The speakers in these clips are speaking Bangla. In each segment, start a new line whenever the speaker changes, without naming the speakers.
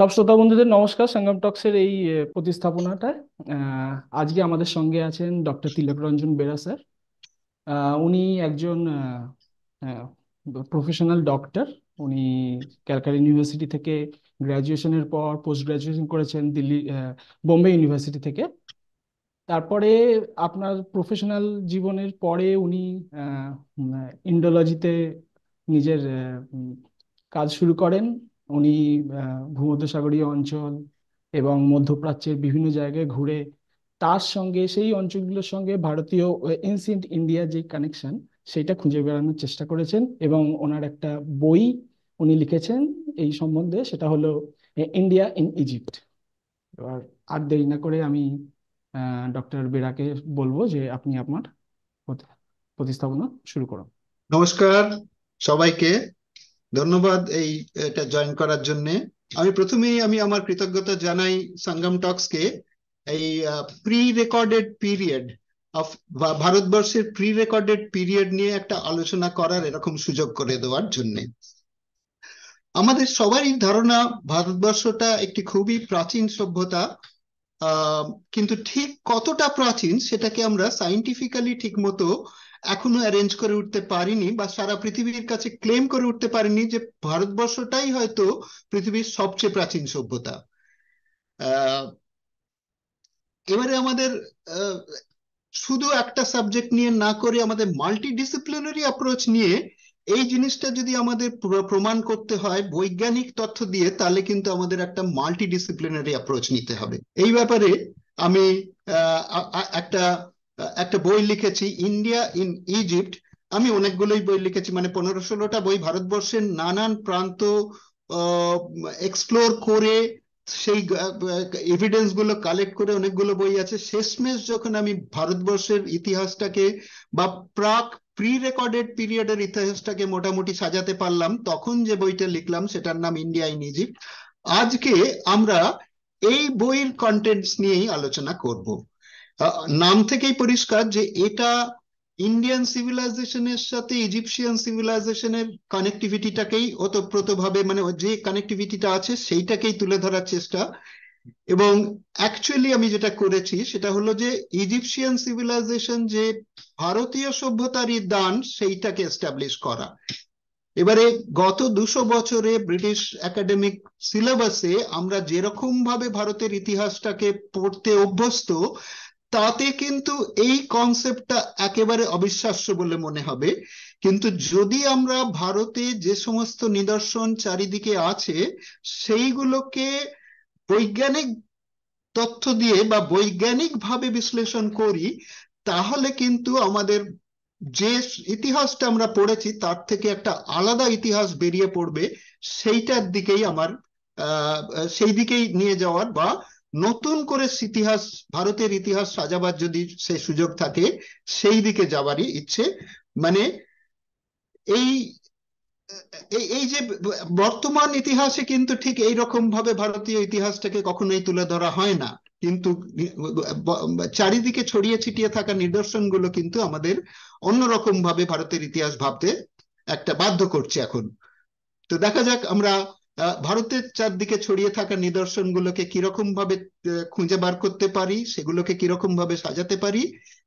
সব শ্রোতা বন্ধুদের নমস্কার সঙ্গম টক্সের এই প্রতিস্থাপনাটায় আজকে আমাদের সঙ্গে আছেন ডক্টর তিলক রঞ্জন বেরা স্যার উনি একজন প্রফেশনাল ডক্টর উনি ক্যালকাটা ইউনিভার্সিটি থেকে গ্র্যাজুয়েশনের পর পোস্ট গ্র্যাজুয়েশন করেছেন দিল্লি বোম্বে ইউনিভার্সিটি থেকে তারপরে আপনার প্রফেশনাল জীবনের পরে উনি ইন্ডোলজিতে নিজের কাজ শুরু করেন উনি ভূমধ্যসাগরীয় অঞ্চল এবং মধ্যপ্রাচ্যের বিভিন্ন জায়গায় ঘুরে তার সঙ্গে সেই অঞ্চলগুলোর সঙ্গে ভারতীয় এনসিয়েন্ট ইন্ডিয়া যে কানেকশন সেটা খুঁজে বেড়ানোর চেষ্টা করেছেন এবং ওনার একটা বই উনি লিখেছেন এই সম্বন্ধে সেটা হলো ইন্ডিয়া ইন ইজিপ্ট এবার আর দেরি না করে আমি ডক্টর বেরাকে বলবো যে আপনি আপনার প্রতিস্থাপনা শুরু করুন
নমস্কার সবাইকে ধন্যবাদ এই এটা জয়েন করার জন্য আমি প্রথমেই আমি আমার কৃতজ্ঞতা জানাই সঙ্গম টক্সকে এই প্রি রেকর্ডেড পিরিয়ড অফ ভারতবর্ষের প্রি রেকর্ডেড পিরিয়ড নিয়ে একটা আলোচনা করার এরকম সুযোগ করে দেওয়ার জন্য আমাদের সবারই ধারণা ভারতবর্ষটা একটি খুবই প্রাচীন সভ্যতা কিন্তু ঠিক কতটা প্রাচীন সেটাকে আমরা সাইন্টিফিক্যালি ঠিক মতো এখনো অ্যারেঞ্জ করে উঠতে পারিনি বা সারা পৃথিবীর কাছে ক্লেম করে উঠতে পারিনি যে ভারতবর্ষটাই হয়তো পৃথিবীর সবচেয়ে প্রাচীন সভ্যতা এবারে আমাদের শুধু একটা সাবজেক্ট নিয়ে না করে আমাদের মাল্টি ডিসিপ্লিনারি অ্যাপ্রোচ নিয়ে এই জিনিসটা যদি আমাদের প্রমাণ করতে হয় বৈজ্ঞানিক তথ্য দিয়ে তাহলে কিন্তু আমাদের একটা মাল্টি ডিসিপ্লিনারি অ্যাপ্রোচ নিতে হবে এই ব্যাপারে আমি একটা একটা বই লিখেছি ইন্ডিয়া ইন ইজিপ্ট আমি অনেকগুলোই বই লিখেছি মানে পনেরো ষোলোটা বই ভারতবর্ষের নানান প্রান্ত এক্সপ্লোর করে সেই এভিডেন্স গুলো কালেক্ট করে অনেকগুলো বই আছে শেষমেশ যখন আমি ভারতবর্ষের ইতিহাসটাকে বা প্রাক প্রি রেকর্ডেড পিরিয়ডের ইতিহাসটাকে মোটামুটি সাজাতে পারলাম তখন যে বইটা লিখলাম সেটার নাম ইন্ডিয়া ইন ইজিপ্ট আজকে আমরা এই বইয়ের কন্টেন্টস নিয়েই আলোচনা করবো নাম থেকেই পরিষ্কার যে এটা ইন্ডিয়ান সিভিলাইজেশনের সাথে ইজিপশিয়ান সিভিলাইজেশনের কানেক্টিভিটিটাকেই ওতপ্রোতভাবে মানে যে কানেক্টিভিটিটা আছে সেইটাকেই তুলে ধরার চেষ্টা এবং অ্যাকচুয়ালি আমি যেটা করেছি সেটা হলো যে ইজিপশিয়ান সিভিলাইজেশন যে ভারতীয় সভ্যতারই দান সেইটাকে এস্টাবলিশ করা এবারে গত দুশো বছরে ব্রিটিশ একাডেমিক সিলেবাসে আমরা যেরকম ভাবে ভারতের ইতিহাসটাকে পড়তে অভ্যস্ত তাতে কিন্তু এই কনসেপ্টটা একেবারে অবিশ্বাস্য বলে মনে হবে কিন্তু যদি আমরা ভারতে যে সমস্ত নিদর্শন চারিদিকে আছে সেইগুলোকে বৈজ্ঞানিক তথ্য দিয়ে বা বৈজ্ঞানিক ভাবে বিশ্লেষণ করি তাহলে কিন্তু আমাদের যে ইতিহাসটা আমরা পড়েছি তার থেকে একটা আলাদা ইতিহাস বেরিয়ে পড়বে সেইটার দিকেই আমার সেই দিকেই নিয়ে যাওয়ার বা নতুন করে ইতিহাস ভারতের ইতিহাস সাজাবার যদি সে সুযোগ থাকে সেই দিকে যাবারই ইচ্ছে মানে এই এই যে বর্তমান ইতিহাসে কিন্তু ঠিক এই রকম ভাবে ভারতীয় ইতিহাসটাকে কখনোই তুলে ধরা হয় না কিন্তু চারিদিকে ছড়িয়ে ছিটিয়ে থাকা নিদর্শনগুলো কিন্তু আমাদের অন্যরকম ভাবে ভারতের ইতিহাস ভাবতে একটা বাধ্য করছে এখন তো দেখা যাক আমরা ভারতের চারদিকে ছড়িয়ে থাকা নিদর্শনগুলোকে কিরকম ভাবে খুঁজে বার করতে পারি সেগুলোকে কিরকম ভাবে সাজাতে পারি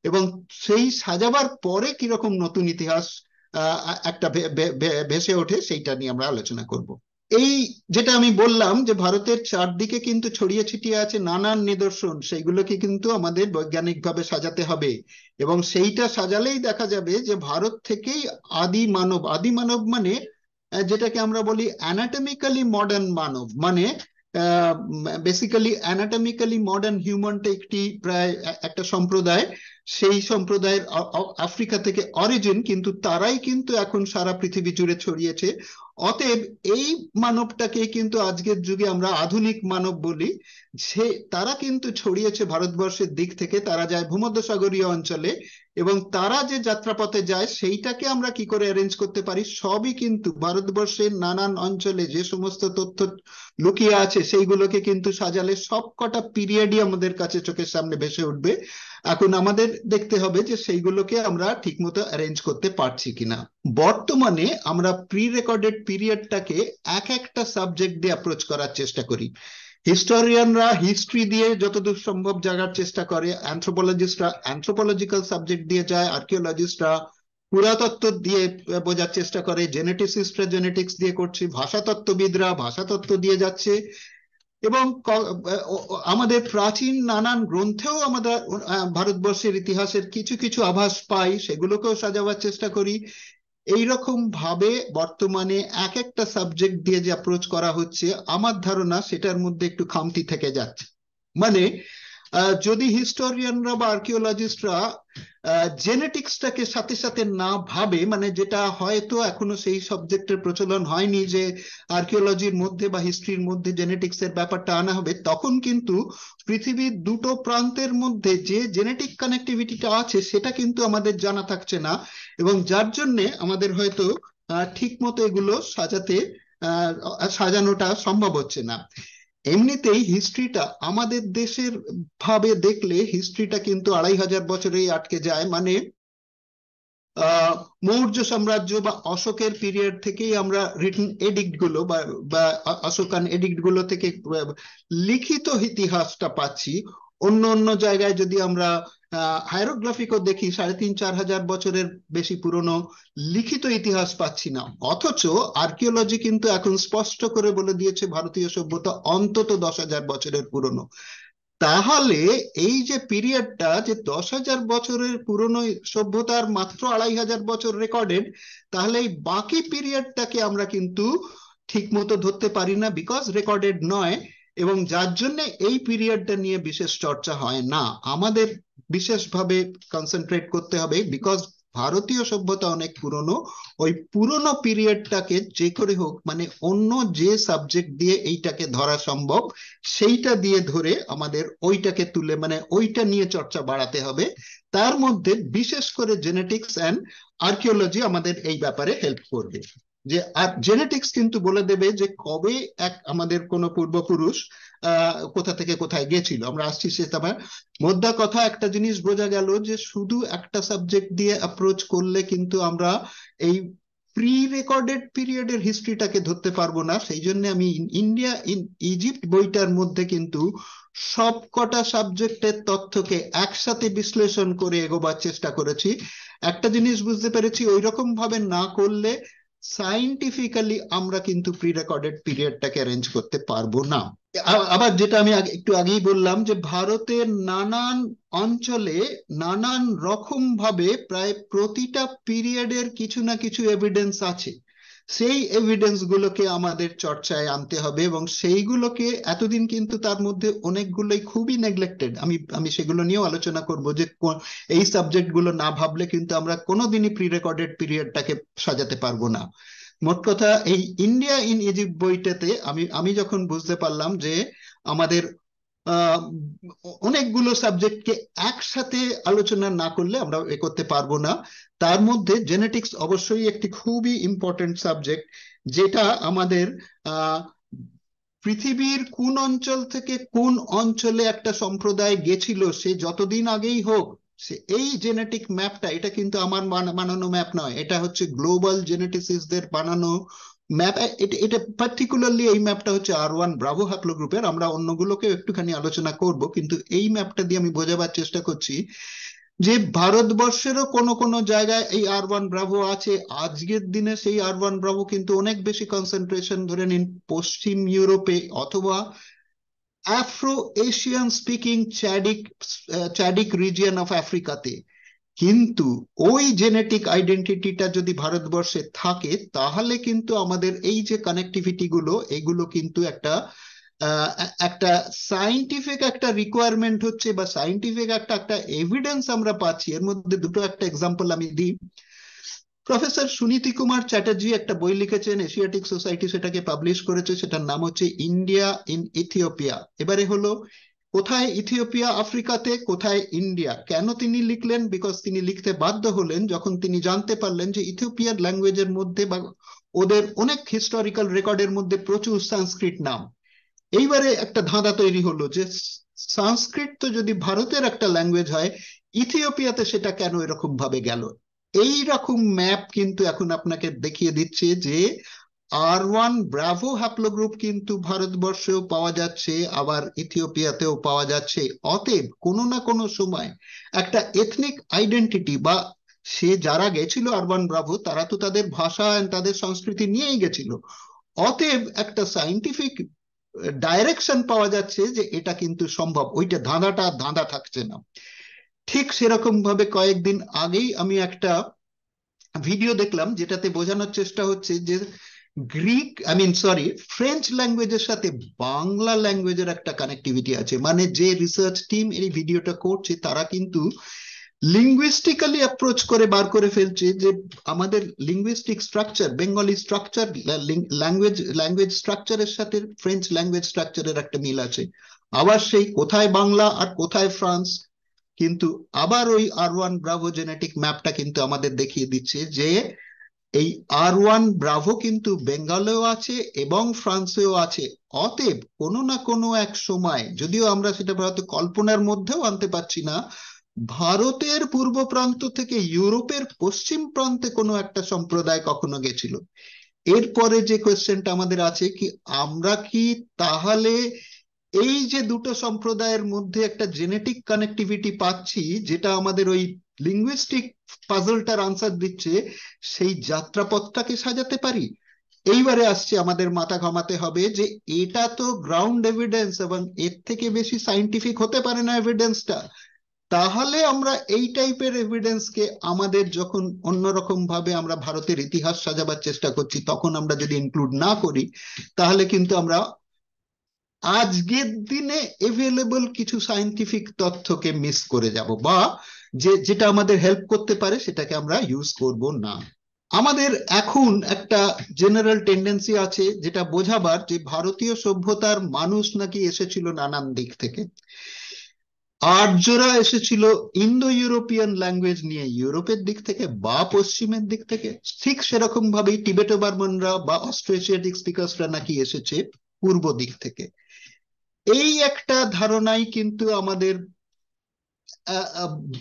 এবং সেই সাজাবার পরে কিরকম নতুন ইতিহাস একটা ভেসে ওঠে সেইটা নিয়ে আমরা আলোচনা করব এই যেটা আমি বললাম যে ভারতের চারদিকে কিন্তু ছড়িয়ে ছিটিয়ে আছে নানান নিদর্শন সেইগুলোকে কিন্তু আমাদের বৈজ্ঞানিকভাবে সাজাতে হবে এবং সেইটা সাজালেই দেখা যাবে যে ভারত থেকেই আদি মানব আদি মানব মানে যেটাকে আমরা বলি অ্যানাটমিক্যালি মডার্ন মানব মানে বেসিক্যালি অ্যানাটমিক্যালি মডার্ন হিউম্যানটা একটি প্রায় একটা সম্প্রদায় সেই সম্প্রদায়ের আফ্রিকা থেকে অরিজিন কিন্তু তারাই কিন্তু এখন সারা পৃথিবী জুড়ে ছড়িয়েছে অতএব এই মানবটাকে কিন্তু আজকের যুগে আমরা আধুনিক মানব বলি সে তারা কিন্তু ছড়িয়েছে ভারতবর্ষের দিক থেকে তারা যায় ভূমধ্যসাগরীয় অঞ্চলে এবং তারা যে যাত্রাপথে যায় সেইটাকে আমরা কি করে অ্যারেঞ্জ করতে পারি সবই কিন্তু ভারতবর্ষের নানান অঞ্চলে যে সমস্ত তথ্য লুকিয়ে আছে সেইগুলোকে কিন্তু সাজালে সবকটা পিরিয়ডই আমাদের কাছে চোখের সামনে ভেসে উঠবে এখন আমাদের দেখতে হবে যে সেইগুলোকে আমরা ঠিকমতো অ্যারেঞ্জ করতে পারছি কিনা বর্তমানে আমরা প্রি রেকর্ডেড পিরিয়ডটাকে এক একটা সাবজেক্ট দিয়ে অ্যাপ্রোচ করার চেষ্টা করি হিস্টোরিয়ানরা হিস্ট্রি দিয়ে যতদূর সম্ভব জাগার চেষ্টা করে অ্যান্থ্রোপোলজিস্টরা অ্যান্থ্রোপোলজিক্যাল সাবজেক্ট দিয়ে যায় আর্কিওলজিস্টরা পুরাতত্ত্ব দিয়ে বোঝার চেষ্টা করে জেনেটিসিস্টরা জেনেটিক্স দিয়ে করছে ভাষাতত্ত্ববিদরা ভাষাতত্ত্ব দিয়ে যাচ্ছে এবং আমাদের প্রাচীন নানান গ্রন্থেও আমাদের ভারতবর্ষের ইতিহাসের কিছু কিছু আভাস পাই সেগুলোকেও সাজাবার চেষ্টা করি এইরকম ভাবে বর্তমানে এক একটা সাবজেক্ট দিয়ে যে অ্যাপ্রোচ করা হচ্ছে আমার ধারণা সেটার মধ্যে একটু খামতি থেকে যাচ্ছে মানে যদি হিস্টোরিয়ানরা বা আর্কিওলজিস্টরা জেনেটিক্সটাকে সাথে সাথে না ভাবে মানে যেটা হয়তো এখনো সেই সাবজেক্টের প্রচলন হয়নি যে আর্কিওলজির মধ্যে বা হিস্ট্রির মধ্যে জেনেটিক্স এর ব্যাপারটা আনা হবে তখন কিন্তু পৃথিবীর দুটো প্রান্তের মধ্যে যে জেনেটিক কানেক্টিভিটিটা আছে সেটা কিন্তু আমাদের জানা থাকছে না এবং যার জন্যে আমাদের হয়তো ঠিক মতো এগুলো সাজাতে সাজানোটা সম্ভব হচ্ছে না এমনিতেই হিস্ট্রিটা আমাদের দেশের ভাবে দেখলে হিস্ট্রিটা কিন্তু আড়াই হাজার বছরেই আটকে যায় মানে মৌর্য সাম্রাজ্য বা অশোকের পিরিয়ড থেকেই আমরা রিটেন এডিক্ট গুলো বা অশোকান এডিক্ট গুলো থেকে লিখিত ইতিহাসটা পাচ্ছি অন্য অন্য জায়গায় যদি আমরা হাইরোগ্রাফিকও দেখি সাড়ে তিন চার হাজার বছরের বেশি পুরনো লিখিত ইতিহাস পাচ্ছি না অথচ আর্কিওলজি কিন্তু এখন স্পষ্ট করে বলে দিয়েছে ভারতীয় সভ্যতা অন্তত দশ হাজার বছরের পুরনো তাহলে এই যে পিরিয়ডটা যে দশ হাজার বছরের পুরনো সভ্যতার মাত্র আড়াই হাজার বছর রেকর্ডেড তাহলে এই বাকি পিরিয়ডটাকে আমরা কিন্তু ঠিক মতো ধরতে পারি না বিকজ রেকর্ডেড নয় এবং যার জন্য এই পিরিয়ডটা নিয়ে বিশেষ চর্চা হয় না আমাদের বিশেষভাবে কনসেন্ট্রেট করতে হবে বিকজ ভারতীয় সভ্যতা অনেক পুরনো ওই পুরনো পিরিয়ডটাকে যে করে হোক মানে অন্য যে সাবজেক্ট দিয়ে এইটাকে ধরা সম্ভব সেইটা দিয়ে ধরে আমাদের ওইটাকে তুলে মানে ওইটা নিয়ে চর্চা বাড়াতে হবে তার মধ্যে বিশেষ করে জেনেটিক্স অ্যান্ড আর্কিওলজি আমাদের এই ব্যাপারে হেল্প করবে যে আর জেনেটিক্স কিন্তু বলে দেবে যে কবে এক আমাদের কোনো পূর্বপুরুষ কোথা থেকে কোথায় গেছিল আমরা আসছি সে আবার মোদ্দা কথা একটা জিনিস বোঝা গেল যে শুধু একটা সাবজেক্ট দিয়ে অ্যাপ্রোচ করলে কিন্তু আমরা এই প্রি রেকর্ডেড পিরিয়ডের হিস্ট্রিটাকে ধরতে পারবো না সেই জন্য আমি ইন্ডিয়া ইন ইজিপ্ট বইটার মধ্যে কিন্তু সবকটা সাবজেক্টের তথ্যকে একসাথে বিশ্লেষণ করে এগোবার চেষ্টা করেছি একটা জিনিস বুঝতে পেরেছি ওই রকম ভাবে না করলে সাইন্টিফিক্যালি আমরা কিন্তু প্রি রেকর্ডেড পিরিয়ডটাকে অ্যারেঞ্জ করতে পারবো না আবার যেটা আমি একটু আগেই বললাম যে ভারতের নানান অঞ্চলে নানান রকম ভাবে প্রায় প্রতিটা পিরিয়ডের কিছু না কিছু এভিডেন্স আছে সেই এভিডেন্স গুলোকে আমাদের চর্চায় আনতে হবে এবং সেইগুলোকে এতদিন কিন্তু তার মধ্যে অনেকগুলোই খুবই নেগলেক্টেড আমি আমি সেগুলো নিয়েও আলোচনা করব যে এই সাবজেক্ট গুলো না ভাবলে কিন্তু আমরা কোনোদিনই প্রি রেকর্ডেড পিরিয়ডটাকে সাজাতে পারবো না মোট কথা এই ইন্ডিয়া ইন ইজিপ্ট বইটাতে আমি আমি যখন বুঝতে পারলাম যে আমাদের অনেকগুলো সাবজেক্টকে একসাথে আলোচনা না করলে আমরা এ করতে পারবো না তার মধ্যে জেনেটিক্স অবশ্যই একটি খুবই ইম্পর্টেন্ট সাবজেক্ট যেটা আমাদের পৃথিবীর কোন অঞ্চল থেকে কোন অঞ্চলে একটা সম্প্রদায় গেছিল সে যতদিন আগেই হোক সে এই জেনেটিক ম্যাপটা এটা কিন্তু আমার বানানো ম্যাপ নয় এটা হচ্ছে গ্লোবাল জেনেটিসিসদের বানানো ম্যাপ এটা পার্টিকুলারলি এই ম্যাপটা হচ্ছে আর ওয়ান ব্রাভো হাকলো গ্রুপের আমরা অন্যগুলোকে একটুখানি আলোচনা করব কিন্তু এই ম্যাপটা দিয়ে আমি বোঝাবার চেষ্টা করছি যে ভারতবর্ষেরও কোন কোন জায়গায় এই আর ওয়ান ব্রাভো আছে আজকের দিনে সেই আর ওয়ান ব্রাভো কিন্তু অনেক বেশি কনসেন্ট্রেশন ধরে নিন পশ্চিম ইউরোপে অথবা Afro Asian speaking Chadic Chadic region of আফ্রিকাতে কিন্তু ওই জেনেটিক আইডেন্টিটিটা যদি ভারতবর্ষে থাকে তাহলে কিন্তু আমাদের এই যে কানেক্টিভিটি গুলো এগুলো কিন্তু একটা একটা সাইন্টিফিক একটা রিকোয়ারমেন্ট হচ্ছে বা সাইন্টিফিক একটা একটা এভিডেন্স আমরা পাচ্ছি এর মধ্যে দুটো একটা এক্সাম্পল আমি দিই প্রফেসর সুনীতি কুমার চ্যাটার্জি একটা বই লিখেছেন এশিয়াটিক সোসাইটি সেটাকে পাবলিশ করেছে সেটার নাম হচ্ছে ইন্ডিয়া ইন ইথিওপিয়া এবারে হলো কোথায় ইথিওপিয়া আফ্রিকাতে কোথায় ইন্ডিয়া কেন তিনি লিখলেন বিকজ তিনি লিখতে বাধ্য হলেন যখন তিনি জানতে পারলেন যে ইথিওপিয়ার ল্যাঙ্গুয়েজের মধ্যে বা ওদের অনেক হিস্টোরিক্যাল রেকর্ডের মধ্যে প্রচুর সংস্কৃত নাম এইবারে একটা ধাঁধা তৈরি হলো যে সংস্কৃত তো যদি ভারতের একটা ল্যাঙ্গুয়েজ হয় ইথিওপিয়াতে সেটা কেন এরকম ভাবে গেল এইরকম ম্যাপ কিন্তু এখন আপনাকে দেখিয়ে দিচ্ছে যে আর ওয়ান ব্রাভো হাপ্লোগ্রুপ কিন্তু ভারতবর্ষেও পাওয়া যাচ্ছে আবার ইথিওপিয়াতেও পাওয়া যাচ্ছে অতএব কোনো না কোনো সময় একটা এথনিক আইডেন্টিটি বা সে যারা গেছিল আরবান ব্রাভো তারা তো তাদের ভাষা তাদের সংস্কৃতি নিয়েই গেছিল অতএব একটা সাইন্টিফিক ডাইরেকশন পাওয়া যাচ্ছে যে এটা কিন্তু সম্ভব ওইটা ধাঁধাটা ধাঁধা থাকছে না ঠিক সেরকম ভাবে কয়েকদিন আগেই আমি একটা ভিডিও দেখলাম যেটাতে বোঝানোর চেষ্টা হচ্ছে যে Greek I mean sorry French ল্যাঙ্গুয়েজের সাথে বাংলা ল্যাঙ্গুয়েজের একটা কানেক্টিভিটি আছে মানে যে রিসার্চ টিম এই ভিডিওটা করছে তারা কিন্তু লিঙ্গুইস্টিক্যালি অ্যাপ্রোচ করে বার করে ফেলছে যে আমাদের linguistic structure Bengali structure language language স্ট্রাকচারের সাথে ফ্রেঞ্চ ল্যাঙ্গুয়েজ স্ট্রাকচারের একটা মিল আছে আবার সেই কোথায় বাংলা আর কোথায় ফ্রান্স কিন্তু আবার ওই আর ওয়ান ব্রাভো জেনেটিক ম্যাপটা কিন্তু আমাদের দেখিয়ে দিচ্ছে যে এই আর ওয়ান ব্রাভো কিন্তু বেঙ্গালেও আছে এবং ফ্রান্সেও আছে অতএব কোনো না কোনো এক সময় যদিও আমরা সেটা হয়তো কল্পনার মধ্যেও আনতে পারছি না ভারতের পূর্ব প্রান্ত থেকে ইউরোপের পশ্চিম প্রান্তে কোনো একটা সম্প্রদায় কখনো গেছিল এরপরে যে কোয়েশ্চেনটা আমাদের আছে কি আমরা কি তাহলে এই যে দুটো সম্প্রদায়ের মধ্যে একটা জেনেটিক কানেক্টিভিটি পাচ্ছি যেটা আমাদের ওই লিঙ্গুইস্টিক পাজলটার আনসার দিচ্ছে সেই যাত্রাপথটাকে সাজাতে পারি এইবারে আসছে আমাদের মাথা ঘামাতে হবে যে এটা তো গ্রাউন্ড এভিডেন্স এবং এর থেকে বেশি সাইন্টিফিক হতে পারে না এভিডেন্সটা তাহলে আমরা এই টাইপের এভিডেন্সকে আমাদের যখন অন্যরকম ভাবে আমরা ভারতের ইতিহাস সাজাবার চেষ্টা করছি তখন আমরা যদি ইনক্লুড না করি তাহলে কিন্তু আমরা আজকের দিনে এভেলেবল কিছু সাইন্টিফিক তথ্যকে মিস করে যাব বা যে যেটা আমাদের হেল্প করতে পারে সেটাকে আমরা ইউজ করব না আমাদের এখন একটা জেনারেল টেন্ডেন্সি আছে যেটা বোঝাবার যে ভারতীয় সভ্যতার মানুষ নাকি এসেছিল নানান দিক থেকে আর্যরা এসেছিল ইন্দো ইউরোপিয়ান ল্যাঙ্গুয়েজ নিয়ে ইউরোপের দিক থেকে বা পশ্চিমের দিক থেকে ঠিক সেরকম ভাবেই টিবেটো বার্মনরা বা অস্ট্রেশিয়াটিক স্পিকার্সরা নাকি এসেছে পূর্ব দিক থেকে এই একটা ধারণাই কিন্তু আমাদের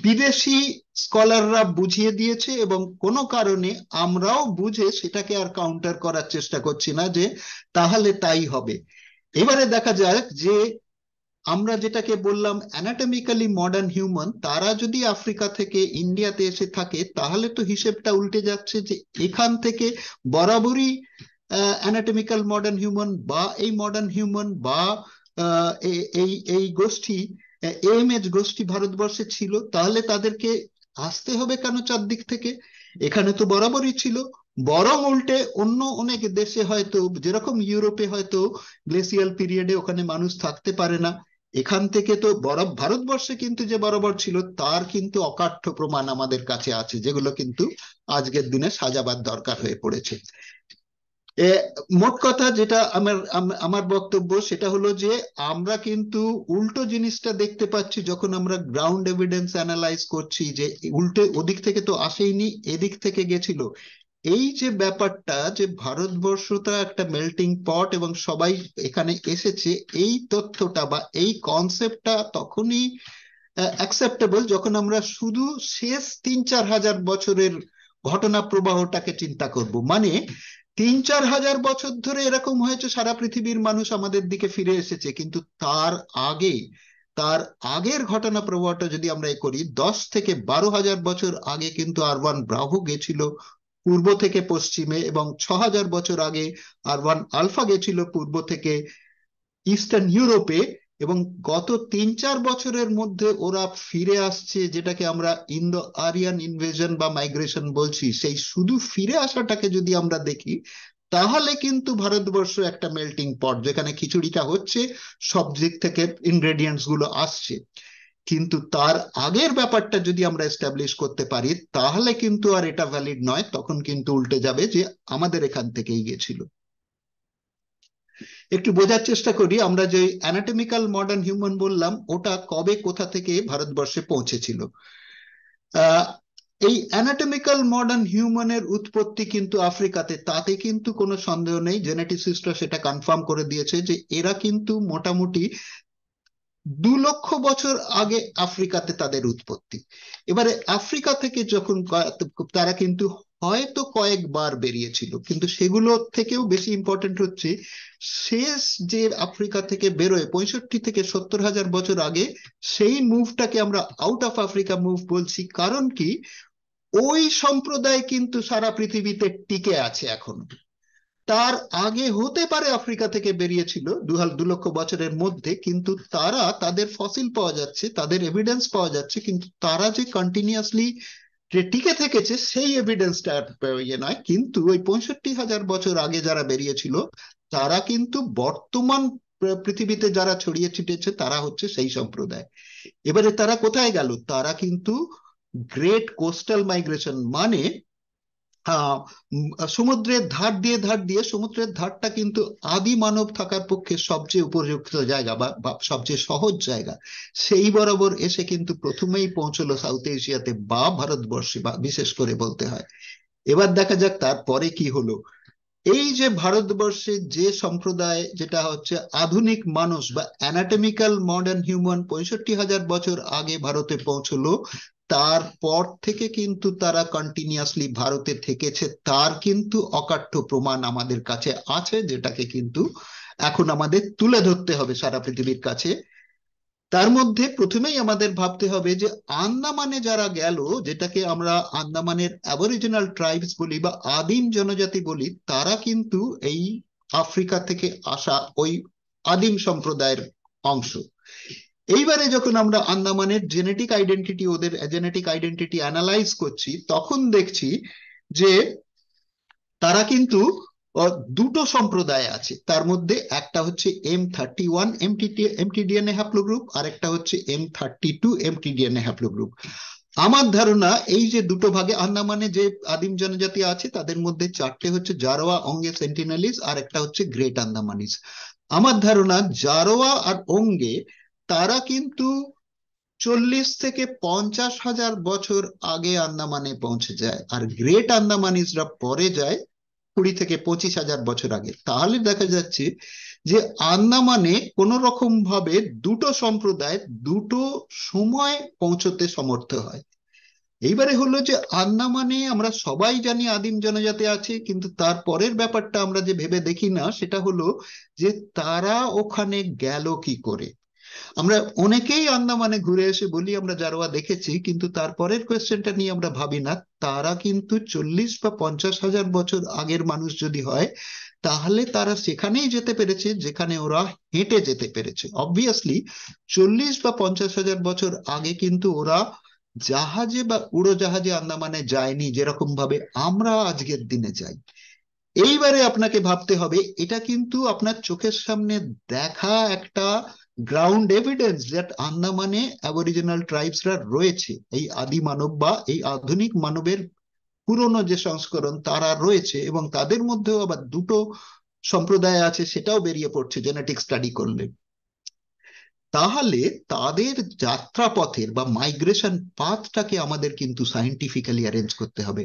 বিদেশি স্কলাররা বুঝিয়ে দিয়েছে এবং কোনো কারণে আমরাও বুঝে সেটাকে আর কাউন্টার করার চেষ্টা করছি না যে তাহলে তাই হবে এবারে দেখা যাক যে আমরা যেটাকে বললাম অ্যানাটমিক্যালি মডার্ন হিউম্যান তারা যদি আফ্রিকা থেকে ইন্ডিয়াতে এসে থাকে তাহলে তো হিসেবটা উল্টে যাচ্ছে যে এখান থেকে বরাবরই অ্যানাটমিক্যাল মডার্ন হিউম্যান বা এই মডার্ন হিউম্যান বা এই এই গোষ্ঠী এজ গোষ্ঠী ভারতবর্ষে ছিল তাহলে তাদেরকে আসতে হবে কেন চারদিক থেকে এখানে তো বরাবরই ছিল বরং উল্টে অন্য অনেক দেশে হয়তো যেরকম ইউরোপে হয়তো গ্লেসিয়াল পিরিয়ডে ওখানে মানুষ থাকতে পারে না এখান থেকে তো বরফ ভারতবর্ষে কিন্তু যে বরাবর ছিল তার কিন্তু অকাঠ্য প্রমাণ আমাদের কাছে আছে যেগুলো কিন্তু আজকের দিনে সাজাবার দরকার হয়ে পড়েছে মোট কথা যেটা আমার আমার বক্তব্য সেটা হলো যে আমরা কিন্তু উল্টো জিনিসটা দেখতে পাচ্ছি যখন আমরা গ্রাউন্ড এভিডেন্স অ্যানালাইজ করছি যে উল্টে ওদিক থেকে তো আসেইনি এদিক থেকে গেছিল এই যে ব্যাপারটা যে ভারতবর্ষটা একটা মেল্টিং পট এবং সবাই এখানে এসেছে এই তথ্যটা বা এই কনসেপ্টটা তখনই অ্যাকসেপ্টেবল যখন আমরা শুধু শেষ তিন চার হাজার বছরের ঘটনা প্রবাহটাকে চিন্তা করব মানে তিন চার হাজার বছর ধরে এরকম হয়েছে সারা পৃথিবীর মানুষ আমাদের দিকে ফিরে এসেছে কিন্তু তার আগে তার আগের ঘটনা প্রবাহটা যদি আমরা এ করি দশ থেকে বারো হাজার বছর আগে কিন্তু আরবান ব্রাহু গেছিল পূর্ব থেকে পশ্চিমে এবং ছ হাজার বছর আগে আরবান আলফা গেছিল পূর্ব থেকে ইস্টার্ন ইউরোপে এবং গত তিন চার বছরের মধ্যে ওরা ফিরে আসছে যেটাকে আমরা ইন্দো আরিয়ান ইনভেশন বা মাইগ্রেশন বলছি সেই শুধু ফিরে আসাটাকে যদি আমরা দেখি তাহলে কিন্তু ভারতবর্ষ একটা মেল্টিং পট যেখানে খিচুড়িটা হচ্ছে সব দিক থেকে ইনগ্রেডিয়েন্টস গুলো আসছে কিন্তু তার আগের ব্যাপারটা যদি আমরা এস্টাবলিশ করতে পারি তাহলে কিন্তু আর এটা ভ্যালিড নয় তখন কিন্তু উল্টে যাবে যে আমাদের এখান থেকেই গেছিল একটু বোঝার চেষ্টা করি আমরা যে অ্যানাটমিক্যাল মডার্ন হিউম্যান বললাম ওটা কবে কোথা থেকে ভারতবর্ষে পৌঁছেছিল এই অ্যানাটমিক্যাল মডার্ন হিউম্যানের উৎপত্তি কিন্তু আফ্রিকাতে তাতে কিন্তু কোনো সন্দেহ নেই জেনেটিসিস্টরা সেটা কনফার্ম করে দিয়েছে যে এরা কিন্তু মোটামুটি দু লক্ষ বছর আগে আফ্রিকাতে তাদের উৎপত্তি এবারে আফ্রিকা থেকে যখন তারা কিন্তু হয়তো কয়েকবার বেরিয়েছিল কিন্তু সেগুলো থেকেও বেশি ইম্পর্টেন্ট হচ্ছে শেষ যে আফ্রিকা থেকে বেরোয় পঁয়ষট্টি থেকে সত্তর হাজার বছর আগে সেই মুভটাকে আমরা আউট অফ আফ্রিকা মুভ বলছি কারণ কি ওই সম্প্রদায় কিন্তু সারা পৃথিবীতে টিকে আছে এখন তার আগে হতে পারে আফ্রিকা থেকে বেরিয়েছিল দু দু লক্ষ বছরের মধ্যে কিন্তু তারা তাদের ফসিল পাওয়া যাচ্ছে তাদের এভিডেন্স পাওয়া যাচ্ছে কিন্তু তারা যে কন্টিনিউয়াসলি যে টিকে থেকেছে সেই এভিডেন্সটা ইয়ে নয় কিন্তু ওই পঁয়ষট্টি হাজার বছর আগে যারা বেরিয়েছিল তারা কিন্তু বর্তমান পৃথিবীতে যারা ছড়িয়ে ছিটেছে তারা হচ্ছে সেই সম্প্রদায় এবারে তারা কোথায় গেল তারা কিন্তু গ্রেট কোস্টাল মাইগ্রেশন মানে হ্যাঁ, সমুদ্রের ধার দিয়ে ধার দিয়ে সমুদ্রের ধারটা কিন্তু আদি মানব থাকার পক্ষে সবচেয়ে উপযুক্ত জায়গা বা সবচেয়ে সহজ জায়গা সেই বরাবর এসে কিন্তু প্রথমেই পৌঁছলো সাউথ এশিয়াতে বা ভারতবর্ষে বা বিশেষ করে বলতে হয় এবার দেখা যাক তারপরে কি হলো এই যে ভারতবর্ষে যে সম্প্রদায় যেটা হচ্ছে আধুনিক মানুষ বা অ্যানাটমিক্যাল মডার্ন হিউম্যান পঁয়ষট্টি হাজার বছর আগে ভারতে পৌঁছলো তারপর থেকে কিন্তু তারা কন্টিনিউসলি ভারতে থেকেছে তার কিন্তু অকাঠ্য প্রমাণ আমাদের কাছে আছে যেটাকে কিন্তু এখন আমাদের তুলে ধরতে হবে সারা পৃথিবীর কাছে তার মধ্যে প্রথমেই আমাদের ভাবতে হবে যে আন্দামানে যারা গেল যেটাকে আমরা আন্দামানের অ্যাবরিজিনাল ট্রাইবস বলি বা আদিম জনজাতি বলি তারা কিন্তু এই আফ্রিকা থেকে আসা ওই আদিম সম্প্রদায়ের অংশ এইবারে যখন আমরা আন্দামানের জেনেটিক আইডেন্টিটি ওদের জেনেটিক আইডেন্টিটি অ্যানালাইজ করছি তখন দেখছি যে তারা কিন্তু দুটো সম্প্রদায় আছে তার মধ্যে একটা হচ্ছে M thirty one mtDNA group আর একটা হচ্ছে M thirty two mtDNA group আমার ধারণা এই যে দুটো ভাগে আন্দামানে যে আদিম জনজাতি আছে তাদের মধ্যে চারটে হচ্ছে জারোয়া অঙ্গে সেন্টিনালিস আর একটা হচ্ছে গ্রেট আন্দামানিস আমার ধারণা জারোয়া আর অঙ্গে তারা কিন্তু চল্লিশ থেকে পঞ্চাশ হাজার বছর আগে আন্দামানে পৌঁছে যায় আর গ্রেট আন্দামানিসরা পরে যায় কুড়ি থেকে পঁচিশ হাজার বছর আগে তাহলে দেখা যাচ্ছে যে আন্দামানে কোন রকম ভাবে দুটো সম্প্রদায় দুটো সময় পৌঁছতে সমর্থ হয় এইবারে হলো যে আন্দামানে আমরা সবাই জানি আদিম জনজাতি আছে কিন্তু তার পরের ব্যাপারটা আমরা যে ভেবে দেখি না সেটা হলো যে তারা ওখানে গেল কি করে আমরা অনেকেই আন্দামানে ঘুরে এসে বলি আমরা জারোয়া দেখেছি কিন্তু তারপরের কোয়েশ্চেনটা নিয়ে আমরা ভাবি না তারা কিন্তু চল্লিশ বা পঞ্চাশ হাজার বছর আগের মানুষ যদি হয় তাহলে তারা সেখানেই যেতে পেরেছে যেখানে ওরা হেঁটে যেতে পেরেছে অবভিয়াসলি চল্লিশ বা পঞ্চাশ হাজার বছর আগে কিন্তু ওরা জাহাজে বা উড়োজাহাজে আন্দামানে যায়নি যেরকম ভাবে আমরা আজকের দিনে যাই এইবারে আপনাকে ভাবতে হবে এটা কিন্তু আপনার চোখের সামনে দেখা একটা গ্রাউন্ড এভিডেন্স দ্যাট আন্দামানে অ্যাবরিজিনাল ট্রাইবসরা রয়েছে এই আদি মানব বা এই আধুনিক মানবের পুরনো যে সংস্করণ তারা রয়েছে এবং তাদের মধ্যেও আবার দুটো সম্প্রদায় আছে সেটাও বেরিয়ে পড়ছে জেনেটিক স্টাডি করলে তাহলে তাদের যাত্রাপথের বা মাইগ্রেশন পাথটাকে আমাদের কিন্তু সায়েন্টিফিক্যালি অ্যারেঞ্জ করতে হবে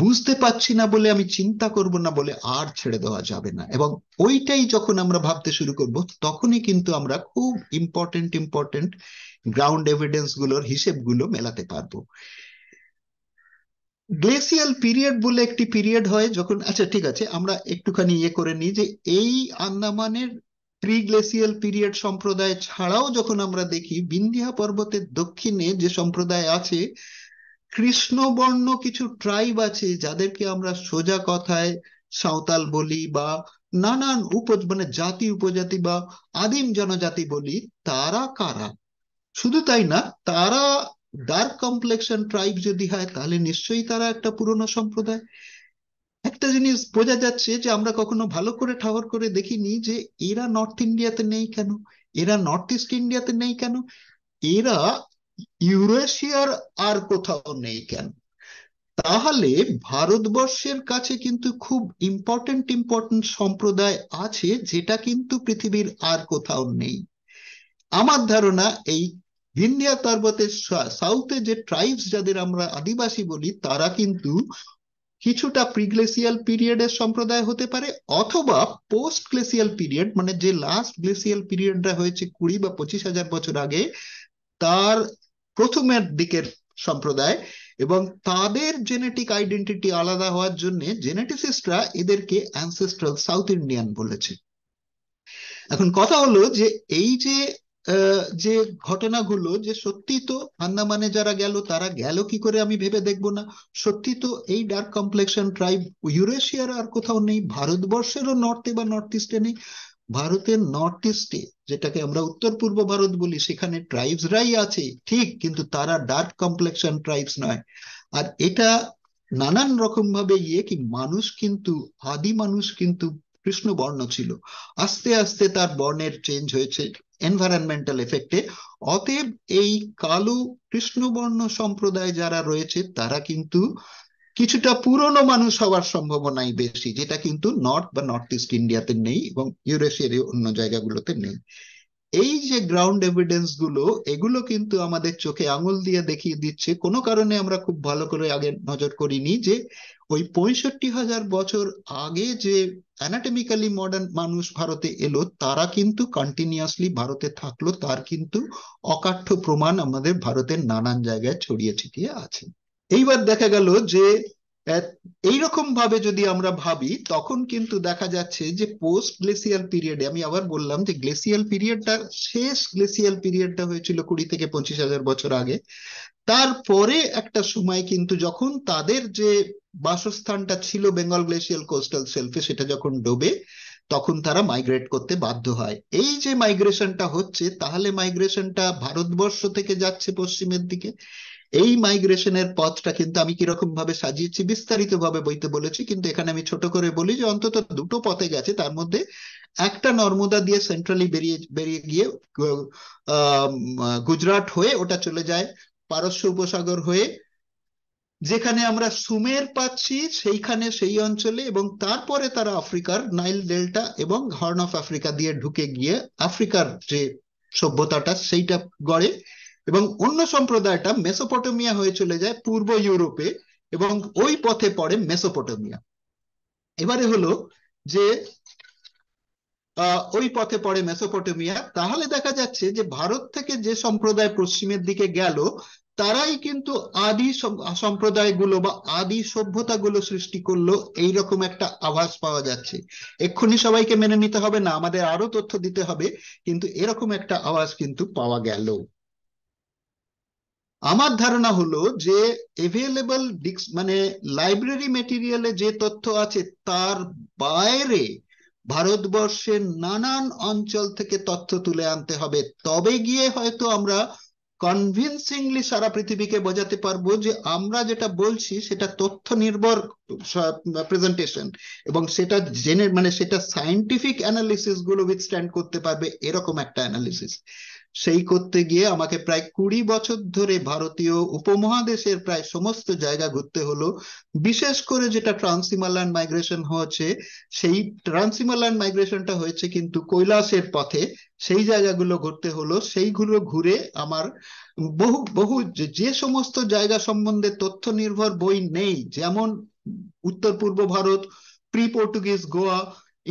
বুঝতে পারছি না বলে আমি চিন্তা করব না বলে আর ছেড়ে দেওয়া যাবে না এবং ওইটাই যখন আমরা ভাবতে শুরু করব তখনই কিন্তু আমরা খুব ইম্পর্টেন্ট ইম্পর্টেন্ট গ্রাউন্ড এভিডেন্স গুলোর হিসেবগুলো মেলাতে পারবো গ্লেসিয়াল পিরিয়ড বলে একটি পিরিয়ড হয় যখন আচ্ছা ঠিক আছে আমরা একটুখানি ইয়ে করে নিই যে এই আন্দামানের ত্রিগ্লেসিয়াল পিরিয়ড সম্প্রদায় ছাড়াও যখন আমরা দেখি বিন্ধিয়া পর্বতের দক্ষিণে যে সম্প্রদায় আছে কৃষ্ণবর্ণ কিছু ট্রাইব আছে যাদেরকে আমরা সোজা কথায় সাঁওতাল বলি বা নানান উপ মানে জাতি উপজাতি বা আদিম জনজাতি বলি তারা কারা শুধু তাই না তারা ডার্ক কমপ্লেক্সন ট্রাইব যদি হয় তাহলে নিশ্চয়ই তারা একটা পুরনো সম্প্রদায় একটা জিনিস বোঝা যাচ্ছে যে আমরা কখনো ভালো করে ঠাওয়ার করে দেখিনি যে এরা নর্থ ইন্ডিয়াতে নেই কেন এরা নর্থ ইস্ট ইন্ডিয়াতে নেই কেন এরা ইউরেশিয়ার আর কোথাও নেই কেন তাহলে ভারতবর্ষের কাছে কিন্তু খুব ইম্পর্টেন্ট ইম্পর্টেন্ট সম্প্রদায় আছে যেটা কিন্তু পৃথিবীর আর কোথাও নেই আমার ধারণা এই বিন্ধ্য পর্বতের সাউথে যে ট্রাইবস যাদের আমরা আদিবাসী বলি তারা কিন্তু কিছুটা প্রিগ্লেসিয়াল পিরিয়ডের সম্প্রদায় হতে পারে অথবা পোস্ট গ্লেসিয়াল পিরিয়ড মানে যে লাস্ট গ্লেসিয়াল পিরিয়ডটা হয়েছে কুড়ি বা পঁচিশ হাজার বছর আগে তার প্রথমের দিকের সম্প্রদায় এবং তাদের জেনেটিক আইডেন্টিটি আলাদা হওয়ার জন্য জেনেটিসিস্টরা এদেরকে অ্যানসেস্ট্রাল সাউথ ইন্ডিয়ান বলেছে এখন কথা হলো যে এই যে যে ঘটনাগুলো যে সত্যি তো আন্দামানে যারা গেল তারা গেল কি করে আমি ভেবে দেখবো না সত্যি তো এই ডার্ক কমপ্লেক্সন ট্রাইব ইউরেশিয়ার আর কোথাও নেই ভারতবর্ষেরও নর্থে বা নর্থ ইস্টে নেই ভারতের নর্থ ইস্টে যেটাকে আমরা উত্তর পূর্ব ভারত বলি সেখানে ট্রাইবসরাই আছে ঠিক কিন্তু তারা ডার্ক কমপ্লেক্সন ট্রাইবস নয় আর এটা নানান রকম ভাবে ইয়ে কি মানুষ কিন্তু আদি মানুষ কিন্তু কৃষ্ণ বর্ণ ছিল আস্তে আস্তে তার বর্ণের চেঞ্জ হয়েছে এনভায়রনমেন্টাল এফেক্টে অতএব এই কালু কৃষ্ণবর্ণ সম্প্রদায় যারা রয়েছে তারা কিন্তু কিছুটা পুরনো মানুষ হওয়ার সম্ভাবনাই বেশি যেটা কিন্তু নর্থ বা নর্থ ইস্ট ইন্ডিয়াতে নেই এবং ইউরেশিয়ার অন্য জায়গাগুলোতে নেই এই যে গ্রাউন্ড এভিডেন্স গুলো এগুলো কিন্তু আমাদের চোখে আঙুল দিয়ে দেখিয়ে দিচ্ছে কোনো কারণে আমরা খুব ভালো করে আগে নজর করিনি যে ওই পঁয়ষট্টি হাজার বছর আগে যে অ্যানাটমিক্যালি মডার্ন মানুষ ভারতে এলো তারা কিন্তু কন্টিনিউয়াসলি ভারতে থাকলো তার কিন্তু অকাঠ্য প্রমাণ আমাদের ভারতের নানান জায়গায় ছড়িয়ে ছিটিয়ে আছে এইবার দেখা গেল যে এইরকম ভাবে যদি আমরা ভাবি তখন কিন্তু দেখা যাচ্ছে যে পোস্ট গ্লেসিয়াল পিরিয়ডে আমি আবার বললাম যে গ্লেসিয়াল পিরিয়ডটা শেষ গ্লেসিয়াল পিরিয়ডটা হয়েছিল কুড়ি থেকে পঁচিশ হাজার বছর আগে তারপরে একটা সময় কিন্তু যখন তাদের যে বাসস্থানটা ছিল বেঙ্গল গ্লেসিয়াল কোস্টাল সেলফে সেটা যখন ডোবে তখন তারা মাইগ্রেট করতে বাধ্য হয় এই যে মাইগ্রেশনটা হচ্ছে তাহলে মাইগ্রেশনটা ভারতবর্ষ থেকে যাচ্ছে পশ্চিমের দিকে এই মাইগ্রেশনের পথটা কিন্তু আমি কিরকম ভাবে সাজিয়েছি বিস্তারিত ভাবে বইতে বলেছি কিন্তু এখানে আমি ছোট করে বলি যে অন্তত দুটো পথে গেছে তার মধ্যে একটা নর্মদা দিয়ে সেন্ট্রালি বেরিয়ে বেরিয়ে গিয়ে গুজরাট হয়ে ওটা চলে যায় পারস্য উপসাগর হয়ে যেখানে আমরা সুমের পাচ্ছি সেইখানে সেই অঞ্চলে এবং তারপরে তারা আফ্রিকার নাইল ডেল্টা এবং হর্ন অফ আফ্রিকা দিয়ে ঢুকে গিয়ে আফ্রিকার যে সভ্যতাটা সেইটা গড়ে এবং অন্য সম্প্রদায়টা মেসোপটেমিয়া হয়ে চলে যায় পূর্ব ইউরোপে এবং ওই পথে পড়ে মেসোপটেমিয়া এবারে হলো যে ওই পথে পড়ে মেসোপটেমিয়া তাহলে দেখা যাচ্ছে যে ভারত থেকে যে সম্প্রদায় পশ্চিমের দিকে গেল তারাই কিন্তু আদি সম্প্রদায়গুলো বা আদি সভ্যতাগুলো সৃষ্টি করলো এইরকম একটা আভাস পাওয়া যাচ্ছে এক্ষুনি সবাইকে মেনে নিতে হবে না আমাদের আরো তথ্য দিতে হবে কিন্তু এরকম একটা আভাস কিন্তু পাওয়া গেল আমার ধারণা হলো যে এভেলেবল মানে লাইব্রেরি মেটেরিয়ালে যে তথ্য আছে তার বাইরে ভারতবর্ষের নানান অঞ্চল থেকে তথ্য তুলে আনতে হবে তবে গিয়ে হয়তো আমরা কনভিনসিংলি সারা পৃথিবীকে বোঝাতে পারবো যে আমরা যেটা বলছি সেটা তথ্য নির্ভর প্রেজেন্টেশন এবং সেটা জেনে মানে সেটা সাইন্টিফিক অ্যানালিসিস গুলো উইথস্ট্যান্ড করতে পারবে এরকম একটা অ্যানালিসিস সেই করতে গিয়ে আমাকে প্রায় কুড়ি বছর ধরে ভারতীয় উপমহাদেশের প্রায় সমস্ত জায়গা ঘুরতে হলো বিশেষ করে যেটা ট্রান্স মাইগ্রেশন হয়েছে সেই ট্রান্স মাইগ্রেশনটা হয়েছে কিন্তু কৈলাসের পথে সেই জায়গাগুলো ঘুরতে হলো সেইগুলো ঘুরে আমার বহু বহু যে সমস্ত জায়গা সম্বন্ধে তথ্য নির্ভর বই নেই যেমন উত্তর পূর্ব ভারত প্রি পর্তুগিজ গোয়া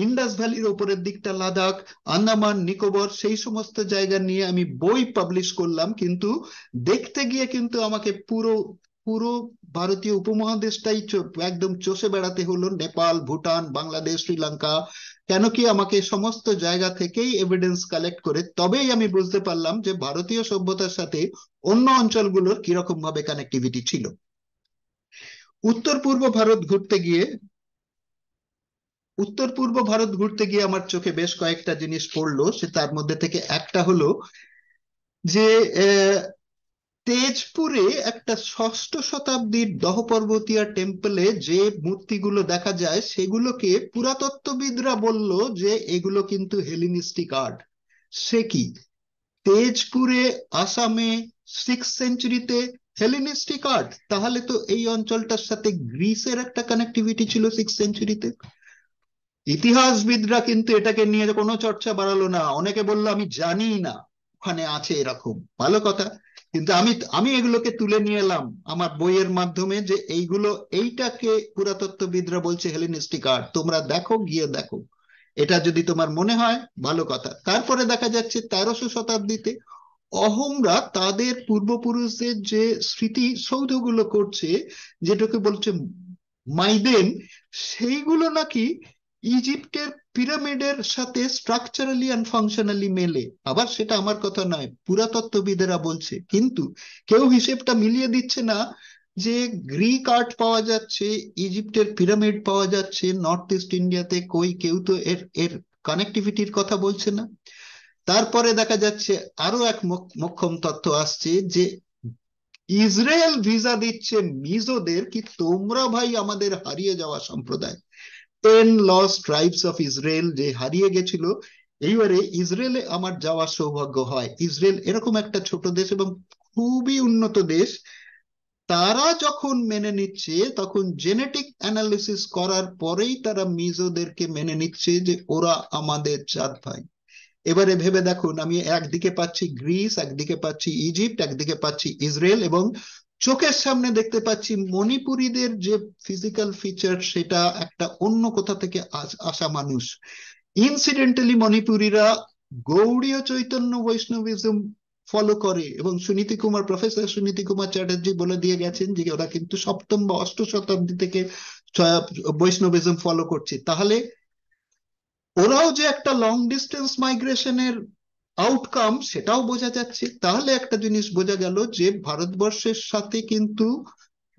ইন্ডাস ভ্যালির ওপরের দিকটা লাদাখ আন্দামান নিকোবর সেই সমস্ত জায়গা নিয়ে আমি বই পাবলিশ করলাম কিন্তু দেখতে গিয়ে কিন্তু আমাকে পুরো পুরো ভারতীয় উপমহাদেশটাই একদম চষে বেড়াতে হলো নেপাল ভুটান বাংলাদেশ শ্রীলঙ্কা কেন কি আমাকে সমস্ত জায়গা থেকেই এভিডেন্স কালেক্ট করে তবেই আমি বুঝতে পারলাম যে ভারতীয় সভ্যতার সাথে অন্য অঞ্চলগুলোর কিরকম ভাবে কানেক্টিভিটি ছিল উত্তর পূর্ব ভারত ঘুরতে গিয়ে উত্তর পূর্ব ভারত ঘুরতে গিয়ে আমার চোখে বেশ কয়েকটা জিনিস পড়লো সে তার মধ্যে থেকে একটা হলো যে তেজপুরে একটা ষষ্ঠ শতাব্দীর পর্বতীয়া টেম্পলে যে মূর্তিগুলো দেখা যায় সেগুলোকে পুরাতত্ত্ববিদরা বলল যে এগুলো কিন্তু হেলিনিস্টিক আর্ট সে কি তেজপুরে আসামে সিক্স সেঞ্চুরিতে হেলেনিস্টিক আর্ট তাহলে তো এই অঞ্চলটার সাথে গ্রিসের একটা কানেক্টিভিটি ছিল সিক্স সেঞ্চুরিতে ইতিহাসবিদরা কিন্তু এটাকে নিয়ে কোনো চর্চা বাড়ালো না অনেকে বললো আমি জানি না ওখানে আছে এরকম ভালো কথা কিন্তু আমি আমি এগুলোকে তুলে নিয়ে এলাম আমার বইয়ের মাধ্যমে যে এইগুলো এইটাকে পুরাতত্ত্ববিদরা বলছে হেলিনিস্টিক আর্ট তোমরা দেখো গিয়ে দেখো এটা যদি তোমার মনে হয় ভালো কথা তারপরে দেখা যাচ্ছে তেরোশো শতাব্দীতে অহমরা তাদের পূর্বপুরুষদের যে স্মৃতি সৌধগুলো করছে যেটাকে বলছে মাইদেন সেইগুলো নাকি ইজিপ্টের পিরামিডের সাথে স্ট্রাকচারালি অ্যান্ড ফাংশনালি মেলে আবার সেটা আমার কথা নয় পুরাতত্ত্ববিদেরা বলছে কিন্তু কেউ হিসেবটা মিলিয়ে দিচ্ছে না যে গ্রিক আর্ট পাওয়া যাচ্ছে ইজিপ্টের পিরামিড পাওয়া যাচ্ছে নর্থ ইস্ট ইন্ডিয়াতে কই কেউ তো এর এর কানেক্টিভিটির কথা বলছে না তারপরে দেখা যাচ্ছে আরো এক মক্ষম তথ্য আসছে যে ইসরায়েল ভিসা দিচ্ছে মিজোদের কি তোমরা ভাই আমাদের হারিয়ে যাওয়া সম্প্রদায় ten lost tribes of Israel যে হারিয়ে গেছিল এইবারে ইসরায়েলে আমার যাওয়ার সৌভাগ্য হয় ইসরায়েল এরকম একটা ছোট দেশ এবং খুবই উন্নত দেশ তারা যখন মেনে নিচ্ছে তখন জেনেটিক অ্যানালিসিস করার পরেই তারা মিজোদেরকে মেনে নিচ্ছে যে ওরা আমাদের চাঁদ ভাই এবারে ভেবে দেখুন আমি একদিকে পাচ্ছি গ্রিস একদিকে পাচ্ছি ইজিপ্ট একদিকে পাচ্ছি ইসরায়েল এবং চোখের সামনে দেখতে পাচ্ছি মণিপুরীদের যে ফিজিক্যাল ফিচার সেটা একটা অন্য কোথা থেকে আসা মানুষ ইনসিডেন্টালি মণিপুরীরা গৌড়ীয় চৈতন্য বৈষ্ণবিজম ফলো করে এবং সুনীতি কুমার প্রফেসর সুনীতি কুমার চ্যাটার্জি বলে দিয়ে গেছেন যে ওরা কিন্তু সপ্তম বা অষ্ট শতাব্দী থেকে বৈষ্ণবিজম ফলো করছে তাহলে ওরাও যে একটা লং ডিস্টেন্স মাইগ্রেশনের আউটকাম সেটাও বোঝা যাচ্ছে তাহলে একটা জিনিস বোঝা গেল যে ভারতবর্ষের সাথে কিন্তু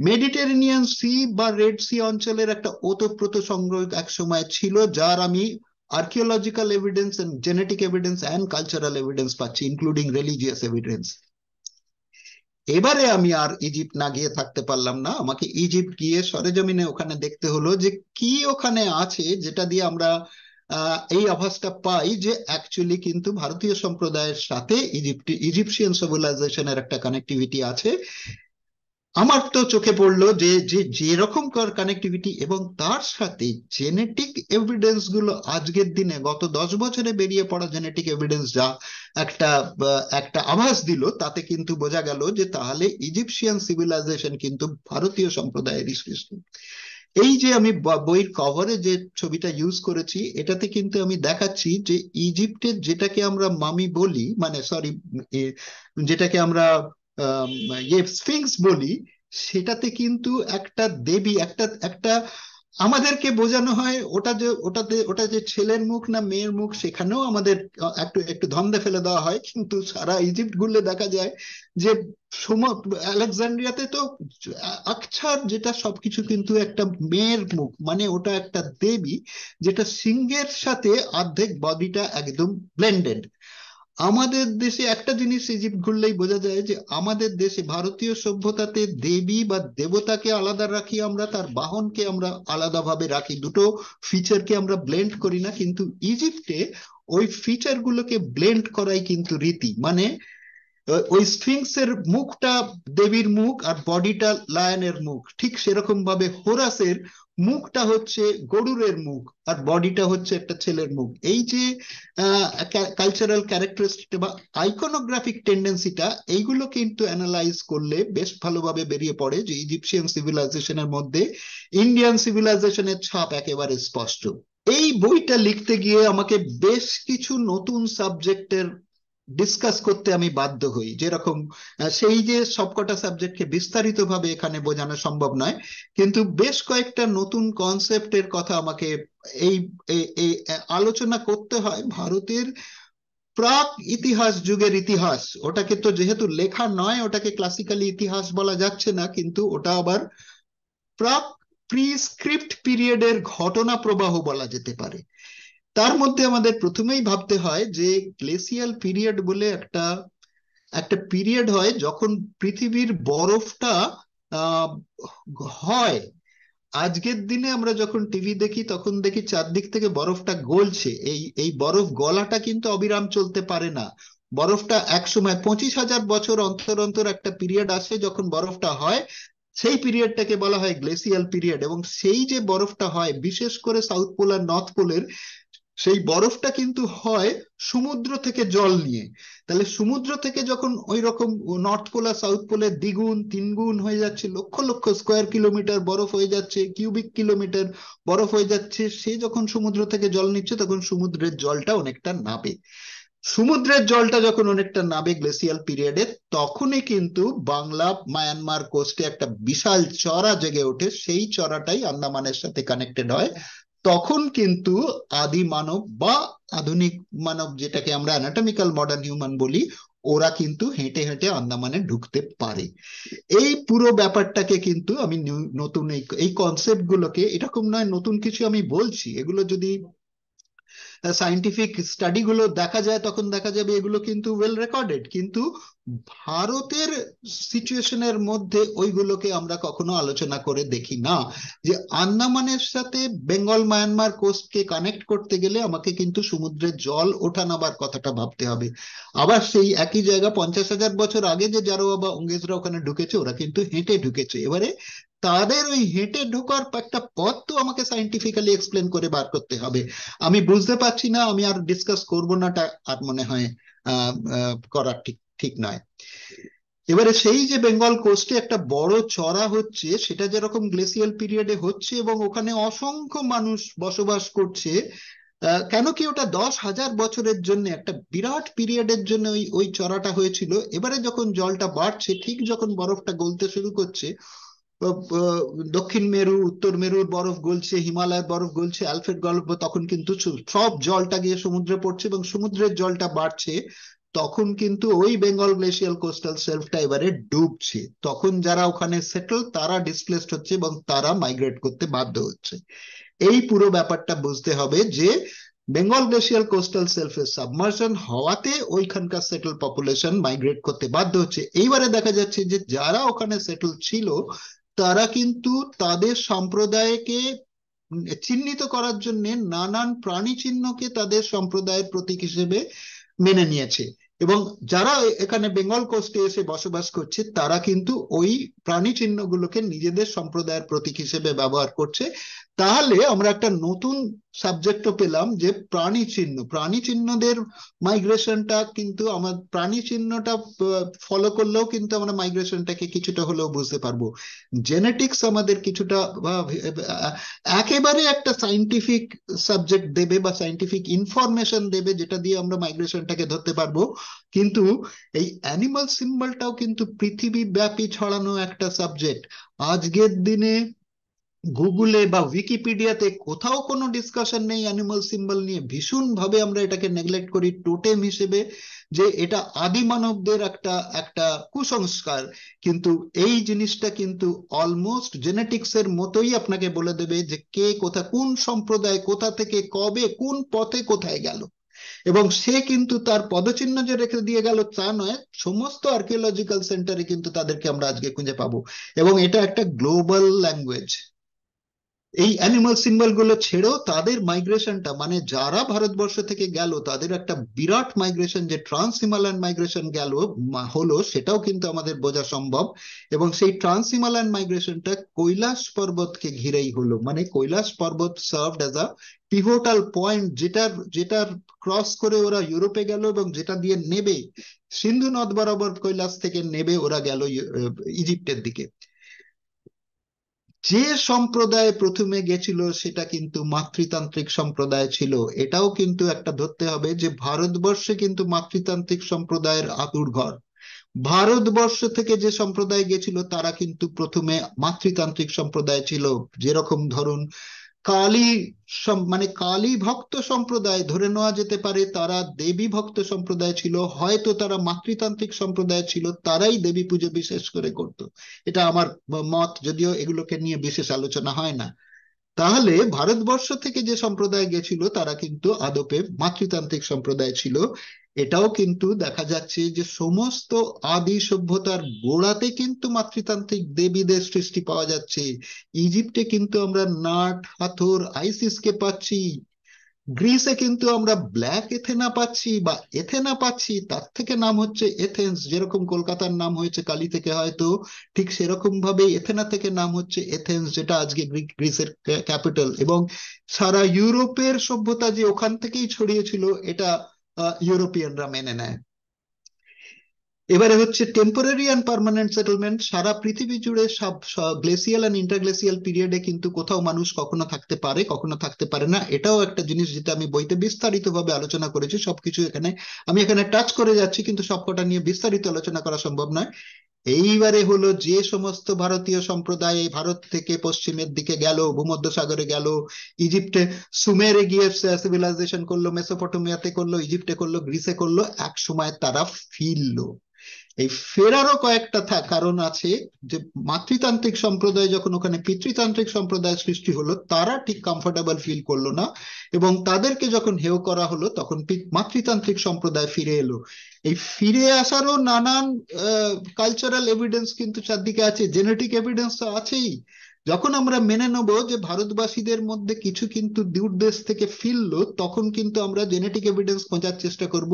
মেডিটেরেনিয়ান সি বা রেড সি অঞ্চলের একটা ওতপ্রোত সংগ্রহ এক সময় ছিল যার আমি archaeological evidence and genetic evidence and cultural evidence পাচ্ছি ইনক্লুডিং রিলিজিয়াস এভিডেন্স এবারে আমি আর ইজিপ্ট না গিয়ে থাকতে পারলাম না আমাকে ইজিপ্ট গিয়ে সরেজমিনে ওখানে দেখতে হলো যে কি ওখানে আছে যেটা দিয়ে আমরা এই আভাসটা পাই যে অ্যাকচুয়ালি কিন্তু ভারতীয় সম্প্রদায়ের সাথে ইজিপ্ট ইজিপশিয়ান সিভিলাইজেশনের একটা কানেক্টিভিটি আছে আমার তো চোখে পড়লো যে যে যেরকমকার কানেক্টিভিটি এবং তার সাথে জেনেটিক এভিডেন্স গুলো আজকের দিনে গত দশ বছরে বেরিয়ে পড়া জেনেটিক এভিডেন্স যা একটা একটা আভাস দিল তাতে কিন্তু বোঝা গেল যে তাহলে ইজিপশিয়ান সিভিলাইজেশন কিন্তু ভারতীয় সম্প্রদায়েরই সৃষ্টি এই যে আমি বইয়ের কভারে যে ছবিটা ইউজ করেছি এটাতে কিন্তু আমি দেখাচ্ছি যে ইজিপ্টের যেটাকে আমরা মামি বলি মানে সরি যেটাকে আমরা ইয়ে স্ফিংস বলি সেটাতে কিন্তু একটা দেবী একটা একটা আমাদেরকে বোঝানো হয় ওটা যে ওটাতে ওটা যে ছেলের মুখ না মেয়ের মুখ সেখানেও আমাদের একটু একটু ধন্দে ফেলে দেওয়া হয় কিন্তু সারা ইজিপ্ট ঘুরলে দেখা যায় যে আলেকজান্ড্রিয়াতে তো আকছার যেটা সবকিছু কিন্তু একটা মেয়ের মুখ মানে ওটা একটা দেবী যেটা সিংহের সাথে অর্ধেক বডিটা একদম ব্লেন্ডেড আমাদের দেশে একটা জিনিস ইজিপ্ট ঘুরলেই বোঝা যায় যে আমাদের দেশে ভারতীয় সভ্যতাতে দেবী বা দেবতাকে আলাদা রাখি আমরা তার বাহনকে আমরা আলাদাভাবে রাখি দুটো ফিচারকে আমরা ব্লেন্ড করি না কিন্তু ইজিপ্টে ওই ফিচারগুলোকে ব্লেন্ড করাই কিন্তু রীতি মানে ওই এর মুখটা দেবীর মুখ আর বডিটা লায়নের মুখ ঠিক সেরকম ভাবে হোরাসের মুখটা হচ্ছে গরুরের মুখ আর বডিটা হচ্ছে একটা ছেলের মুখ এই যে কালচারাল ক্যারেক্টারিস্টিক বা আইকোনোগ্রাফিক টেন্ডেন্সিটা এইগুলো কিন্তু অ্যানালাইজ করলে বেশ ভালোভাবে বেরিয়ে পড়ে যে ইজিপশিয়ান সিভিলাইজেশনের মধ্যে ইন্ডিয়ান সিভিলাইজেশনের ছাপ একেবারে স্পষ্ট এই বইটা লিখতে গিয়ে আমাকে বেশ কিছু নতুন সাবজেক্টের ডিসকাস করতে আমি বাধ্য হই যেরকম সেই যে সবকটা সাবজেক্টকে বিস্তারিতভাবে এখানে বোঝানো সম্ভব নয় কিন্তু বেশ কয়েকটা নতুন কনসেপ্টের কথা আমাকে এই আলোচনা করতে হয় ভারতের প্রাক ইতিহাস যুগের ইতিহাস ওটাকে তো যেহেতু লেখা নয় ওটাকে ক্লাসিক্যালি ইতিহাস বলা যাচ্ছে না কিন্তু ওটা আবার প্রাক প্রিস্ক্রিপ্ট পিরিয়ডের ঘটনা প্রবাহ বলা যেতে পারে তার মধ্যে আমাদের প্রথমেই ভাবতে হয় যে গ্লেসিয়াল পিরিয়ড বলে একটা একটা পিরিয়ড হয় যখন পৃথিবীর বরফটা হয় আজকের দিনে আমরা যখন টিভি দেখি তখন দেখি চারদিক থেকে বরফটা গলছে এই এই বরফ গলাটা কিন্তু অবিরাম চলতে পারে না বরফটা এক সময় পঁচিশ হাজার বছর অন্তর অন্তর একটা পিরিয়ড আসে যখন বরফটা হয় সেই পিরিয়ডটাকে বলা হয় গ্লেসিয়াল পিরিয়ড এবং সেই যে বরফটা হয় বিশেষ করে সাউথ পোল আর নর্থ পোলের সেই বরফটা কিন্তু হয় সমুদ্র থেকে জল নিয়ে তাহলে সমুদ্র থেকে যখন ওই রকম নর্থ পোল আর সাউথ পোলের দ্বিগুণ তিনগুণ হয়ে যাচ্ছে লক্ষ লক্ষ স্কোয়ার কিলোমিটার বরফ হয়ে যাচ্ছে কিউবিক কিলোমিটার বরফ হয়ে যাচ্ছে সে যখন সমুদ্র থেকে জল নিচ্ছে তখন সমুদ্রের জলটা অনেকটা নাবে সমুদ্রের জলটা যখন অনেকটা নাবে গ্লেসিয়াল পিরিয়ডে তখনই কিন্তু বাংলা মায়ানমার কোস্টে একটা বিশাল চড়া জেগে ওঠে সেই চড়াটাই আন্দামানের সাথে কানেক্টেড হয় তখন কিন্তু আদি মানব বা আধুনিক মানব যেটাকে আমরা অ্যানাটমিক্যাল মডার্ন হিউম্যান বলি ওরা কিন্তু হেঁটে হেঁটে আন্দামানে ঢুকতে পারে এই পুরো ব্যাপারটাকে কিন্তু আমি নতুন এই এই গুলোকে এরকম নয় নতুন কিছু আমি বলছি এগুলো যদি সাইন্টিফিক স্টাডি গুলো দেখা যায় তখন দেখা যাবে এগুলো কিন্তু ওয়েল রেকর্ডেড কিন্তু ভারতের সিচুয়েশনের মধ্যে ওইগুলোকে আমরা কখনো আলোচনা করে দেখি না যে আন্দামানের সাথে বেঙ্গল মায়ানমার কোস্টকে কানেক্ট করতে গেলে আমাকে কিন্তু সমুদ্রের জল ওঠা নামার কথাটা ভাবতে হবে আবার সেই একই জায়গা পঞ্চাশ হাজার বছর আগে যে জারোয়া বা অঙ্গেজরা ওখানে ঢুকেছে ওরা কিন্তু হেঁটে ঢুকেছে এবারে তাদের ওই হেঁটে ঢোকার একটা পথ তো আমাকে সাইন্টিফিক্যালি এক্সপ্লেন করে বার করতে হবে আমি বুঝতে পারছি না আমি আর ডিসকাস করবো না আর মনে হয় করার ঠিক ঠিক নয় এবারে সেই যে বেঙ্গল কোস্টে একটা বড় চড়া হচ্ছে সেটা যেরকম গ্লেসিয়াল পিরিয়ডে হচ্ছে এবং ওখানে অসংখ্য মানুষ বসবাস করছে কেন কি ওটা দশ হাজার বছরের জন্য একটা বিরাট পিরিয়ডের জন্য ওই ওই চড়াটা হয়েছিল এবারে যখন জলটা বাড়ছে ঠিক যখন বরফটা গলতে শুরু করছে দক্ষিণ মেরু উত্তর মেরুর বরফ গলছে হিমালয়ের বরফ গলছে আলফেড গল্প তখন কিন্তু সব জলটা গিয়ে সমুদ্রে পড়ছে এবং সমুদ্রের জলটা বাড়ছে তখন কিন্তু ওই বেঙ্গল গ্লেশিয়াল কোস্টাল সেলফ এবারে ডুবছে তখন যারা ওখানে সেটেল তারা ডিসপ্লেসড হচ্ছে এবং তারা মাইগ্রেট করতে বাধ্য হচ্ছে এই পুরো ব্যাপারটা বুঝতে হবে যে বেঙ্গল গ্লেশিয়াল কোস্টাল সেলফের সাবমার্শন হওয়াতে ওইখানকার সেটেল পপুলেশন মাইগ্রেট করতে বাধ্য হচ্ছে এইবারে দেখা যাচ্ছে যে যারা ওখানে সেটেল ছিল তারা কিন্তু তাদের সম্প্রদায়কে চিহ্নিত করার জন্য নানান প্রাণী চিহ্নকে তাদের সম্প্রদায়ের প্রতীক হিসেবে মেনে নিয়েছে এবং যারা এখানে বেঙ্গল কোস্টে এসে বসবাস করছে তারা কিন্তু ওই প্রাণী চিহ্নগুলোকে নিজেদের সম্প্রদায়ের প্রতীক হিসেবে ব্যবহার করছে তাহলে আমরা একটা নতুন সাবজেক্টও পেলাম যে প্রাণী চিহ্ন প্রাণী চিহ্নদের মাইগ্রেশনটা কিন্তু আমার প্রাণী চিহ্নটা ফলো করলেও কিন্তু আমরা মাইগ্রেশনটাকে কিছুটা হলেও বুঝতে পারবো জেনেটিক্স আমাদের কিছুটা একেবারে একটা সাইন্টিফিক সাবজেক্ট দেবে বা সাইন্টিফিক ইনফরমেশন দেবে যেটা দিয়ে আমরা মাইগ্রেশনটাকে ধরতে পারবো কিন্তু এই অ্যানিমাল সিম্বলটাও কিন্তু পৃথিবী ব্যাপী ছড়ানো একটা সাবজেক্ট আজকের দিনে গুগলে বা উইকিপিডিয়াতে কোথাও কোনো ডিসকাশন নেই অ্যানিমাল সিম্বল নিয়ে ভীষণভাবে আমরা এটাকে নেগলেক্ট করি টোটেম হিসেবে যে এটা আদি মানবদের একটা একটা কুসংস্কার কিন্তু এই জিনিসটা কিন্তু অলমোস্ট এর মতোই আপনাকে বলে দেবে যে কে কোথা কোন সম্প্রদায় কোথা থেকে কবে কোন পথে কোথায় গেল এবং সে কিন্তু তার পদচিহ্ন যে রেখে দিয়ে গেল তা নয় সমস্ত আর্কিওলজিক্যাল সেন্টারে কিন্তু তাদেরকে আমরা আজকে খুঁজে পাবো এবং এটা একটা গ্লোবাল ল্যাঙ্গুয়েজ এই অ্যানিমাল সিম্বল গুলো ছেড়েও তাদের মাইগ্রেশনটা মানে যারা ভারতবর্ষ থেকে গেল তাদের একটা বিরাট মাইগ্রেশন যে ট্রান্স হিমালয়ান মাইগ্রেশন গেল হলো সেটাও কিন্তু আমাদের বোঝা সম্ভব এবং সেই ট্রান্স হিমালয়ান মাইগ্রেশনটা কৈলাস পর্বতকে ঘিরেই হলো মানে কৈলাস পর্বত served as a pivotal point যেটার যেটার ক্রস করে ওরা ইউরোপে গেল এবং যেটা দিয়ে নেবে সিন্ধু নদ বরাবর কৈলাস থেকে নেবে ওরা গেল ইজিপ্টের দিকে যে সম্প্রদায় প্রথমে গেছিল সেটা কিন্তু মাতৃতান্ত্রিক সম্প্রদায় ছিল এটাও কিন্তু একটা ধরতে হবে যে ভারতবর্ষে কিন্তু মাতৃতান্ত্রিক সম্প্রদায়ের ঘর ভারতবর্ষ থেকে যে সম্প্রদায় গেছিল তারা কিন্তু প্রথমে মাতৃতান্ত্রিক সম্প্রদায় ছিল যেরকম ধরুন কালী মানে কালী ভক্ত সম্প্রদায় ধরে নেওয়া যেতে পারে তারা দেবী ভক্ত সম্প্রদায় ছিল হয়তো তারা মাতৃতান্ত্রিক সম্প্রদায় ছিল তারাই দেবী পুজো বিশেষ করে করত এটা আমার মত যদিও এগুলোকে নিয়ে বিশেষ আলোচনা হয় না তাহলে ভারতবর্ষ থেকে যে সম্প্রদায় গেছিল তারা কিন্তু আদপে মাতৃতান্ত্রিক সম্প্রদায় ছিল এটাও কিন্তু দেখা যাচ্ছে যে সমস্ত আদি সভ্যতার গোড়াতে কিন্তু মাতৃতান্ত্রিক দেবীদের সৃষ্টি পাওয়া যাচ্ছে ইজিপ্টে কিন্তু আমরা নাট হাথর আইসিসকে পাচ্ছি গ্রিসে কিন্তু আমরা ব্ল্যাক এথেনা পাচ্ছি বা এথেনা পাচ্ছি তার থেকে নাম হচ্ছে এথেন্স যেরকম কলকাতার নাম হয়েছে কালী থেকে হয়তো ঠিক সেরকম ভাবে এথেনা থেকে নাম হচ্ছে এথেন্স যেটা আজকে গ্রিসের ক্যাপিটাল এবং সারা ইউরোপের সভ্যতা যে ওখান থেকেই ছড়িয়েছিল এটা ইউরোপিয়ানরা মেনে নেয় এবারে হচ্ছে টেম্পোরারি অ্যান্ড পার্মানেন্ট সেটেলমেন্ট সারা পৃথিবী জুড়ে সব গ্লেসিয়াল অ্যান্ড ইন্টারগ্লেসিয়াল পিরিয়ডে কিন্তু কোথাও মানুষ কখনো থাকতে পারে কখনো থাকতে পারে না এটাও একটা জিনিস যেটা আমি বইতে বিস্তারিতভাবে আলোচনা করেছি সবকিছু এখানে আমি এখানে টাচ করে যাচ্ছি কিন্তু সবকটা নিয়ে বিস্তারিত আলোচনা করা সম্ভব নয় এইবারে হলো যে সমস্ত ভারতীয় সম্প্রদায় এই ভারত থেকে পশ্চিমের দিকে গেল ভূমধ্যসাগরে গেল ইজিপ্টে সুমেরে গিয়ে সিভিলাইজেশন করলো মেসোপটোমিয়াতে করলো ইজিপ্টে করলো গ্রিসে করলো এক সময় তারা ফিরলো এই ফেরারও কয়েকটা কারণ আছে যে মাতৃতান্ত্রিক সম্প্রদায় যখন ওখানে পিতৃতান্ত্রিক সম্প্রদায় সৃষ্টি হলো তারা ঠিক কমফোর্টেবল ফিল করলো না এবং তাদেরকে যখন হেও করা হলো তখন মাতৃতান্ত্রিক সম্প্রদায় ফিরে এলো এই ফিরে আসারও নানান কালচারাল এভিডেন্স কিন্তু চারদিকে আছে জেনেটিক এভিডেন্স তো আছেই যখন আমরা মেনে নেব যে ভারতবাসীদের মধ্যে কিছু কিন্তু দূর দেশ থেকে ফিরলো তখন কিন্তু আমরা জেনেটিক এভিডেন্স খোঁজার চেষ্টা করব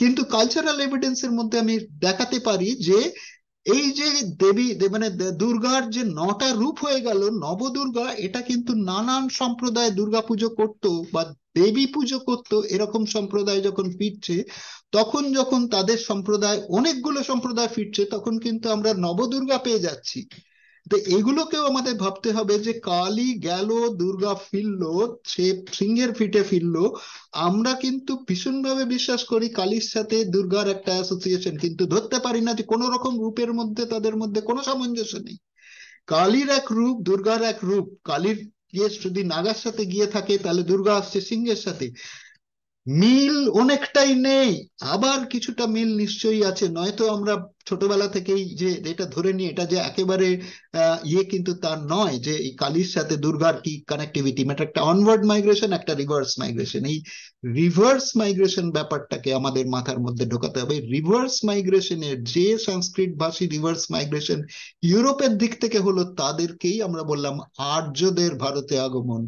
কিন্তু কালচারাল এভিডেন্স এর মধ্যে আমি দেখাতে পারি যে এই যে দেবী মানে দুর্গার যে নটা রূপ হয়ে গেল নবদুর্গা এটা কিন্তু নানান সম্প্রদায় দুর্গা পুজো করতো বা দেবী পুজো করতো এরকম সম্প্রদায় যখন ফিরছে তখন যখন তাদের সম্প্রদায় অনেকগুলো সম্প্রদায় ফিরছে তখন কিন্তু আমরা নবদুর্গা পেয়ে যাচ্ছি তো এগুলোকেও আমাদের ভাবতে হবে যে কালী গেল দুর্গা ফিরল সে সিংহের ফিটে ফিরল আমরা কিন্তু ভীষণভাবে বিশ্বাস করি কালীর সাথে দুর্গার একটা অ্যাসোসিয়েশন কিন্তু ধরতে পারি না যে কোনো রকম রূপের মধ্যে তাদের মধ্যে কোনো সামঞ্জস্য নেই কালীর এক রূপ দুর্গার এক রূপ কালীর গিয়ে যদি নাগার সাথে গিয়ে থাকে তাহলে দুর্গা আসছে সিংহের সাথে মিল অনেকটাই নেই আবার কিছুটা মিল নিশ্চয়ই আছে নয়তো আমরা ছোটবেলা থেকেই যে এটা ধরে নিয়ে এটা যে একেবারে ইয়ে কিন্তু তার নয় যে এই কালির সাথে দুর্গার কি কানেক্টিভিটি মানে একটা অনওয়ার্ড মাইগ্রেশন একটা রিভার্স মাইগ্রেশন এই রিভার্স মাইগ্রেশন ব্যাপারটাকে আমাদের মাথার মধ্যে ঢোকাতে হবে রিভার্স মাইগ্রেশনের যে সংস্কৃত ভাষী রিভার্স মাইগ্রেশন ইউরোপের দিক থেকে হলো তাদেরকেই আমরা বললাম আর্যদের ভারতে আগমন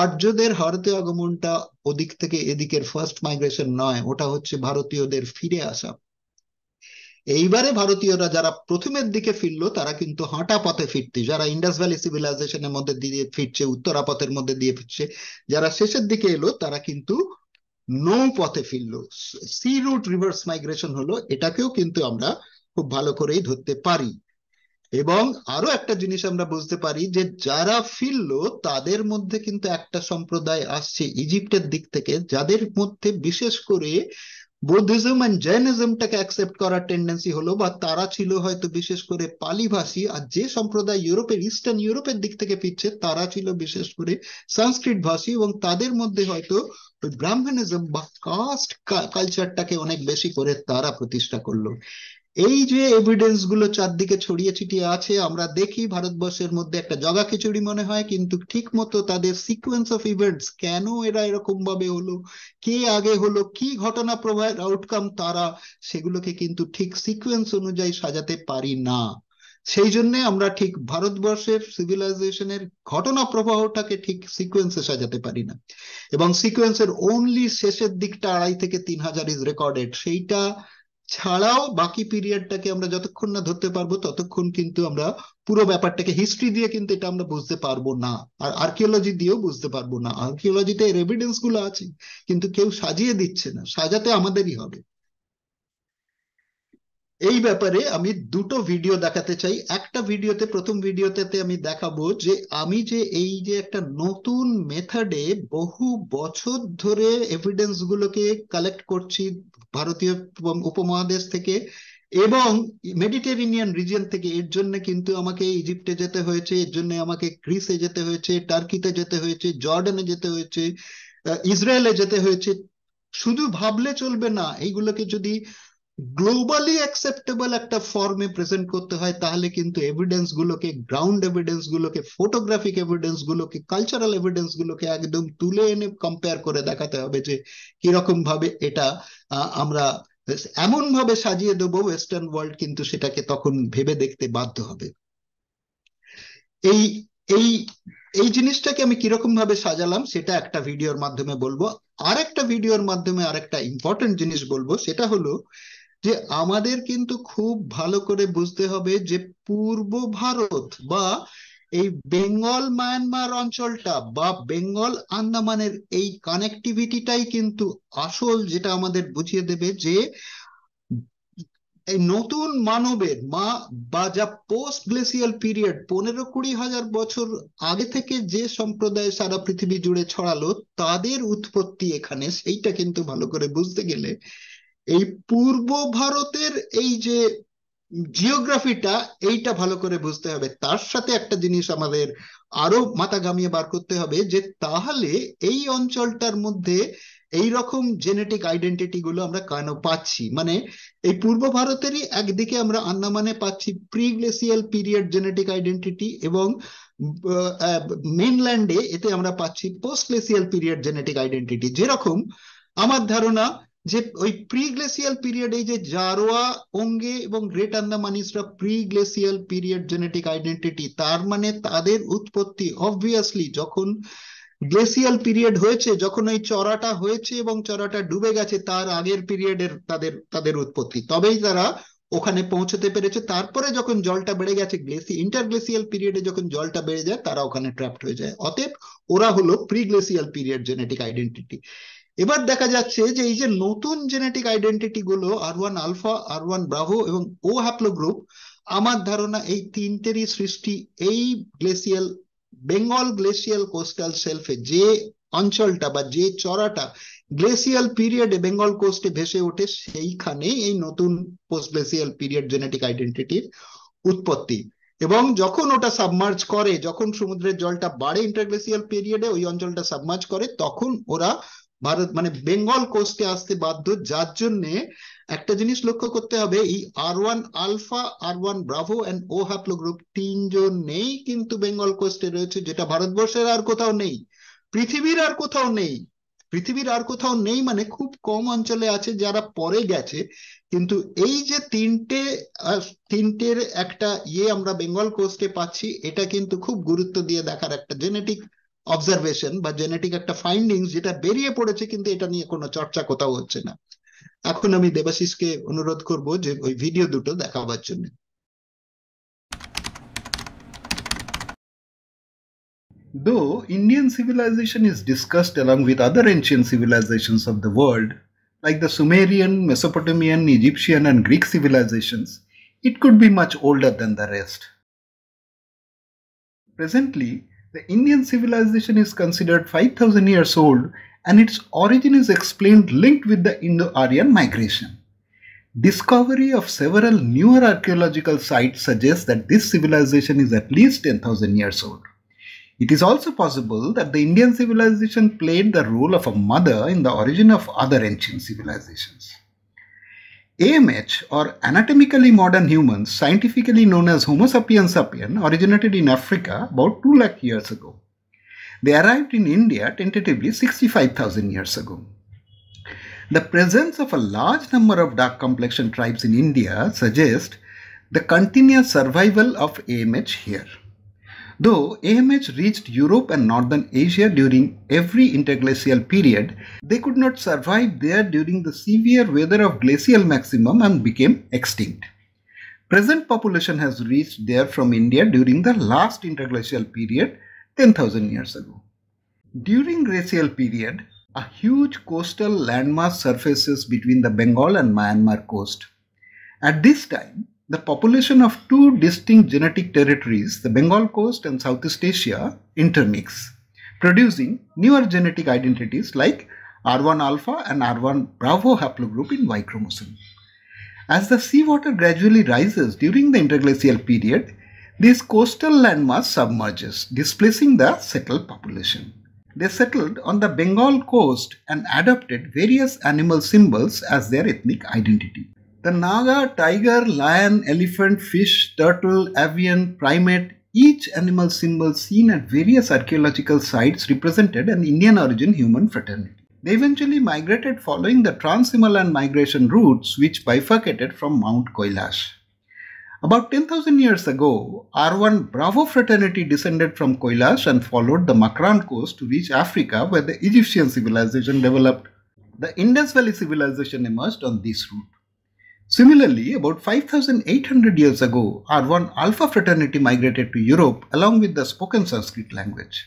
আর্যদের ভারতে আগমনটা ওদিক থেকে এদিকের ফার্স্ট মাইগ্রেশন নয় ওটা হচ্ছে ভারতীয়দের ফিরে আসা এইবারে ভারতীয়রা যারা প্রথমের দিকে ফিরলো তারা কিন্তু হাঁটা পথে ফিরতে যারা ইন্ডাস ভ্যালি সিভিলাইজেশনের মধ্যে দিয়ে ফিরছে উত্তরা পথের মধ্যে দিয়ে ফিরছে যারা শেষের দিকে এলো তারা কিন্তু নৌ পথে ফিরলো সি রুট রিভার্স মাইগ্রেশন হলো এটাকেও কিন্তু আমরা খুব ভালো করেই ধরতে পারি এবং আরো একটা জিনিস আমরা বুঝতে পারি যে যারা ফিরলো তাদের মধ্যে কিন্তু একটা সম্প্রদায় আসছে ইজিপ্টের দিক থেকে যাদের মধ্যে বিশেষ করে বৌদ্ধিজম অ্যান্ড জৈনিজমটাকে অ্যাকসেপ্ট করার টেন্ডেন্সি হলো বা তারা ছিল হয়তো বিশেষ করে পালিভাষী আর যে সম্প্রদায় ইউরোপের ইস্টার্ন ইউরোপের দিক থেকে ফিরছে তারা ছিল বিশেষ করে সংস্কৃত ভাষী এবং তাদের মধ্যে হয়তো ব্রাহ্মণিজম বা কাস্ট কালচারটাকে অনেক বেশি করে তারা প্রতিষ্ঠা করলো এই যে এভিডেন্স গুলো চারদিকে ছড়িয়ে ছিটিয়ে আছে আমরা দেখি ভারতবর্ষের মধ্যে একটা জগা খিচুড়ি মনে হয় কিন্তু ঠিক মতো তাদের সিকোয়েন্স অফ ইভেন্টস কেন এরা এরকম ভাবে হলো কে আগে হলো কি ঘটনা প্রবাহের আউটকাম তারা সেগুলোকে কিন্তু ঠিক সিকোয়েন্স অনুযায়ী সাজাতে পারি না সেই জন্যে আমরা ঠিক ভারতবর্ষের সিভিলাইজেশনের ঘটনা প্রবাহটাকে ঠিক সিকোয়েন্সে সাজাতে পারি না এবং সিকোয়েন্সের ওনলি শেষের দিকটা আড়াই থেকে তিন হাজার ইজ রেকর্ডেড সেইটা ছাড়াও বাকি পিরিয়ডটাকে আমরা যতক্ষণ না ধরতে পারবো ততক্ষণ কিন্তু আমরা পুরো ব্যাপারটাকে হিস্ট্রি দিয়ে কিন্তু এটা আমরা বুঝতে পারবো না আর আর্কিওলজি দিয়েও বুঝতে পারবো না আর্কিওলজিতে এর এভিডেন্স গুলো আছে কিন্তু কেউ সাজিয়ে দিচ্ছে না সাজাতে আমাদেরই হবে এই ব্যাপারে আমি দুটো ভিডিও দেখাতে চাই একটা ভিডিওতে প্রথম ভিডিওতে আমি দেখাবো যে আমি যে এই যে একটা নতুন মেথডে বহু বছর ধরে এভিডেন্স গুলোকে কালেক্ট করছি ভারতীয় উপমহাদেশ থেকে এবং মেডিটেরিনিয়ান রিজিয়ন থেকে এর জন্য কিন্তু আমাকে ইজিপ্টে যেতে হয়েছে এর জন্য আমাকে গ্রিসে যেতে হয়েছে টার্কিতে যেতে হয়েছে জর্ডানে যেতে হয়েছে ইসরায়েলে যেতে হয়েছে শুধু ভাবলে চলবে না এইগুলোকে যদি গ্লোবালি অ্যাকসেপ্টেবল একটা ফর্মে প্রেজেন্ট করতে হয় তাহলে কিন্তু এভিডেন্স গুলোকে গ্রাউন্ড এভিডেন্স গুলোকে ফটোগ্রাফিক এভিডেন্স গুলোকে কালচারাল এভিডেন্স গুলোকে একদম তুলে এনে কম্পেয়ার করে দেখাতে হবে যে কিরকম ভাবে এটা আমরা এমন ভাবে সাজিয়ে দেবো ওয়েস্টার্ন ওয়ার্ল্ড কিন্তু সেটাকে তখন ভেবে দেখতে বাধ্য হবে এই এই এই জিনিসটাকে আমি কিরকম ভাবে সাজালাম সেটা একটা ভিডিওর মাধ্যমে বলবো আর একটা ভিডিওর মাধ্যমে আর একটা ইম্পর্টেন্ট জিনিস বলবো সেটা হলো যে আমাদের কিন্তু খুব ভালো করে বুঝতে হবে যে পূর্ব ভারত বা এই বেঙ্গল মায়ানমার অঞ্চলটা বা বেঙ্গল আন্দামানের এই কানেক্টিভিটিটাই কিন্তু আসল যেটা আমাদের বুঝিয়ে দেবে যে এই নতুন মানবের মা বা যা পোস্ট গ্লেসিয়াল পিরিয়ড পনেরো কুড়ি হাজার বছর আগে থেকে যে সম্প্রদায় সারা পৃথিবী জুড়ে ছড়ালো তাদের উৎপত্তি এখানে সেইটা কিন্তু ভালো করে বুঝতে গেলে এই পূর্ব ভারতের এই যে জিওগ্রাফিটা এইটা ভালো করে বুঝতে হবে তার সাথে একটা জিনিস আমাদের আরো মাথা ঘামিয়ে বার করতে হবে যে তাহলে এই অঞ্চলটার মধ্যে এই রকম জেনেটিক আইডেন্টিটি গুলো আমরা কেন পাচ্ছি মানে এই পূর্ব ভারতেরই একদিকে আমরা আন্দামানে পাচ্ছি প্রিগ্লেসিয়াল পিরিয়ড জেনেটিক আইডেন্টিটি এবং মেনল্যান্ডে এতে আমরা পাচ্ছি post glacial period genetic identity যেরকম আমার ধারণা যে ওই প্রি গ্লেসিয়াল পিরিয়ড এই যে জারোয়া অঙ্গে এবং গ্রেট আন্দামানিসরা pre glacial period genetic identity তার মানে তাদের উৎপত্তি অবভিয়াসলি যখন গ্লেসিয়াল পিরিয়ড হয়েছে যখন ওই চড়াটা হয়েছে এবং চড়াটা ডুবে গেছে তার আগের পিরিয়ডের তাদের তাদের উৎপত্তি তবেই তারা ওখানে পৌঁছতে পেরেছে তারপরে যখন জলটা বেড়ে গেছে গ্লেসি ইন্টারগ্লেসিয়াল পিরিয়ডে যখন জলটা বেড়ে যায় তারা ওখানে ট্র্যাপড হয়ে যায় অতএব ওরা হলো প্রিগ্লেসিয়াল পিরিয়ড জেনেটিক আইডেন্টিটি এবার দেখা যাচ্ছে যে এই যে নতুন জেনেটিক আইডেন্টিটি গুলো R one alpha R one bravo এবং ও হ্যাপলো গ্রুপ আমার ধারণা এই তিনটেরই সৃষ্টি এই গ্লেসিয়াল বেঙ্গল গ্লেসিয়াল কোস্টাল সেলফে যে অঞ্চলটা বা যে চড়াটা গ্লেসিয়াল পিরিয়ডে বেঙ্গল কোস্টে ভেসে ওঠে সেইখানে এই নতুন পোস্ট গ্লেসিয়াল পিরিয়ড জেনেটিক আইডেন্টিটির উৎপত্তি এবং যখন ওটা সাবমার্জ করে যখন সমুদ্রের জলটা বাড়ে ইন্টারগ্লেসিয়াল পিরিয়ডে ওই অঞ্চলটা সাবমার্জ করে তখন ওরা ভারত মানে বেঙ্গল কোস্টে আসতে বাধ্য যার জন্য একটা জিনিস লক্ষ্য করতে হবে এই R one alpha R one bravo and O haplogroup তিনজন নেই কিন্তু বেঙ্গল কোস্টে রয়েছে যেটা ভারতবর্ষের আর কোথাও নেই পৃথিবীর আর কোথাও নেই পৃথিবীর আর কোথাও নেই মানে খুব কম অঞ্চলে আছে যারা পরে গেছে কিন্তু এই যে তিনটে তিনটের একটা ইয়ে আমরা বেঙ্গল কোস্টে পাচ্ছি এটা কিন্তু খুব গুরুত্ব দিয়ে দেখার একটা জেনেটিক অবজারভেশন বা জেনেটিক একটা ফাইন্ডিংস যেটা বেরিয়ে পড়েছে কিন্তু এটা নিয়ে কোনো চর্চা কোথাও হচ্ছে না এখন আমি দেবাশিসকে অনুরোধ করব যে ওই ভিডিও দুটো দেখাবার জন্য Though Indian civilization is discussed along with other ancient civilizations of the world, like the Sumerian, Mesopotamian, Egyptian, and Greek civilizations, it could be much older than the rest. Presently, the Indian civilization is considered 5000 years old and its origin is explained linked with the Indo-Aryan migration. Discovery of several newer archaeological sites suggests that this civilization is at least 10,000 years old. It is also possible that the Indian civilization played the role of a mother in the origin of other ancient civilizations. AMH, or anatomically modern humans, scientifically known as Homo sapiens sapien, originated in Africa about 2 lakh years ago. They arrived in India tentatively 65,000 years ago. The presence of a large number of dark complexion tribes in India suggests the continuous survival of AMH here. Though AMH reached Europe and northern Asia during every interglacial period, they could not survive there during the severe weather of glacial maximum and became extinct. Present population has reached there from India during the last interglacial period 10,000 years ago. During glacial period, a huge coastal landmass surfaces between the Bengal and Myanmar coast. At this time, the population of two distinct genetic territories, the Bengal coast and Southeast Asia, intermix, producing newer genetic identities like R1 alpha and R1 bravo haplogroup in Y chromosome. As the seawater gradually rises during the interglacial period, this coastal landmass submerges, displacing the settled population. They settled on the Bengal coast and adopted various animal symbols as their ethnic identity. The naga, tiger, lion, elephant, fish, turtle, avian, primate, each animal symbol seen at various archaeological sites represented an Indian origin human fraternity. They eventually migrated following the Trans-Himalayan migration routes which bifurcated from Mount Kailash. About 10,000 years ago, R1 Bravo fraternity descended from Kailash and followed the Makran coast to reach Africa where the Egyptian civilization developed. The Indus Valley civilization emerged on this route. Similarly, about 5,800 years ago, our one Alpha fraternity migrated to Europe along with the spoken Sanskrit language.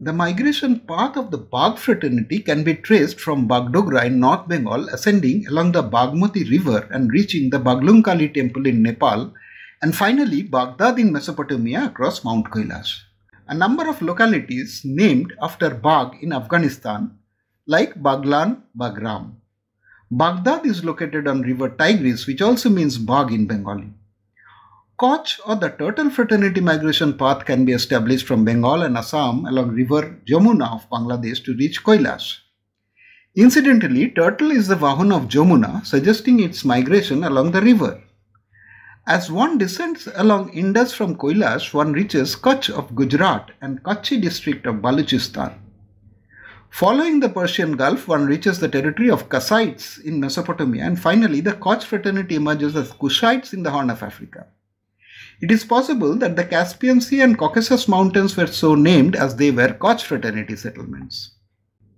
The migration path of the Bagh fraternity can be traced from Bagdogra in North Bengal ascending along the Bagmati river and reaching the Baglunkali temple in Nepal and finally Baghdad in Mesopotamia across Mount Kailash. A number of localities named after Bagh in Afghanistan like Baglan, Bagram. Baghdad is located on river Tigris, which also means bog in Bengali. Koch or the turtle fraternity migration path can be established from Bengal and Assam along river Jamuna of Bangladesh to reach Kailash. Incidentally, turtle is the Vahun of Jamuna, suggesting its migration along the river. As one descends along Indus from Kailash, one reaches Kutch of Gujarat and Kutchi district of Balochistan. Following the Persian Gulf, one reaches the territory of Kassites in Mesopotamia and finally the Koch fraternity emerges as Kushites in the Horn of Africa. It is possible that the Caspian Sea and Caucasus Mountains were so named as they were Koch fraternity settlements.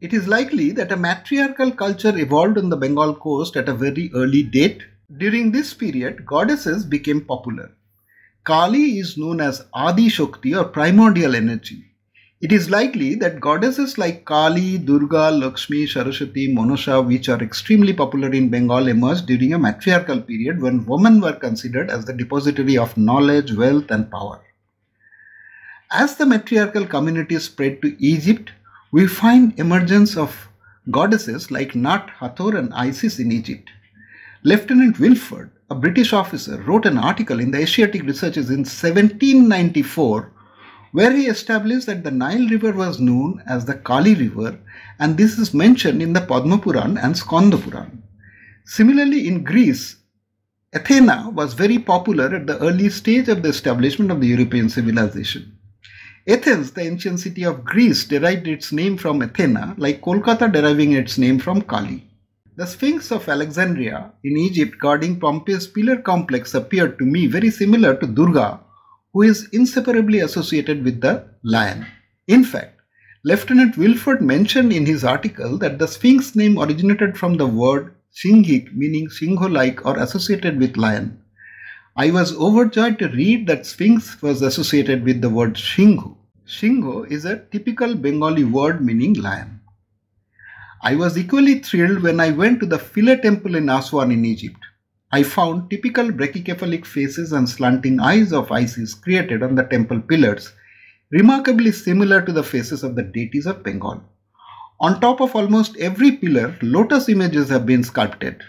It is likely that a matriarchal culture evolved on the Bengal coast at a very early date. During this period, goddesses became popular. Kali is known as Adi Shakti or primordial energy. It is likely that goddesses like Kali, Durga, Lakshmi, Saraswati, Manusha, which are extremely popular in Bengal, emerged during a matriarchal period when women were considered as the depository of knowledge, wealth, and power. As the matriarchal community spread to Egypt, we find emergence of goddesses like Nut, Hathor, and Isis in Egypt. Lieutenant Wilford, a British officer, wrote an article in the Asiatic Researches in 1794 where he established that the Nile river was known as the Kali river and this is mentioned in the Padma Puran and Skanda Puran. Similarly in Greece, Athena was very popular at the early stage of the establishment of the European civilization. Athens, the ancient city of Greece, derived its name from Athena, like Kolkata deriving its name from Kali. The Sphinx of Alexandria in Egypt guarding Pompeii's pillar complex appeared to me very similar to Durga who is inseparably associated with the lion. In fact, Lieutenant Wilford mentioned in his article that the Sphinx name originated from the word Singhik meaning Singho-like or associated with lion. I was overjoyed to read that Sphinx was associated with the word Shingo. Shingo is a typical Bengali word meaning lion. I was equally thrilled when I went to the Philae temple in Aswan in Egypt. I found typical brachycephalic faces and slanting eyes of Isis created on the temple pillars, remarkably similar to the faces of the deities of Bengal. On top of almost every pillar, lotus images have been sculpted,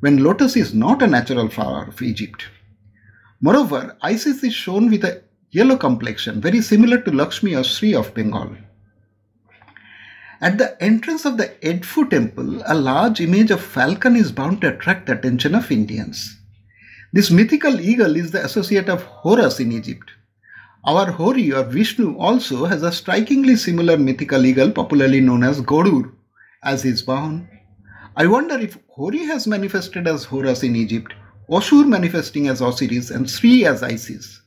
when lotus is not a natural flower of Egypt. Moreover, Isis is shown with a yellow complexion, very similar to Lakshmi or Sri of Bengal. At the entrance of the Edfu temple, a large image of falcon is bound to attract the attention of Indians. This mythical eagle is the associate of Horus in Egypt. Our Hori or Vishnu also has a strikingly similar mythical eagle popularly known as Godur as his bahan. I wonder if Hori has manifested as Horus in Egypt, Osur manifesting as Osiris and Sri as Isis.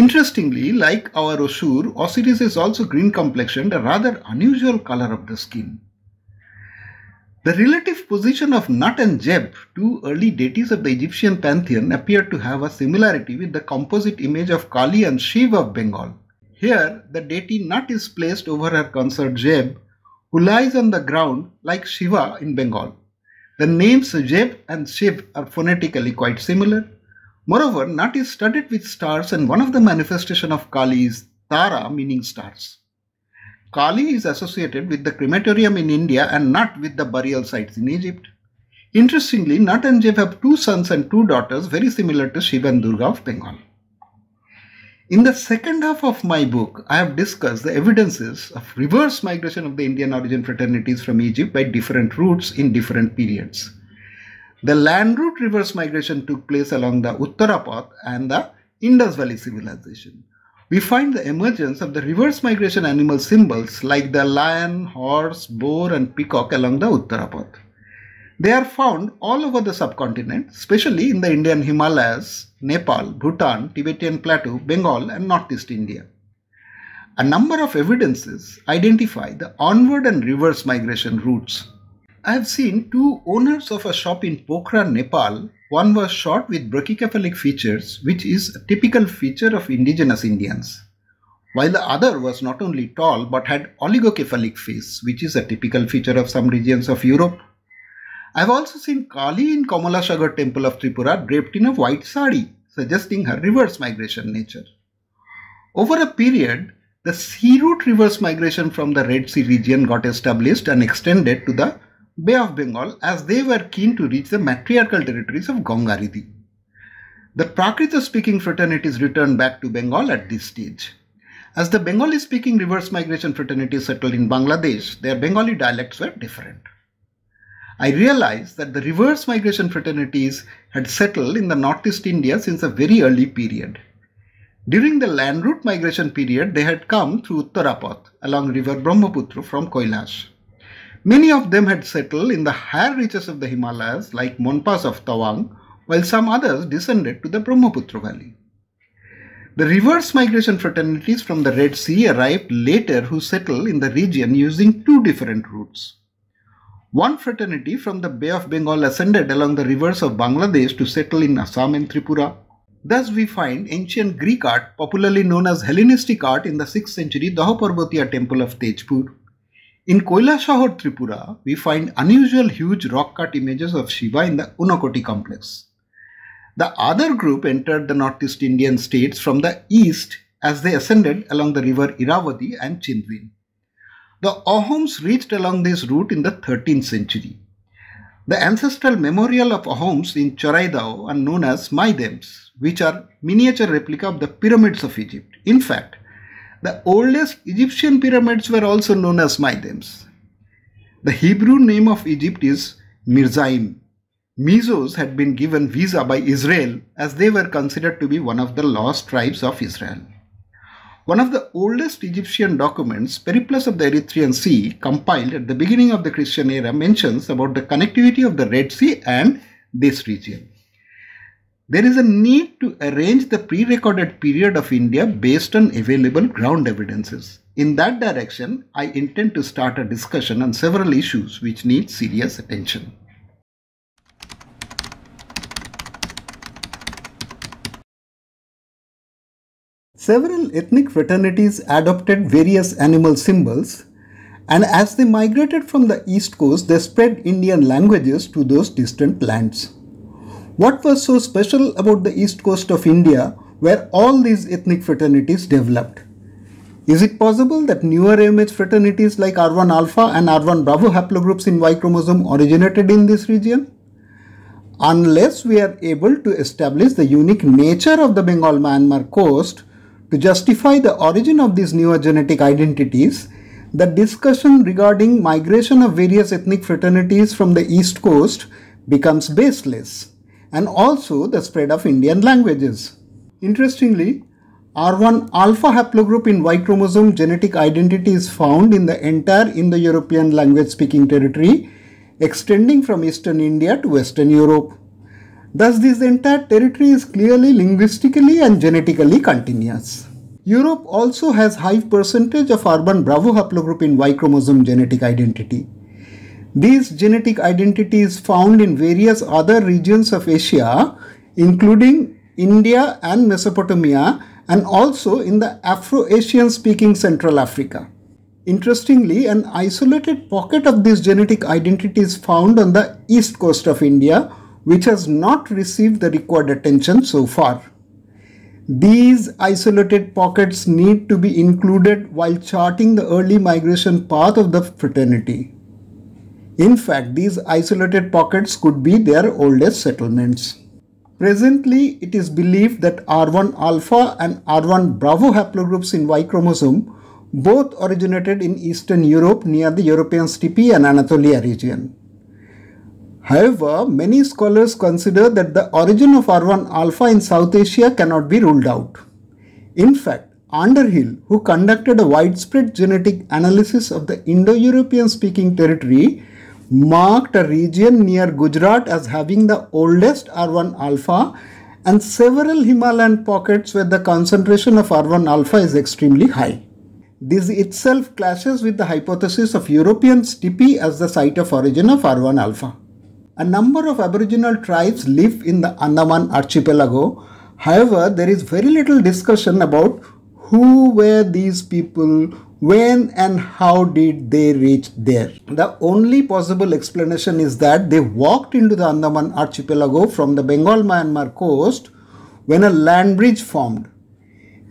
Interestingly, like our Osur, Osiris is also green complexioned, a rather unusual color of the skin. The relative position of Nut and Jeb, two early deities of the Egyptian pantheon, appear to have a similarity with the composite image of Kali and Shiva of Bengal. Here, the deity Nut is placed over her consort Jeb, who lies on the ground like Shiva in Bengal. The names Jeb and Shiv are phonetically quite similar, Moreover, Nat is studded with stars and one of the manifestations of Kali is Tara meaning stars. Kali is associated with the crematorium in India and Nat with the burial sites in Egypt. Interestingly, Nat and Jeff have two sons and two daughters very similar to Shiva and Durga of Bengal. In the second half of my book, I have discussed the evidences of reverse migration of the Indian origin fraternities from Egypt by different routes in different periods. The land route reverse migration took place along the Uttarapath and the Indus Valley civilization. We find the emergence of the reverse migration animal symbols like the lion, horse, boar and peacock along the Uttarapath. They are found all over the subcontinent, especially in the Indian Himalayas, Nepal, Bhutan, Tibetan Plateau, Bengal and Northeast India. A number of evidences identify the onward and reverse migration routes I have seen two owners of a shop in Pokhara, Nepal. One was shot with brachycephalic features, which is a typical feature of indigenous Indians, while the other was not only tall but had oligocephalic face, which is a typical feature of some regions of Europe. I have also seen Kali in Kamalashagar temple of Tripura draped in a white sari, suggesting her reverse migration nature. Over a period, the sea route reverse migration from the Red Sea region got established and extended to the Bay of Bengal as they were keen to reach the matriarchal territories of Gongaridi. The Prakrit speaking fraternities returned back to Bengal at this stage. As the Bengali speaking reverse migration fraternities settled in Bangladesh, their Bengali dialects were different. I realized that the reverse migration fraternities had settled in the northeast India since a very early period. During the land route migration period, they had come through Uttarapath along river Brahmaputra from Kailash. Many of them had settled in the higher reaches of the Himalayas like Monpas of Tawang, while some others descended to the Brahmaputra valley. The reverse migration fraternities from the Red Sea arrived later who settled in the region using two different routes. One fraternity from the Bay of Bengal ascended along the rivers of Bangladesh to settle in Assam and Tripura. Thus we find ancient Greek art, popularly known as Hellenistic art in the 6th century Dahaparvatiya temple of Tejpur, in Kailasahar, Tripura, we find unusual huge rock cut images of Shiva in the Unakoti complex. The other group entered the northeast Indian states from the east as they ascended along the river Irrawaddy and Chindwin. The Ahoms reached along this route in the 13th century. The ancestral memorial of Ahoms in Choraidao are known as Maidems, which are miniature replica of the pyramids of Egypt. In fact, the oldest Egyptian pyramids were also known as Maidems. The Hebrew name of Egypt is Mirzaim. Mizos had been given visa by Israel as they were considered to be one of the lost tribes of Israel. One of the oldest Egyptian documents, Periplus of the Eritrean Sea, compiled at the beginning of the Christian era mentions about the connectivity of the Red Sea and this region. There is a need to arrange the pre-recorded period of India based on available ground evidences. In that direction, I intend to start a discussion on several issues which need serious attention. Several ethnic fraternities adopted various animal symbols and as they migrated from the east coast they spread Indian languages to those distant lands. What was so special about the east coast of India where all these ethnic fraternities developed? Is it possible that newer AMH fraternities like R1 alpha and R1 bravo haplogroups in Y chromosome originated in this region? Unless we are able to establish the unique nature of the Bengal Myanmar coast to justify the origin of these newer genetic identities, the discussion regarding migration of various ethnic fraternities from the east coast becomes baseless and also the spread of Indian languages. Interestingly, R1 alpha haplogroup in Y chromosome genetic identity is found in the entire Indo-European language speaking territory extending from eastern India to western Europe. Thus this entire territory is clearly linguistically and genetically continuous. Europe also has high percentage of urban Bravo haplogroup in Y chromosome genetic identity. These genetic identities found in various other regions of Asia, including India and Mesopotamia, and also in the Afro-Asian speaking Central Africa. Interestingly, an isolated pocket of these genetic identities found on the east coast of India, which has not received the required attention so far. These isolated pockets need to be included while charting the early migration path of the fraternity. In fact, these isolated pockets could be their oldest settlements. Presently, it is believed that R1 alpha and R1 bravo haplogroups in Y chromosome both originated in Eastern Europe near the European steppe and Anatolia region. However, many scholars consider that the origin of R1 alpha in South Asia cannot be ruled out. In fact, Underhill, who conducted a widespread genetic analysis of the Indo-European speaking territory, marked a region near Gujarat as having the oldest R1 alpha and several Himalayan pockets where the concentration of R1 alpha is extremely high. This itself clashes with the hypothesis of European steppe as the site of origin of R1 alpha. A number of aboriginal tribes live in the Andaman archipelago. However, there is very little discussion about who were these people, when and how did they reach there? The only possible explanation is that they walked into the Andaman archipelago from the Bengal Myanmar coast when a land bridge formed.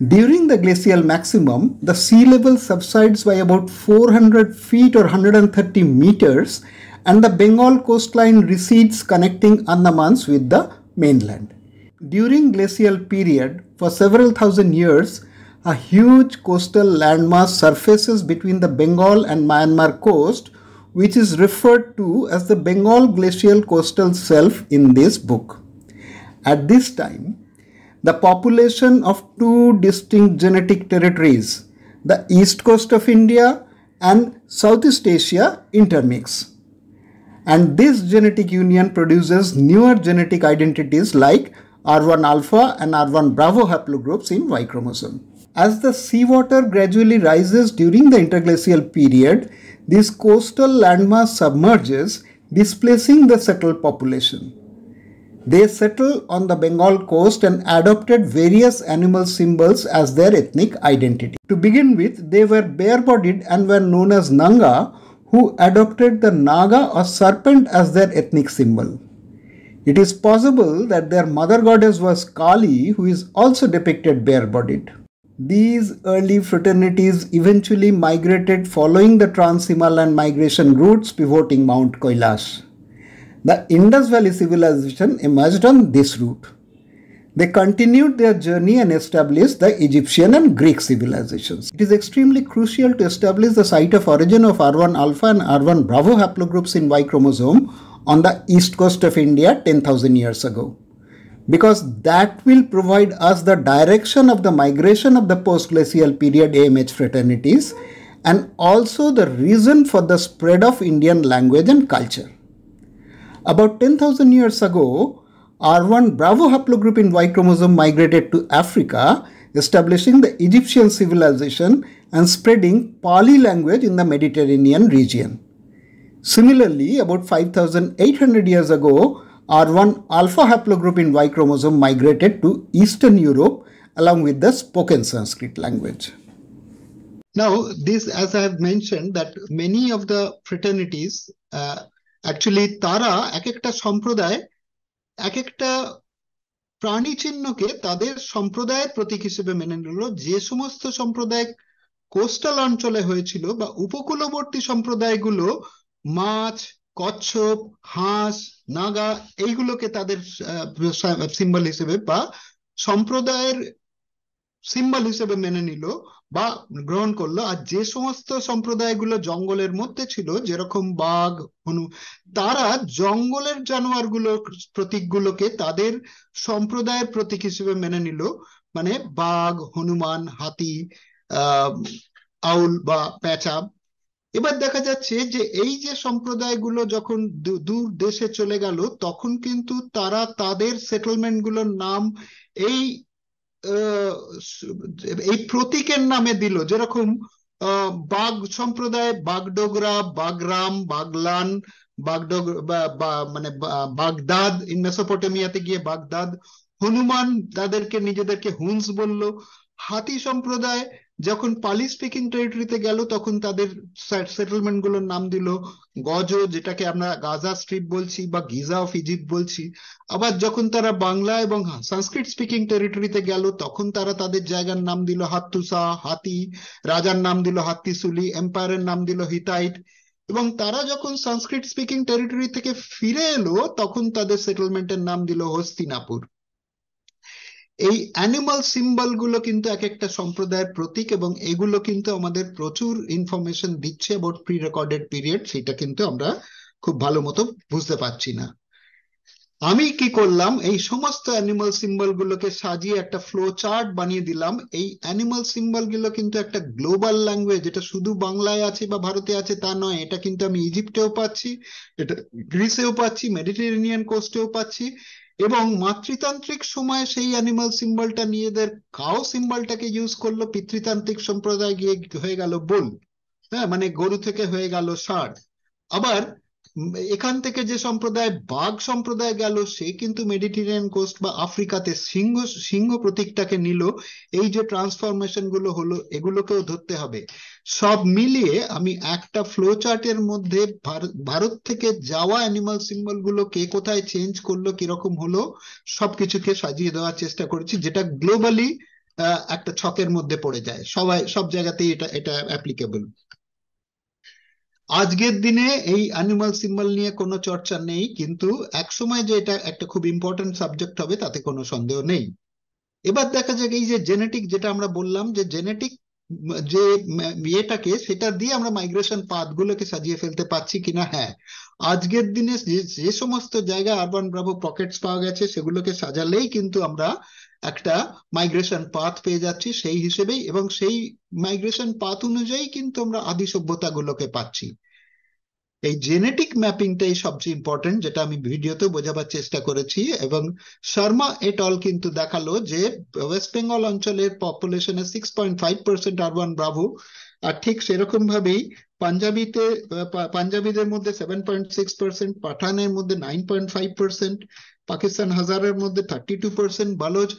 During the glacial maximum, the sea level subsides by about 400 feet or 130 meters and the Bengal coastline recedes connecting Andamans with the mainland. During glacial period, for several thousand years, a huge coastal landmass surfaces between the Bengal and Myanmar coast which is referred to as the Bengal Glacial Coastal Shelf in this book. At this time, the population of two distinct genetic territories, the east coast of India and Southeast Asia intermix. And this genetic union produces newer genetic identities like R1 alpha and R1 bravo haplogroups in Y chromosome. As the seawater gradually rises during the interglacial period, this coastal landmass submerges, displacing the settled population. They settled on the Bengal coast and adopted various animal symbols as their ethnic identity. To begin with, they were bare-bodied and were known as Nanga, who adopted the Naga or serpent as their ethnic symbol. It is possible that their mother goddess was Kali, who is also depicted bare-bodied. These early fraternities eventually migrated following the Trans-Himalayan migration routes pivoting Mount Kailash. The Indus Valley civilization emerged on this route. They continued their journey and established the Egyptian and Greek civilizations. It is extremely crucial to establish the site of origin of R1 alpha and R1 bravo haplogroups in Y chromosome on the east coast of India 10,000 years ago because that will provide us the direction of the migration of the postglacial period AMH fraternities and also the reason for the spread of Indian language and culture. About 10,000 years ago, R1 Bravo haplogroup in Y chromosome migrated to Africa, establishing the Egyptian civilization and spreading Pali language in the Mediterranean region. Similarly, about 5,800 years ago, R1 alpha haplogroup in Y chromosome migrated to Eastern Europe along with the spoken Sanskrit language. Now, this, as I have mentioned, that many of the fraternities, uh, actually Tara, Akekta Sampraday, Akekta এক একটা প্রাণী চিহ্নকে তাদের সম্প্রদায়ের প্রতীক হিসেবে মেনে নিল যে সমস্ত সম্প্রদায় কোস্টাল অঞ্চলে হয়েছিল বা উপকূলবর্তী সম্প্রদায়গুলো মাছ কচ্ছপ হাঁস নাগা এইগুলোকে তাদের সিম্বল হিসেবে বা সম্প্রদায়ের সিম্বল হিসেবে মেনে নিল বা গ্রহণ করলো আর যে সমস্ত সম্প্রদায়গুলো জঙ্গলের মধ্যে ছিল যেরকম বাঘ হনু তারা জঙ্গলের জানোয়ারগুলোর প্রতীকগুলোকে তাদের সম্প্রদায়ের প্রতীক হিসেবে মেনে নিল মানে বাঘ হনুমান হাতি আহ আউল বা পেঁচা এবার দেখা যাচ্ছে যে এই যে সম্প্রদায়গুলো যখন দূর দেশে চলে গেল তখন কিন্তু তারা তাদের সেটেলমেন্টগুলোর নাম এই এই প্রতীকের নামে দিল যেরকম বাঘ সম্প্রদায় বাগডোগরা বাগরাম বাগলান বাগডোগ মানে বাগদাদ মেসোপটেমিয়াতে গিয়ে বাগদাদ হনুমান তাদেরকে নিজেদেরকে হুন্স বলল হাতি সম্প্রদায় যখন পালি স্পিকিং টেরিটরিতে গেল তখন তাদের সেটেলমেন্ট গুলোর নাম দিল গজ যেটাকে আমরা গাজা স্ট্রিপ বলছি বা গিজা অফ ইজিপ্ট বলছি আবার যখন তারা বাংলা এবং সংস্কৃত স্পিকিং টেরিটরিতে গেল তখন তারা তাদের জায়গার নাম দিল হাতুসা হাতি রাজার নাম দিল হাতিসুলি এম্পায়ারের নাম দিল হিটাইট এবং তারা যখন সংস্কৃত স্পিকিং টেরিটরি থেকে ফিরে এলো তখন তাদের সেটেলমেন্টের নাম দিল হস্তিনাপুর এই অ্যানিমাল সিম্বল গুলো কিন্তু এক একটা সম্প্রদায়ের প্রতীক এবং এগুলো কিন্তু আমাদের প্রচুর ইনফরমেশন দিচ্ছে অ্যাবাউট প্রি রেকর্ডেড পিরিয়ড সেটা কিন্তু আমরা খুব ভালো মতো বুঝতে পারছি না আমি কি করলাম এই সমস্ত অ্যানিমাল সিম্বল গুলোকে সাজিয়ে একটা ফ্লো চার্ট বানিয়ে দিলাম এই অ্যানিমাল সিম্বল গুলো কিন্তু একটা গ্লোবাল ল্যাঙ্গুয়েজ এটা শুধু বাংলায় আছে বা ভারতে আছে তা নয় এটা কিন্তু আমি ইজিপ্টেও পাচ্ছি এটা গ্রিসেও পাচ্ছি মেডিটেরেনিয়ান কোস্টেও পাচ্ছি এবং মাতৃতান্ত্রিক সময়ে সেই অ্যানিমাল সিম্বলটা নিজেদের কাউ সিম্বলটাকে ইউজ করলো পিতৃতান্ত্রিক সম্প্রদায় গিয়ে হয়ে গেল বুল হ্যাঁ মানে গরু থেকে হয়ে গেল ষাঁড় আবার এখান থেকে যে সম্প্রদায় বাঘ সম্প্রদায় গেল সে কিন্তু মেডিটেরিয়ান কোস্ট বা আফ্রিকাতে সিংহ সিংহ প্রতীকটাকে নিল এই যে ট্রান্সফরমেশন গুলো হলো এগুলোকেও ধরতে হবে সব মিলিয়ে আমি একটা ফ্লো চার্টের মধ্যে ভারত থেকে যাওয়া অ্যানিমাল সিম্বল গুলো কে কোথায় চেঞ্জ করলো কিরকম হলো সবকিছুকে সাজিয়ে দেওয়ার চেষ্টা করেছি যেটা গ্লোবালি একটা ছকের মধ্যে পড়ে যায় সবাই সব জায়গাতেই এটা এটা অ্যাপ্লিকেবল আজকের দিনে এই অ্যানিমাল সিম্বল নিয়ে কোনো চর্চা নেই কিন্তু এক সময় যে এটা একটা খুব ইম্পর্টেন্ট সাবজেক্ট হবে তাতে কোনো সন্দেহ নেই এবার দেখা যাক এই যে জেনেটিক যেটা আমরা বললাম যে জেনেটিক যে ইয়েটাকে সেটা দিয়ে আমরা মাইগ্রেশন পাথ গুলোকে সাজিয়ে ফেলতে পারছি কিনা হ্যাঁ আজকের দিনে যে সমস্ত জায়গায় আরবান ব্রাভো পকেটস পাওয়া গেছে সেগুলোকে সাজালেই কিন্তু আমরা একটা মাইগ্রেশন পাথ পেয়ে যাচ্ছি সেই হিসেবেই এবং সেই মাইগ্রেশন পাথ অনুযায়ী কিন্তু আমরা আদি সভ্যতাগুলোকে পাচ্ছি এই জেনেটিক ম্যাপিংটাই সবচেয়ে ইম্পর্টেন্ট যেটা আমি ভিডিওতে বোঝাবার চেষ্টা করেছি এবং শর্মা এট অল কিন্তু দেখালো যে ওয়েস্ট বেঙ্গল অঞ্চলের পপুলেশনের six point five percent R one bravo আর ঠিক সেরকম ভাবেই পাঞ্জাবিতে পাঞ্জাবিদের মধ্যে সেভেন পয়েন্ট সিক্স পার্সেন্ট পাঠানের মধ্যে nine point five percent Pakistan হাজারের মধ্যে থার্টি টু পার্সেন্ট বালোচ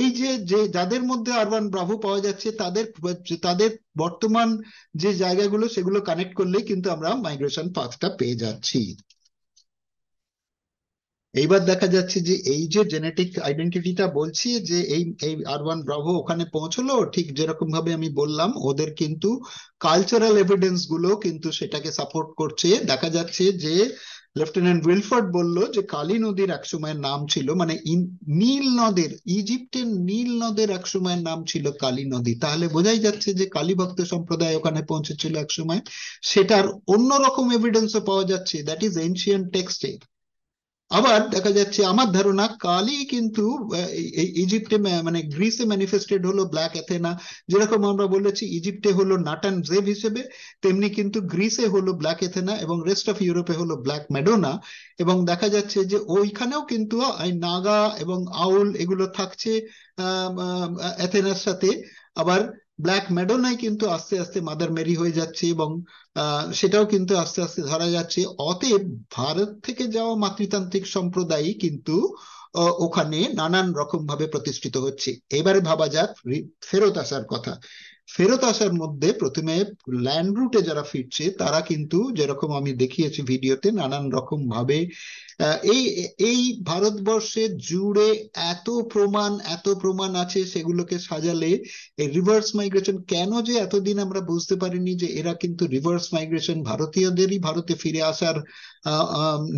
এই যে যে যাদের মধ্যে আরবান ব্রাভো পাওয়া যাচ্ছে তাদের তাদের বর্তমান যে জায়গাগুলো সেগুলো কানেক্ট করলেই কিন্তু আমরা মাইগ্রেশন পাথটা পেয়ে যাচ্ছি এইবার দেখা যাচ্ছে যে এই যে জেনেটিক আইডেন্টিটিটা বলছি যে এই এই আরবান ব্রাভো ওখানে পৌঁছলো ঠিক যেরকম ভাবে আমি বললাম ওদের কিন্তু কালচারাল এভিডেন্স গুলো কিন্তু সেটাকে সাপোর্ট করছে দেখা যাচ্ছে যে লেফটেন্যান্ট উইলফার্ড বলল যে কালী নদীর এক সময়ের নাম ছিল মানে নীল নদের ইজিপ্টের নীল নদের এক সময়ের নাম ছিল কালী নদী তাহলে বোঝাই যাচ্ছে যে কালী ভক্ত সম্প্রদায় ওখানে পৌঁছেছিল এক সময় সেটার অন্যরকম এভিডেন্সও পাওয়া যাচ্ছে দ্যাট ইজ এনশিয়ান টেক্সটে আবার দেখা যাচ্ছে আমার ধারণা কালই কিন্তু ইজিপ্টে মানে গ্রিসে ম্যানিফেস্টেড হলো ব্ল্যাক অ্যাথেনা যেরকম আমরা বলেছি ইজিপ্টে হলো নাটান জেভ হিসেবে তেমনি কিন্তু গ্রিসে হলো ব্ল্যাক অ্যাথেনা এবং রেস্ট অফ ইউরোপে হলো ব্ল্যাক ম্যাডোনা এবং দেখা যাচ্ছে যে ওইখানেও কিন্তু নাগা এবং আউল এগুলো থাকছে অ্যাথেনার সাথে আবার ব্ল্যাক ম্যাডোনাই কিন্তু আস্তে আস্তে মাদার মেরি হয়ে যাচ্ছে এবং সেটাও কিন্তু আস্তে আস্তে ধরা যাচ্ছে অতএব ভারত থেকে যাওয়া মাতৃতান্ত্রিক সম্প্রদায় কিন্তু ওখানে নানান রকম ভাবে প্রতিষ্ঠিত হচ্ছে এবারে ভাবা যাক ফেরত আসার কথা ফেরত আসার মধ্যে প্রথমে ল্যান্ড রুটে যারা ফিরছে তারা কিন্তু যেরকম আমি দেখিয়েছি ভিডিওতে নানান রকম ভাবে এই এই ভারতবর্ষে জুড়ে এত প্রমাণ এত প্রমাণ আছে সেগুলোকে সাজালে এই রিভার্স মাইগ্রেশন কেন যে এতদিন আমরা বুঝতে পারিনি যে এরা কিন্তু রিভার্স মাইগ্রেশন ভারতীয়দেরই ভারতে ফিরে আসার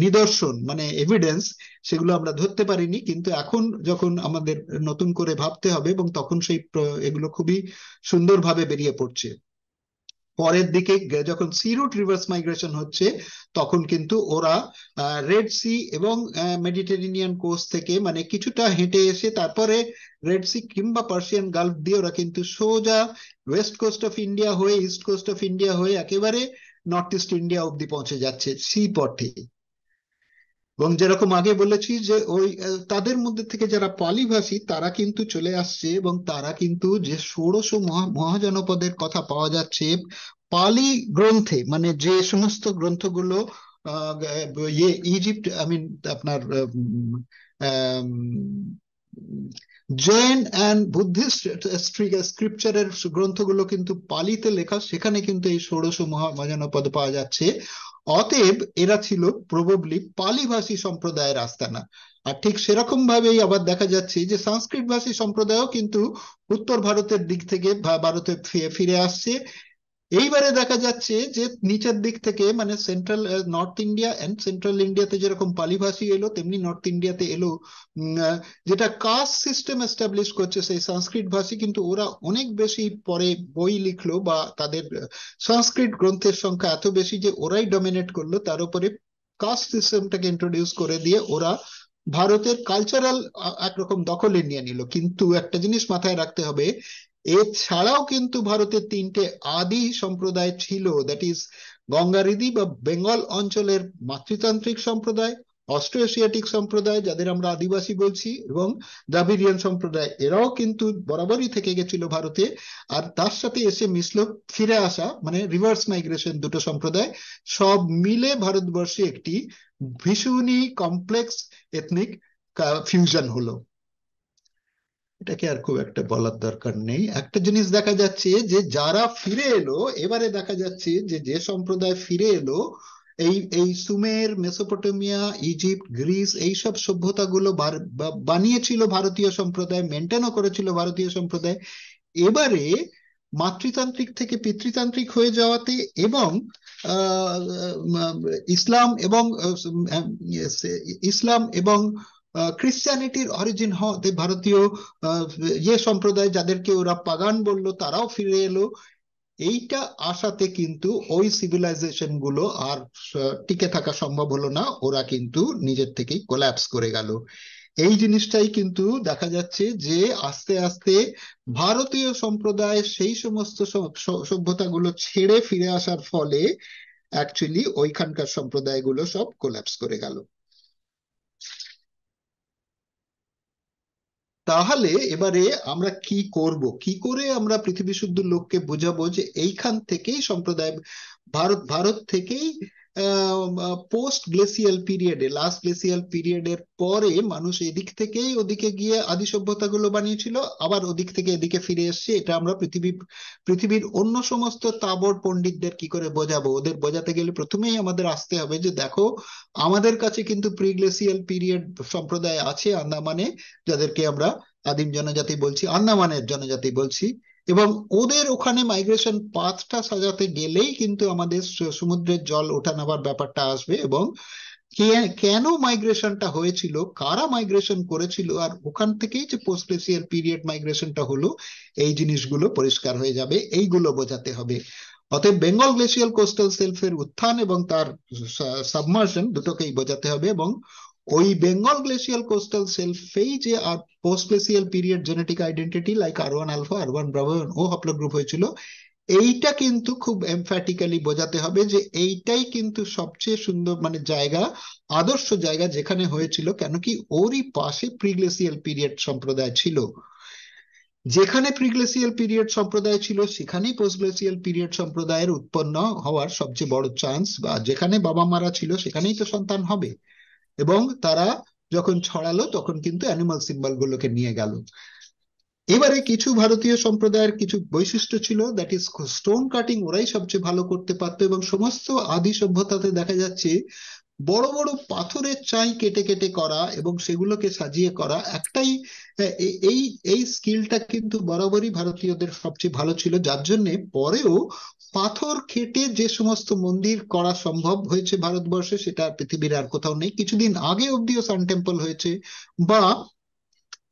নিদর্শন মানে এভিডেন্স সেগুলো আমরা ধরতে পারিনি কিন্তু এখন যখন আমাদের নতুন করে ভাবতে হবে এবং তখন সেই এগুলো খুবই সুন্দরভাবে বেরিয়ে পড়ছে পরের দিকে যখন সি রুট রিভার্স মাইগ্রেশন হচ্ছে তখন কিন্তু ওরা রেড সি এবং মেডিটেরিনিয়ান কোস্ট থেকে মানে কিছুটা হেঁটে এসে তারপরে রেড সি কিংবা পার্সিয়ান গালফ দিয়ে ওরা কিন্তু সোজা ওয়েস্ট কোস্ট অফ ইন্ডিয়া হয়ে ইস্ট কোস্ট অফ ইন্ডিয়া হয়ে একেবারে নর্থ ইস্ট ইন্ডিয়া অব্দি পৌঁছে যাচ্ছে সি পথে এবং যেরকম আগে বলেছি যে ওই তাদের মধ্যে থেকে যারা পালিভাষী তারা কিন্তু চলে আসছে এবং তারা কিন্তু যে ষোড়শ মহাজনপদের কথা পাওয়া যাচ্ছে পালি গ্রন্থে মানে যে সমস্ত গ্রন্থগুলো ইয়ে ইজিপ্ট আই মিন আপনার জৈন অ্যান্ড বুদ্ধিস্ট স্ক্রিপচারের গ্রন্থগুলো কিন্তু পালিতে লেখা সেখানে কিন্তু এই ষোড়শ মহাজনপদ পাওয়া যাচ্ছে অতএব এরা ছিল প্রবলি পালিভাষী সম্প্রদায়ের আস্তানা আর ঠিক সেরকম ভাবেই আবার দেখা যাচ্ছে যে সংস্কৃত ভাষী সম্প্রদায়ও কিন্তু উত্তর ভারতের দিক থেকে ভারতে ফিরে আসছে এইবারে দেখা যাচ্ছে যে নিচের দিক থেকে মানে central north India and central ইন্ডিয়াতে যেরকম পালিভাষী এলো তেমনি নর্থ ইন্ডিয়াতে এলো যেটা কাস্ট সিস্টেম এস্টাবলিশ করছে সেই সংস্কৃত ভাষী কিন্তু ওরা অনেক বেশি পরে বই লিখলো বা তাদের সংস্কৃত গ্রন্থের সংখ্যা এত বেশি যে ওরাই ডমিনেট করলো তার উপরে কাস্ট সিস্টেমটাকে ইন্ট্রোডিউস করে দিয়ে ওরা ভারতের কালচারাল একরকম দখলে নিয়ে নিল কিন্তু একটা জিনিস মাথায় রাখতে হবে এছাড়াও কিন্তু ভারতের তিনটে আদি সম্প্রদায় ছিল দ্যাট ইজ গঙ্গারিদি বা বেঙ্গল অঞ্চলের মাতৃতান্ত্রিক সম্প্রদায় অস্ট্রো এশিয়াটিক সম্প্রদায় যাদের আমরা আদিবাসী বলছি এবং দ্রাবিড়িয়ান সম্প্রদায় এরাও কিন্তু বরাবরই থেকে গেছিল ভারতে আর তার সাথে এসে মিশল ফিরে আসা মানে রিভার্স মাইগ্রেশন দুটো সম্প্রদায় সব মিলে ভারতবর্ষে একটি ভীষণই কমপ্লেক্স এথনিক ফিউশন হলো এটাকে আর খুব একটা বলার দরকার নেই একটা জিনিস দেখা যাচ্ছে যে যারা ফিরে এলো এবারে দেখা যাচ্ছে যে যে সম্প্রদায় ফিরে এলো এই এই সুমের মেসোপটেমিয়া ইজিপ্ট গ্রিস এইসব সভ্যতাগুলো বানিয়েছিল ভারতীয় সম্প্রদায় মেনটেনও করেছিল ভারতীয় সম্প্রদায় এবারে মাতৃতান্ত্রিক থেকে পিতৃতান্ত্রিক হয়ে যাওয়াতে এবং ইসলাম এবং ইসলাম এবং ক্রিশ্চিয়ানিটির অরিজিন হতে ভারতীয় যে ইয়ে সম্প্রদায় যাদেরকে ওরা পাগান বলল তারাও ফিরে এলো এইটা আসাতে কিন্তু ওই সিভিলাইজেশন গুলো আর টিকে থাকা সম্ভব হলো না ওরা কিন্তু নিজের থেকেই কোল্যাপস করে গেল এই জিনিসটাই কিন্তু দেখা যাচ্ছে যে আস্তে আস্তে ভারতীয় সম্প্রদায় সেই সমস্ত সভ্যতাগুলো ছেড়ে ফিরে আসার ফলে অ্যাকচুয়ালি ওইখানকার সম্প্রদায়গুলো সব কোল্যাপস করে গেল তাহলে এবারে আমরা কি করব কি করে আমরা পৃথিবী শুদ্ধ লোককে বোঝাবো যে এইখান থেকেই সম্প্রদায় ভারত ভারত থেকেই পোস্ট গ্লেসিয়াল পিরিয়ডে লাস্ট গ্লেসিয়াল পিরিয়ডের পরে মানুষ এদিক থেকে ওদিকে গিয়ে আদি সভ্যতাগুলো বানিয়েছিল আবার ওদিক থেকে এদিকে ফিরে এসছে এটা আমরা পৃথিবী পৃথিবীর অন্য সমস্ত তাবর পণ্ডিতদের কি করে বোঝাবো ওদের বোঝাতে গেলে প্রথমেই আমাদের আসতে হবে যে দেখো আমাদের কাছে কিন্তু প্রি গ্লেসিয়াল পিরিয়ড সম্প্রদায় আছে আন্দামানে যাদেরকে আমরা আদিম জনজাতি বলছি আন্দামানের জনজাতি বলছি এবং ওদের ওখানে মাইগ্রেশন পাথটা সাজাতে গেলেই কিন্তু আমাদের সমুদ্রের জল ওঠানামার ব্যাপারটা আসবে এবং কেন মাইগ্রেশনটা হয়েছিল কারা মাইগ্রেশন করেছিল আর ওখান থেকেই যে পোস্ট গ্লেসিয়ার পিরিয়ড মাইগ্রেশনটা হলো এই জিনিসগুলো পরিষ্কার হয়ে যাবে এইগুলো বোঝাতে হবে অতএব বেঙ্গল গ্লেসিয়াল কোস্টাল সেলফের উত্থান এবং তার সাবমার্শন দুটোকেই বোঝাতে হবে এবং ওই বেঙ্গল গ্লেশিয়াল কোস্টাল সেলফেই যে post glacial period genetic identity like R one alpha R one bravo O group হয়েছিল এইটা কিন্তু খুব এমফ্যাটিক্যালি বোঝাতে হবে যে এইটাই কিন্তু সবচেয়ে সুন্দর মানে জায়গা আদর্শ জায়গা যেখানে হয়েছিল কেন কি ওরই পাশে প্রিগ্লেসিয়াল পিরিয়ড সম্প্রদায় ছিল যেখানে প্রিগ্লেসিয়াল পিরিয়ড সম্প্রদায় ছিল সেখানেই পোস্ট গ্লেসিয়াল পিরিয়ড সম্প্রদায়ের উৎপন্ন হওয়ার সবচেয়ে বড় চান্স বা যেখানে বাবা মারা ছিল সেখানেই তো সন্তান হবে এবং তারা যখন ছড়ালো তখন কিন্তু অ্যানিমাল সিম্বল গুলোকে নিয়ে গেল এবারে কিছু ভারতীয় সম্প্রদায়ের কিছু বৈশিষ্ট্য ছিল দ্যাট ইজ স্টোন কাটিং ওরাই সবচেয়ে ভালো করতে পারতো এবং সমস্ত আদি সভ্যতাতে দেখা যাচ্ছে বড় বড় পাথরের চাই কেটে কেটে করা এবং সেগুলোকে সাজিয়ে করা একটাই এই এই স্কিলটা কিন্তু বরাবরই ভারতীয়দের সবচেয়ে ভালো ছিল যার জন্য পরেও পাথর কেটে যে সমস্ত মন্দির করা সম্ভব হয়েছে ভারতবর্ষে সেটা পৃথিবীর আর কোথাও নেই কিছুদিন আগে অব্দিও সান টেম্পল হয়েছে বা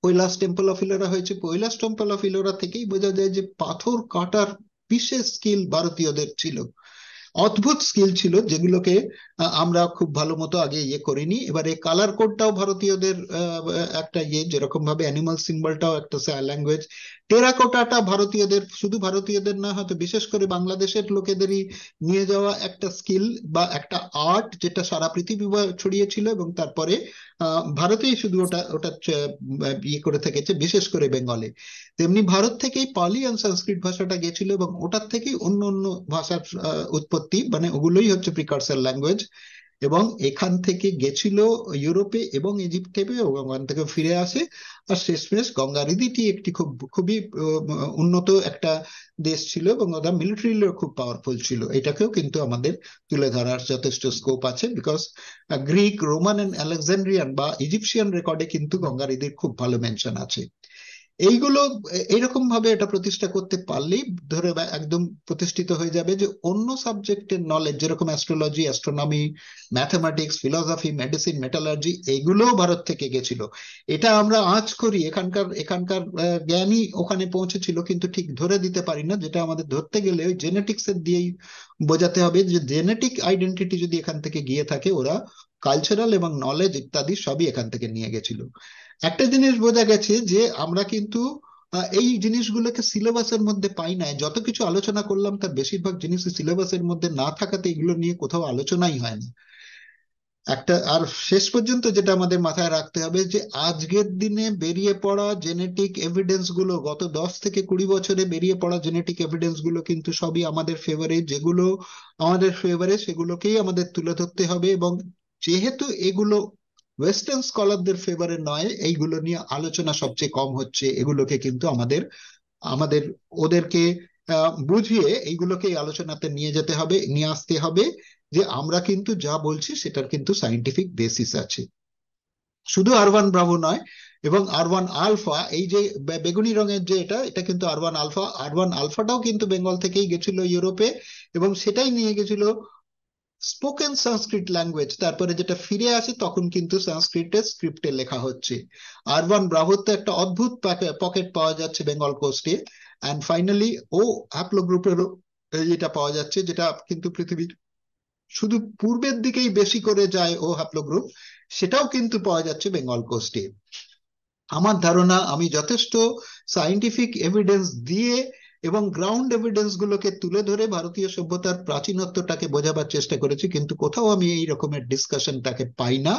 কৈলাস টেম্পল অফ ইলোরা হয়েছে কৈলাস টেম্পল অফ ইলোরা থেকেই বোঝা যায় যে পাথর কাটার বিশেষ স্কিল ভারতীয়দের ছিল অদ্ভুত স্কিল ছিল যেগুলোকে আমরা খুব ভালো মতো আগে ইয়ে করিনি এবার এই কালার কোডটাও ভারতীয়দের একটা ইয়ে যেরকম ভাবে অ্যানিমাল সিম্বলটাও একটা ল্যাঙ্গুয়েজ টেরাকোটাটা ভারতীয়দের শুধু ভারতীয়দের না হয়তো বিশেষ করে বাংলাদেশের লোকেদেরই নিয়ে যাওয়া একটা স্কিল বা একটা আর্ট যেটা সারা পৃথিবী ছড়িয়েছিল এবং তারপরে ভারতেই শুধু ওটা ওটা ইয়ে করে থেকেছে বিশেষ করে বেঙ্গলে তেমনি ভারত থেকেই পালি অ্যান্ড সংস্কৃত ভাষাটা গেছিল এবং ওটার থেকেই অন্য অন্য ভাষার উৎপত্তি মানে ওগুলোই হচ্ছে প্রিকার্সার ল্যাঙ্গুয়েজ এবং এখান থেকে গেছিল ইউরোপে এবং ইজিপ্টে থেকে ওখান থেকে ফিরে আসে আর শেষমেশ গঙ্গা নদীটি একটি খুব খুবই উন্নত একটা দেশ ছিল এবং ওদের মিলিটারিলিও খুব পাওয়ারফুল ছিল এটাকেও কিন্তু আমাদের তুলে ধরার যথেষ্ট স্কোপ আছে because Greek Roman and Alexandrian বা ইজিপশিয়ান রেকর্ডে কিন্তু গঙ্গা নদীর খুব ভালো মেনশন আছে এইগুলো এরকম ভাবে এটা প্রতিষ্ঠা করতে পারলেই ধরে একদম প্রতিষ্ঠিত হয়ে যাবে যে অন্য সাবজেক্টের নলেজ যেরকম astrology astronomy mathematics philosophy medicine metallurgy এইগুলোও ভারত থেকে গেছিল এটা আমরা আঁচ করি এখানকার এখানকার জ্ঞানই ওখানে পৌঁছেছিল কিন্তু ঠিক ধরে দিতে পারি না যেটা আমাদের ধরতে গেলে ওই জেনেটিক্সের দিয়েই বোঝাতে হবে যে জেনেটিক আইডেন্টিটি যদি এখান থেকে গিয়ে থাকে ওরা কালচারাল এবং নলেজ ইত্যাদি সবই এখান থেকে নিয়ে গেছিল একটা জিনিস বোঝা গেছে যে আমরা কিন্তু এই জিনিসগুলোকে সিলেবাসের মধ্যে পাই না যত কিছু আলোচনা করলাম তার বেশিরভাগ জিনিস সিলেবাসের মধ্যে না থাকাতে এগুলো নিয়ে কোথাও আলোচনাই হয় না একটা আর শেষ পর্যন্ত যেটা আমাদের মাথায় রাখতে হবে যে আজকের দিনে বেরিয়ে পড়া জেনেটিক এভিডেন্স গুলো গত দশ থেকে কুড়ি বছরে বেরিয়ে পড়া জেনেটিক এভিডেন্স গুলো কিন্তু সবই আমাদের ফেভারে যেগুলো আমাদের ফেভারে সেগুলোকেই আমাদের তুলে ধরতে হবে এবং যেহেতু এগুলো ওয়েস্টার্ন স্কলারদের ফেভারে নয় এইগুলো নিয়ে আলোচনা সবচেয়ে কম হচ্ছে এগুলোকে কিন্তু আমাদের আমাদের ওদেরকে বুঝিয়ে এইগুলোকে আলোচনাতে নিয়ে যেতে হবে নিয়ে আসতে হবে যে আমরা কিন্তু যা বলছি সেটার কিন্তু সাইন্টিফিক বেসিস আছে শুধু আরবান ব্রাভো নয় এবং আরবান আলফা এই যে বেগুনি রঙের যে এটা এটা কিন্তু আরবান আলফা আরবান আলফাটাও কিন্তু বেঙ্গল থেকেই গেছিল ইউরোপে এবং সেটাই নিয়ে গেছিল স্পোকেন সংস্কৃত ল্যাঙ্গুয়েজ তারপরে যেটা ফিরে আসে তখন কিন্তু সংস্কৃতে স্ক্রিপ্টে লেখা হচ্ছে আরবান ব্রাভোর একটা অদ্ভুত পকেট পাওয়া যাচ্ছে বেঙ্গল কোস্টে অ্যান্ড ফাইনালি ও হ্যাপলো গ্রুপেরও এটা পাওয়া যাচ্ছে যেটা কিন্তু পৃথিবীর শুধু পূর্বের দিকেই বেশি করে যায় ও হ্যাপলো গ্রুপ সেটাও কিন্তু পাওয়া যাচ্ছে বেঙ্গল কোস্টে আমার ধারণা আমি যথেষ্ট সাইন্টিফিক এভিডেন্স দিয়ে এবং গ্রাউন্ড এভিডেন্স গুলোকে তুলে ধরে ভারতীয় সভ্যতার প্রাচীনত্বটাকে বোঝাবার চেষ্টা করেছি কিন্তু কোথাও আমি এই রকমের ডিসকাশনটাকে পাই না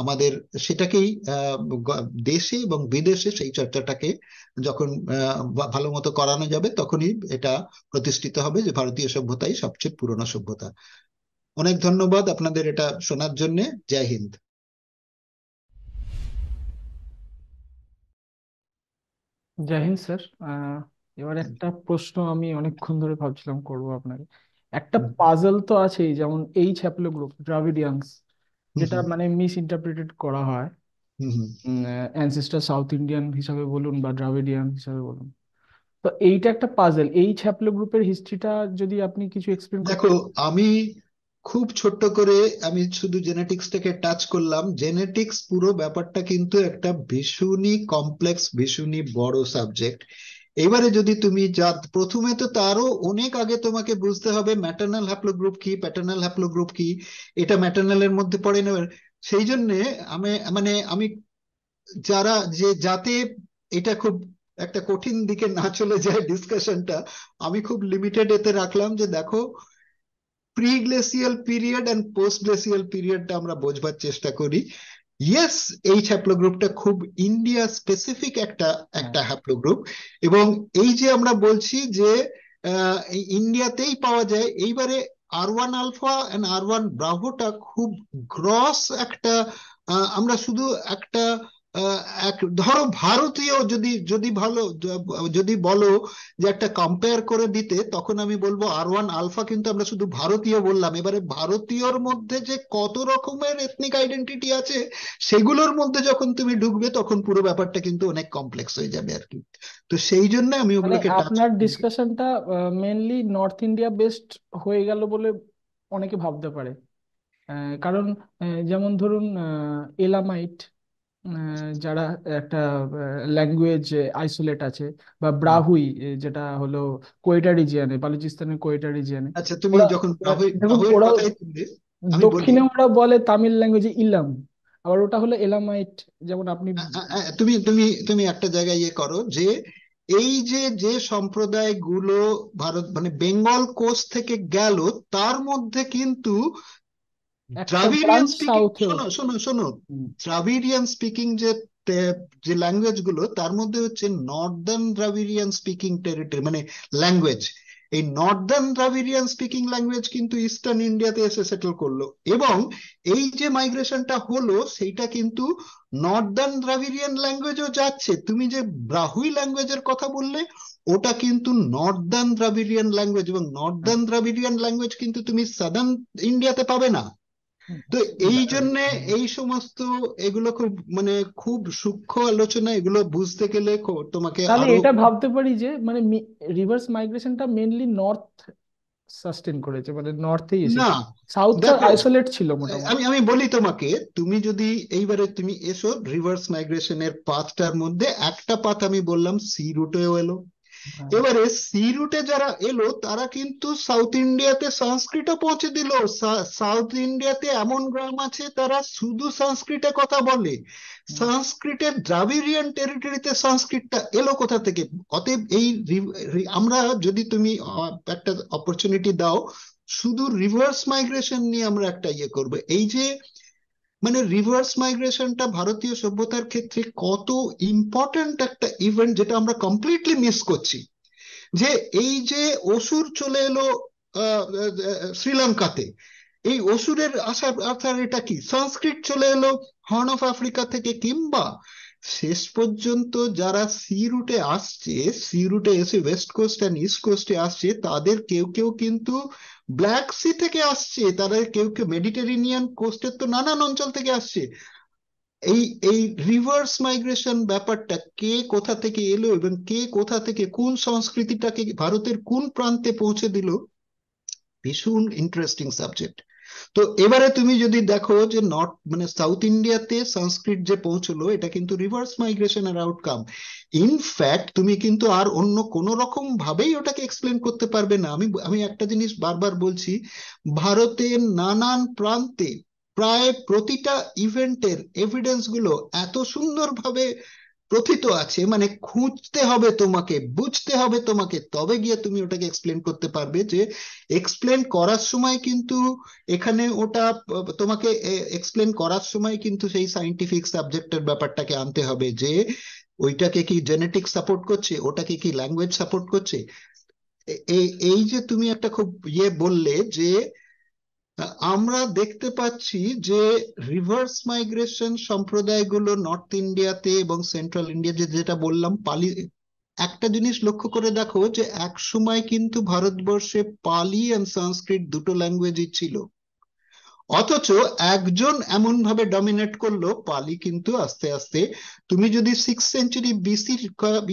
আমাদের সেটাকেই দেশে এবং বিদেশে সেই চর্চাটাকে যখন ভালো মতো করানো যাবে তখনই এটা প্রতিষ্ঠিত হবে যে ভারতীয় সভ্যতাই সবচেয়ে পুরনো সভ্যতা অনেক ধন্যবাদ আপনাদের এটা শোনার জন্যে জয় হিন্দ
জয় হিন্দ স্যার এবার একটা প্রশ্ন আমি অনেকক্ষণ ধরে ভাবছিলাম করব আপনাকে একটা পাজল তো আছেই যেমন এই হ্যাপ্লো গ্রুপ দ্রাভিডিয়ান্স যেটা হুম মানে মিস ইন্টারপ্রিটেড করা হয় হুম হুম অ্যানসেস্টার সাউথ ইন্ডিয়ান হিসাবে বলুন বা দ্রাভিডিয়ান হিসাবে বলুন তো এইটা একটা পাজেল এই হ্যাপ্লো গ্রুপের হিস্ট্রিটা যদি আপনি কিছু এক্সপ্লেন করতে
দেখো আমি খুব ছোট্ট করে আমি শুধু জেনেটিক্সটাকে টাচ করলাম জেনেটিক্স পুরো ব্যাপারটা কিন্তু একটা ভীষণই কমপ্লেক্স ভীষণই বড় সাবজেক্ট এবারে যদি তুমি যা প্রথমে তো তারও অনেক আগে তোমাকে বুঝতে হবে ম্যাটার্নাল গ্রুপ কি প্যাটার্নাল গ্রুপ কি এটা ম্যাটার্নালের মধ্যে পড়ে না সেই জন্যে আমি মানে আমি যারা যে যাতে এটা খুব একটা কঠিন দিকে না চলে যায় ডিসকাশনটা আমি খুব লিমিটেড এতে রাখলাম যে দেখো pre glacial period and post glacial পিরিয়ডটা আমরা বোঝবার চেষ্টা করি ইয়েস এই হ্যাপ্লোগ্রুপটা খুব ইন্ডিয়া স্পেসিফিক একটা একটা হ্যাপ্লোগ্রুপ এবং এই যে আমরা বলছি যে ইন্ডিয়াতেই পাওয়া যায় এইবারে R one alpha and R one ব্রাভোটা খুব গ্রস একটা আমরা শুধু একটা এক ধরো ভারতীয় যদি যদি ভালো যদি বলো যে একটা কম্পেয়ার করে দিতে তখন আমি বলবো আর ওয়ান আলফা কিন্তু আমরা শুধু ভারতীয় বললাম এবারে ভারতীয়র মধ্যে যে কত রকমের এথনিক আইডেন্টিটি আছে সেগুলোর মধ্যে যখন তুমি ঢুকবে তখন পুরো ব্যাপারটা কিন্তু অনেক কমপ্লেক্স হয়ে যাবে আর কি তো সেই জন্য আমি মানে ওগুলোকে আপনার ডিসকাশনটা মেনলি
নর্থ ইন্ডিয়া বেসড হয়ে গেল বলে অনেকে ভাবতে পারে কারণ যেমন ধরুন এলামাইট যারা একটা ল্যাঙ্গুয়েজ আইসোলেট আছে বা ব্রাহুই যেটা হলো কোয়েটা রিজিয়ানে বালুচিস্তানের কোয়েটা রিজিয়ানে
আচ্ছা তুমি যখন ব্রাহুই ওরা কথাই তুললে আমি বলি দক্ষিণে
ওরা বলে তামিল ল্যাঙ্গুয়েজে ইলাম আবার ওটা হলো এলামাইট যেমন আপনি
তুমি তুমি তুমি একটা জায়গায় ইয়ে করো যে এই যে যে সম্প্রদায়গুলো ভারত মানে বেঙ্গল কোস্ট থেকে গেল তার মধ্যে কিন্তু দ্রাবিড়িয়ান স্পিকিং শোনো শোনো শোনো দ্রাবিড়িয়ান স্পিকিং যে যে ল্যাঙ্গুয়েজ গুলো তার মধ্যে হচ্ছে নর্দার্ন দ্রাবিড়িয়ান স্পিকিং টেরিটরি মানে ল্যাঙ্গুয়েজ এই নর্দার্ন দ্রাবিড়িয়ান স্পিকিং ল্যাঙ্গুয়েজ কিন্তু ইস্টার্ন ইন্ডিয়াতে এসে সেটেল করলো এবং এই যে মাইগ্রেশনটা হলো সেইটা কিন্তু নর্দার্ন দ্রাবিড়িয়ান ল্যাঙ্গুয়েজও যাচ্ছে তুমি যে ব্রাহুই ল্যাঙ্গুয়েজের কথা বললে ওটা কিন্তু নর্দার্ন দ্রাবিড়িয়ান ল্যাঙ্গুয়েজ এবং নর্দার্ন দ্রাবিড়িয়ান ল্যাঙ্গুয়েজ কিন্তু তুমি সাদার্ন ইন্ডিয়াতে পাবে না তো এই জন্য এই সমস্ত এগুলো খুব মানে খুব সূক্ষ্ম আলোচনা এগুলো বুঝতে গেলে তোমাকে তাহলে আরো এটা ভাবতে পারি যে মানে রিভার্স মাইগ্রেশনটা মেনলি নর্থ সাস্টেন করেছে মানে নর্থেই না এসেছে সাউথটা দেখো আইসোলেট ছিল আমি মোটামুটি আমি বলি তোমাকে তুমি যদি এইবারে তুমি এসো রিভার্স মাইগ্রেশনের পাথটার মধ্যে একটা পাথ আমি বললাম সি রুটেও এলো হ্যাঁ। এবারে সি রুটে যারা এলো তারা কিন্তু সাউথ ইন্ডিয়াতে সংস্কৃতও পৌঁছে দিল সাউথ ইন্ডিয়াতে এমন গ্রাম আছে তারা শুধু সংস্কৃতে কথা বলে সংস্কৃতের দ্রাবিড়িয়ান টেরিটরিতে সংস্কৃতটা এলো কোথা থেকে অতএব এই আমরা যদি তুমি একটা অপরচুনিটি দাও শুধু রিভার্স মাইগ্রেশন নিয়ে আমরা একটা ইয়ে করবো এই যে মানে রিভার্স মাইগ্রেশনটা ভারতীয় সভ্যতার ক্ষেত্রে কত ইম্পর্ট্যান্ট একটা ইভেন্ট যেটা আমরা কমপ্লিটলি মিস করছি যে এই যে অসুর চলে এলো শ্রীলঙ্কাতে এই অসুরের আসার আর্থার এটা কি সংস্কৃত চলে এলো হর্ন অফ আফ্রিকা থেকে কিংবা শেষ পর্যন্ত যারা সি রুটে আসছে সি রুটে এসে ওয়েস্ট কোস্ট অ্যান্ড ইস্ট কোস্টে আসছে তাদের কেউ কেউ কিন্তু ব্ল্যাক সি থেকে আসছে তারা কেউ কেউ মেডিটেরিনিয়ান কোস্টের তো নানান অঞ্চল থেকে আসছে এই এই রিভার্স মাইগ্রেশন ব্যাপারটা কে কোথা থেকে এলো এবং কে কোথা থেকে কোন সংস্কৃতিটাকে ভারতের কোন প্রান্তে পৌঁছে দিল ভীষণ ইন্টারেস্টিং সাবজেক্ট তো এবারে তুমি যদি দেখো যে নর্থ মানে সাউথ ইন্ডিয়াতে সংস্কৃত যে পৌঁছলো এটা কিন্তু রিভার্স মাইগ্রেশনের আউটকাম ইনফ্যাক্ট তুমি কিন্তু আর অন্য কোন রকম ভাবেই ওটাকে এক্সপ্লেন করতে পারবে না আমি আমি একটা জিনিস বারবার বলছি ভারতের নানান প্রান্তে প্রায় প্রতিটা ইভেন্টের এভিডেন্স গুলো এত সুন্দরভাবে প্রথিত আছে মানে খুঁজতে হবে তোমাকে বুঝতে হবে তোমাকে তবে গিয়ে তুমি ওটাকে এক্সপ্লেন করতে পারবে যে এক্সপ্লেন করার সময় কিন্তু এখানে ওটা তোমাকে এক্সপ্লেন করার সময় কিন্তু সেই সাইন্টিফিক সাবজেক্টের ব্যাপারটাকে আনতে হবে যে ওইটাকে কি জেনেটিক সাপোর্ট করছে ওটাকে কি ল্যাঙ্গুয়েজ সাপোর্ট করছে এই যে তুমি একটা খুব ইয়ে বললে যে আমরা দেখতে পাচ্ছি যে রিভার্স মাইগ্রেশন সম্প্রদায়গুলো নর্থ ইন্ডিয়াতে এবং সেন্ট্রাল ইন্ডিয়াতে যেটা বললাম পালি একটা জিনিস লক্ষ্য করে দেখো যে এক সময় কিন্তু ভারতবর্ষে পালি এন্ড সংস্কৃত দুটো ল্যাঙ্গুয়েজই ছিল অথচ একজন এমন ভাবে ডমিনেট করলো পালি কিন্তু আস্তে আস্তে তুমি যদি সিক্স সেঞ্চুরি বিসির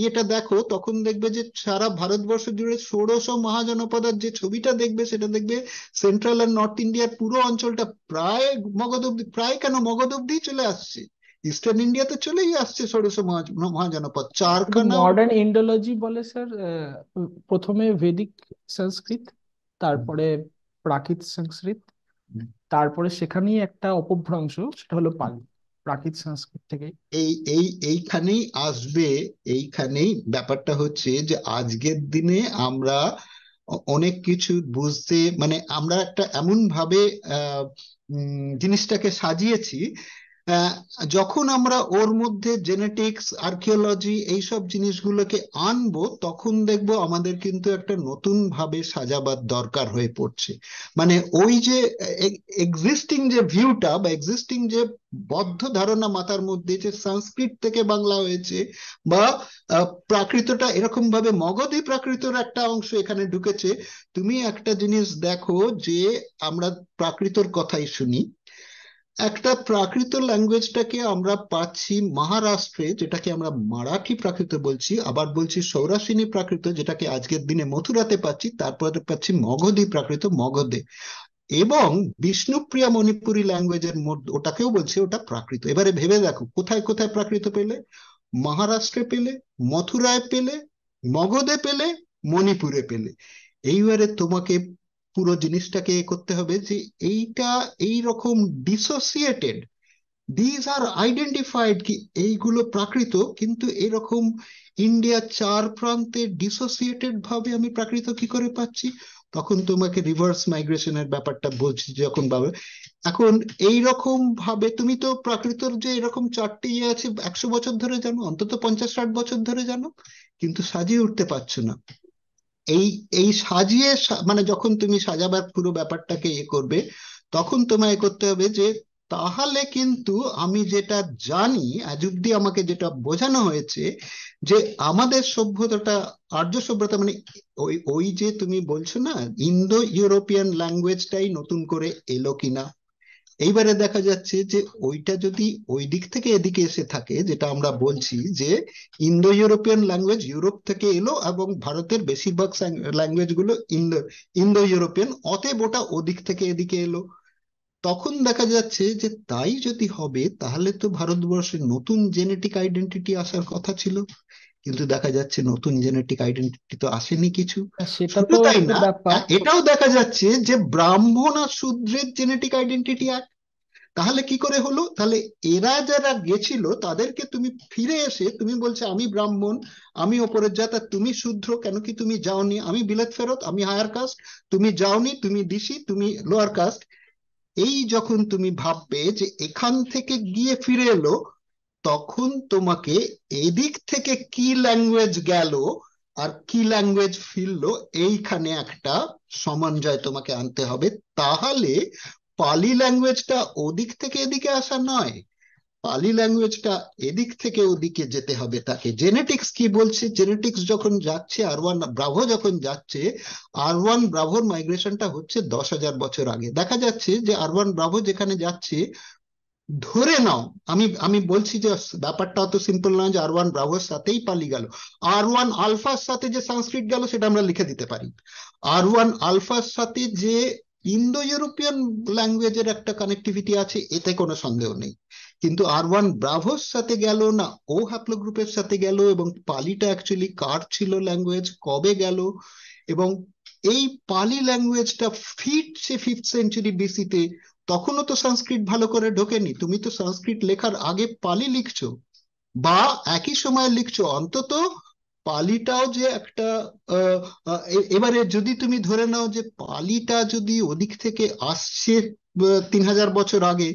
ইয়েটা দেখো তখন দেখবে যে সারা ভারতবর্ষ জুড়ে ষোড়শ মহাজনপদার যে ছবিটা দেখবে সেটা দেখবে সেন্ট্রাল আর নর্থ ইন্ডিয়ার পুরো অঞ্চলটা প্রায় মগধ অব্দি প্রায় কেন মগধ অব্দি চলে আসছে ইস্টার্ন ইন্ডিয়াতে চলেই আসছে ষোড়শ মহাজনপদ চারখানা মডার্ন ইন্ডোলজি বলে স্যার প্রথমে ভেদিক সংস্কৃত
তারপরে প্রাকৃত সংস্কৃত তারপরে সেখানেই একটা অপভ্রংশ সেটা হলো পালি প্রাকৃত সংস্কৃত থেকে
এই এই এইখানেই আসবে এইখানেই ব্যাপারটা হচ্ছে যে আজকের দিনে আমরা অনেক কিছু বুঝতে মানে আমরা একটা এমন ভাবে জিনিসটাকে সাজিয়েছি যখন আমরা ওর মধ্যে জেনেটিক্স আর্কিওলজি এইসব জিনিসগুলোকে আনবো তখন দেখব আমাদের কিন্তু একটা নতুন ভাবে সাজাবার দরকার হয়ে পড়ছে মানে ওই যে এক্সিস্টিং যে ভিউটা বা এক্সিস্টিং যে বদ্ধ ধারণা মাথার মধ্যে যে সংস্কৃত থেকে বাংলা হয়েছে বা প্রাকৃতটা এরকম ভাবে মগধই প্রাকৃতর একটা অংশ এখানে ঢুকেছে তুমি একটা জিনিস দেখো যে আমরা প্রাকৃতর কথাই শুনি একটা প্রাকৃত ল্যাঙ্গুয়েজটাকে আমরা পাচ্ছি মহারাষ্ট্রে যেটাকে আমরা মারাঠি প্রাকৃত বলছি আবার বলছি সৌরাসিনী প্রাকৃত যেটাকে আজকের দিনে মথুরাতে পাচ্ছি তারপরে পাচ্ছি মগধি প্রাকৃত মগধে এবং বিষ্ণুপ্রিয়া মণিপুরি ল্যাঙ্গুয়েজের মধ্যে ওটাকেও বলছে ওটা প্রাকৃত এবারে ভেবে দেখো কোথায় কোথায় প্রাকৃত পেলে মহারাষ্ট্রে পেলে মথুরায় পেলে মগধে পেলে মণিপুরে পেলে এইবারে তোমাকে পুরো জিনিসটাকে করতে হবে যে এইটা এই রকম ডিসোসিয়েটেড দিজ আর আইডেন্টিফাইড কি এইগুলো প্রাকৃত কিন্তু এরকম ইন্ডিয়া চার প্রান্তে ডিসোসিয়েটেড ভাবে আমি প্রাকৃত কি করে পাচ্ছি তখন তোমাকে রিভার্স মাইগ্রেশনের ব্যাপারটা বলছি যখন ভাবে এখন এই রকম ভাবে তুমি তো প্রাকৃতর যে এরকম চারটি ইয়ে আছে একশো বছর ধরে জানো অন্তত পঞ্চাশ ষাট বছর ধরে জানো কিন্তু সাজিয়ে উঠতে পারছো না এই এই সাজিয়ে মানে যখন তুমি সাজাবার পুরো ব্যাপারটাকে ইয়ে করবে তখন তোমায় করতে হবে যে তাহলে কিন্তু আমি যেটা জানি আজ অব্দি আমাকে যেটা বোঝানো হয়েছে যে আমাদের সভ্যতাটা আর্য সভ্যতা মানে ওই ওই যে তুমি বলছো না ইন্দো ইউরোপিয়ান ল্যাঙ্গুয়েজটাই নতুন করে এলো কিনা এইবারে দেখা যাচ্ছে যে ওইটা যদি ওই দিক থেকে এদিকে এসে থাকে যেটা আমরা বলছি যে ইন্দো ইউরোপিয়ান ল্যাঙ্গুয়েজ ইউরোপ থেকে এলো এবং ভারতের বেশিরভাগ ল্যাঙ্গুয়েজ গুলো ইন্দো ইন্দো ইউরোপিয়ান অতএব ওটা ওদিক থেকে এদিকে এলো তখন দেখা যাচ্ছে যে তাই যদি হবে তাহলে তো ভারতবর্ষের নতুন জেনেটিক আইডেন্টিটি আসার কথা ছিল কিন্তু দেখা যাচ্ছে নতুন জেনেটিক আইডেন্টিটি তো আসেনি কিছু সেটা তো তাই না এটাও দেখা যাচ্ছে যে ব্রাহ্মণ আর শূদ্রের জেনেটিক আইডেন্টিটি এক তাহলে কি করে হলো তাহলে এরা যারা গেছিল তাদেরকে তুমি ফিরে এসে তুমি বলছো আমি ব্রাহ্মণ আমি ওপরের জাত আর তুমি শূদ্র কেন কি তুমি যাওনি আমি বিলাত ফেরত আমি হায়ার কাস্ট তুমি যাওনি তুমি দিশি তুমি লোয়ার কাস্ট এই যখন তুমি ভাববে যে এখান থেকে গিয়ে ফিরে এলো তখন তোমাকে এদিক থেকে কি ল্যাঙ্গুয়েজ গেল আর কি ল্যাঙ্গুয়েজ ফিরলো এইখানে একটা সমন্বয় তোমাকে আনতে হবে তাহলে পালি ল্যাঙ্গুয়েজটা ওদিক থেকে এদিকে আসা নয় পালি ল্যাঙ্গুয়েজটা এদিক থেকে ওদিকে যেতে হবে তাকে জেনেটিক্স কি বলছে জেনেটিক্স যখন যাচ্ছে আর ওয়ান ব্রাভো যখন যাচ্ছে আর ওয়ান ব্রাভোর মাইগ্রেশনটা হচ্ছে দশ হাজার বছর আগে দেখা যাচ্ছে যে আর ওয়ান ব্রাভো যেখানে যাচ্ছে ধরে নাও আমি আমি বলছি যে ব্যাপারটা অত সিম্পল নয় যে আর ওয়ান ব্রাভোর সাথেই পালি গেল আর ওয়ান আলফার সাথে যে সংস্কৃত গেল সেটা আমরা লিখে দিতে পারি আর ওয়ান আলফার সাথে যে ইন্দো ইউরোপিয়ান ল্যাঙ্গুয়েজের একটা কানেক্টিভিটি আছে এতে কোনো সন্দেহ নেই কিন্তু আর ওয়ান ব্রাভোর সাথে গেল না ও গ্রুপের সাথে গেল এবং পালিটা অ্যাকচুয়ালি কার ছিল ল্যাঙ্গুয়েজ কবে গেল এবং এই পালি ল্যাঙ্গুয়েজটা ফিট সে ফিফথ সেঞ্চুরি বিসিতে তখনও তো সংস্কৃত ভালো করে ঢোকেনি তুমি তো সংস্কৃত লেখার আগে পালি লিখছো বা একই সময়ে লিখছো অন্তত পালিটাও যে একটা এবারে যদি তুমি ধরে নাও যে পালিটা যদি ওদিক থেকে আসছে তিন হাজার বছর আগে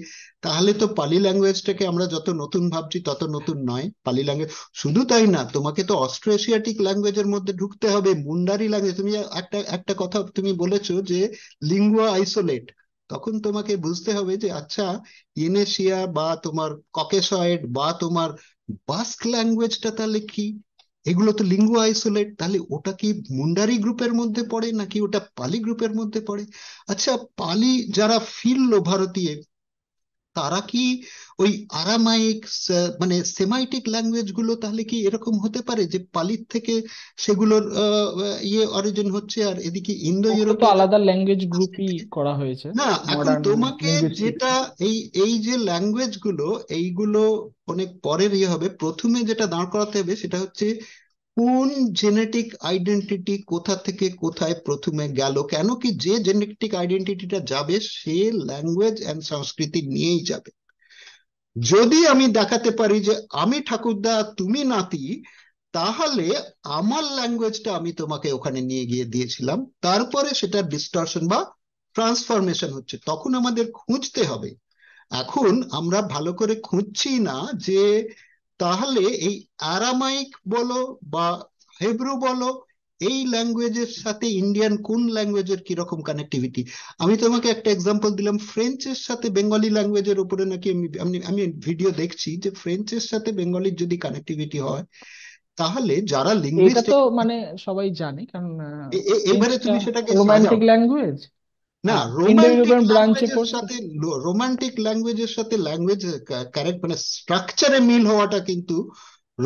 তাহলে তো পালি ল্যাঙ্গুয়েজটাকে আমরা যত নতুন ভাবছি তত নতুন নয় পালি ল্যাঙ্গুয়েজ শুধু তাই না তোমাকে তো অস্ট্রো এশিয়াটিক ল্যাঙ্গুয়েজের মধ্যে ঢুকতে হবে মুন্ডারি ল্যাঙ্গুয়েজ তুমি একটা একটা কথা তুমি বলেছো যে লিঙ্গুয়া আইসোলেট তখন তোমাকে বুঝতে হবে যে আচ্ছা ইনেশিয়া বা তোমার ককেশয়েড বা তোমার বাস্ক ল্যাঙ্গুয়েজটা তাহলে কি এগুলো তো লিঙ্গু আইসোলেট তাহলে ওটা কি মুন্ডারি গ্রুপের মধ্যে পড়ে নাকি ওটা পালি গ্রুপের মধ্যে পড়ে আচ্ছা পালি যারা ফিরলো ভারতীয় তারা কি ওই আরামাইক মানে সেমাইটিক ল্যাঙ্গুয়েজ গুলো তাহলে কি এরকম হতে পারে যে পালির থেকে সেগুলোর ইয়ে অরিজিন হচ্ছে আর এদিকে ইন্দো ইউরোপ আলাদা ল্যাঙ্গুয়েজ গ্রুপই করা হয়েছে না এখন তোমাকে যেটা এই এই যে ল্যাঙ্গুয়েজ গুলো এইগুলো অনেক পরের ইয়ে হবে প্রথমে যেটা দাঁড় করাতে হবে সেটা হচ্ছে কোন জেনেটিক আইডেন্টিটি কোথা থেকে কোথায় প্রথমে গেল কেন কি যে জেনেটিক আইডেন্টিটিটা যাবে সে ল্যাঙ্গুয়েজ অ্যান্ড সংস্কৃতি নিয়েই যাবে যদি আমি দেখাতে পারি যে আমি ঠাকুরদা তুমি নাতি তাহলে আমার ল্যাঙ্গুয়েজটা আমি তোমাকে ওখানে নিয়ে গিয়ে দিয়েছিলাম তারপরে সেটা ডিস্টর্শন বা ট্রান্সফরমেশন হচ্ছে তখন আমাদের খুঁজতে হবে এখন আমরা ভালো করে খুঁজছি না যে তাহলে এই আরামাইক বলো বা হেব্রু বলো এই ল্যাঙ্গুয়েজের সাথে ইন্ডিয়ান কোন ল্যাঙ্গুয়েজের কিরকম কানেক্টিভিটি আমি তোমাকে একটা এক্সাম্পল দিলাম ফ্রেঞ্চের সাথে বেঙ্গলি ল্যাঙ্গুয়েজের উপরে নাকি আমি আমি ভিডিও দেখছি যে ফ্রেঞ্চের সাথে বেঙ্গলির যদি কানেক্টিভিটি হয় তাহলে যারা এটা তো
মানে সবাই জানে কারণ এবারে তুমি সেটাকে রোমান্টিক
ল্যাঙ্গুয়েজ না রোমান্টিক ল্যাঙ্গুয়েজের সাথে রোমান্টিক ল্যাঙ্গুয়েজের সাথে ল্যাঙ্গুয়েজ কারেক্ট মানে স্ট্রাকচারে মিল হওয়াটা কিন্তু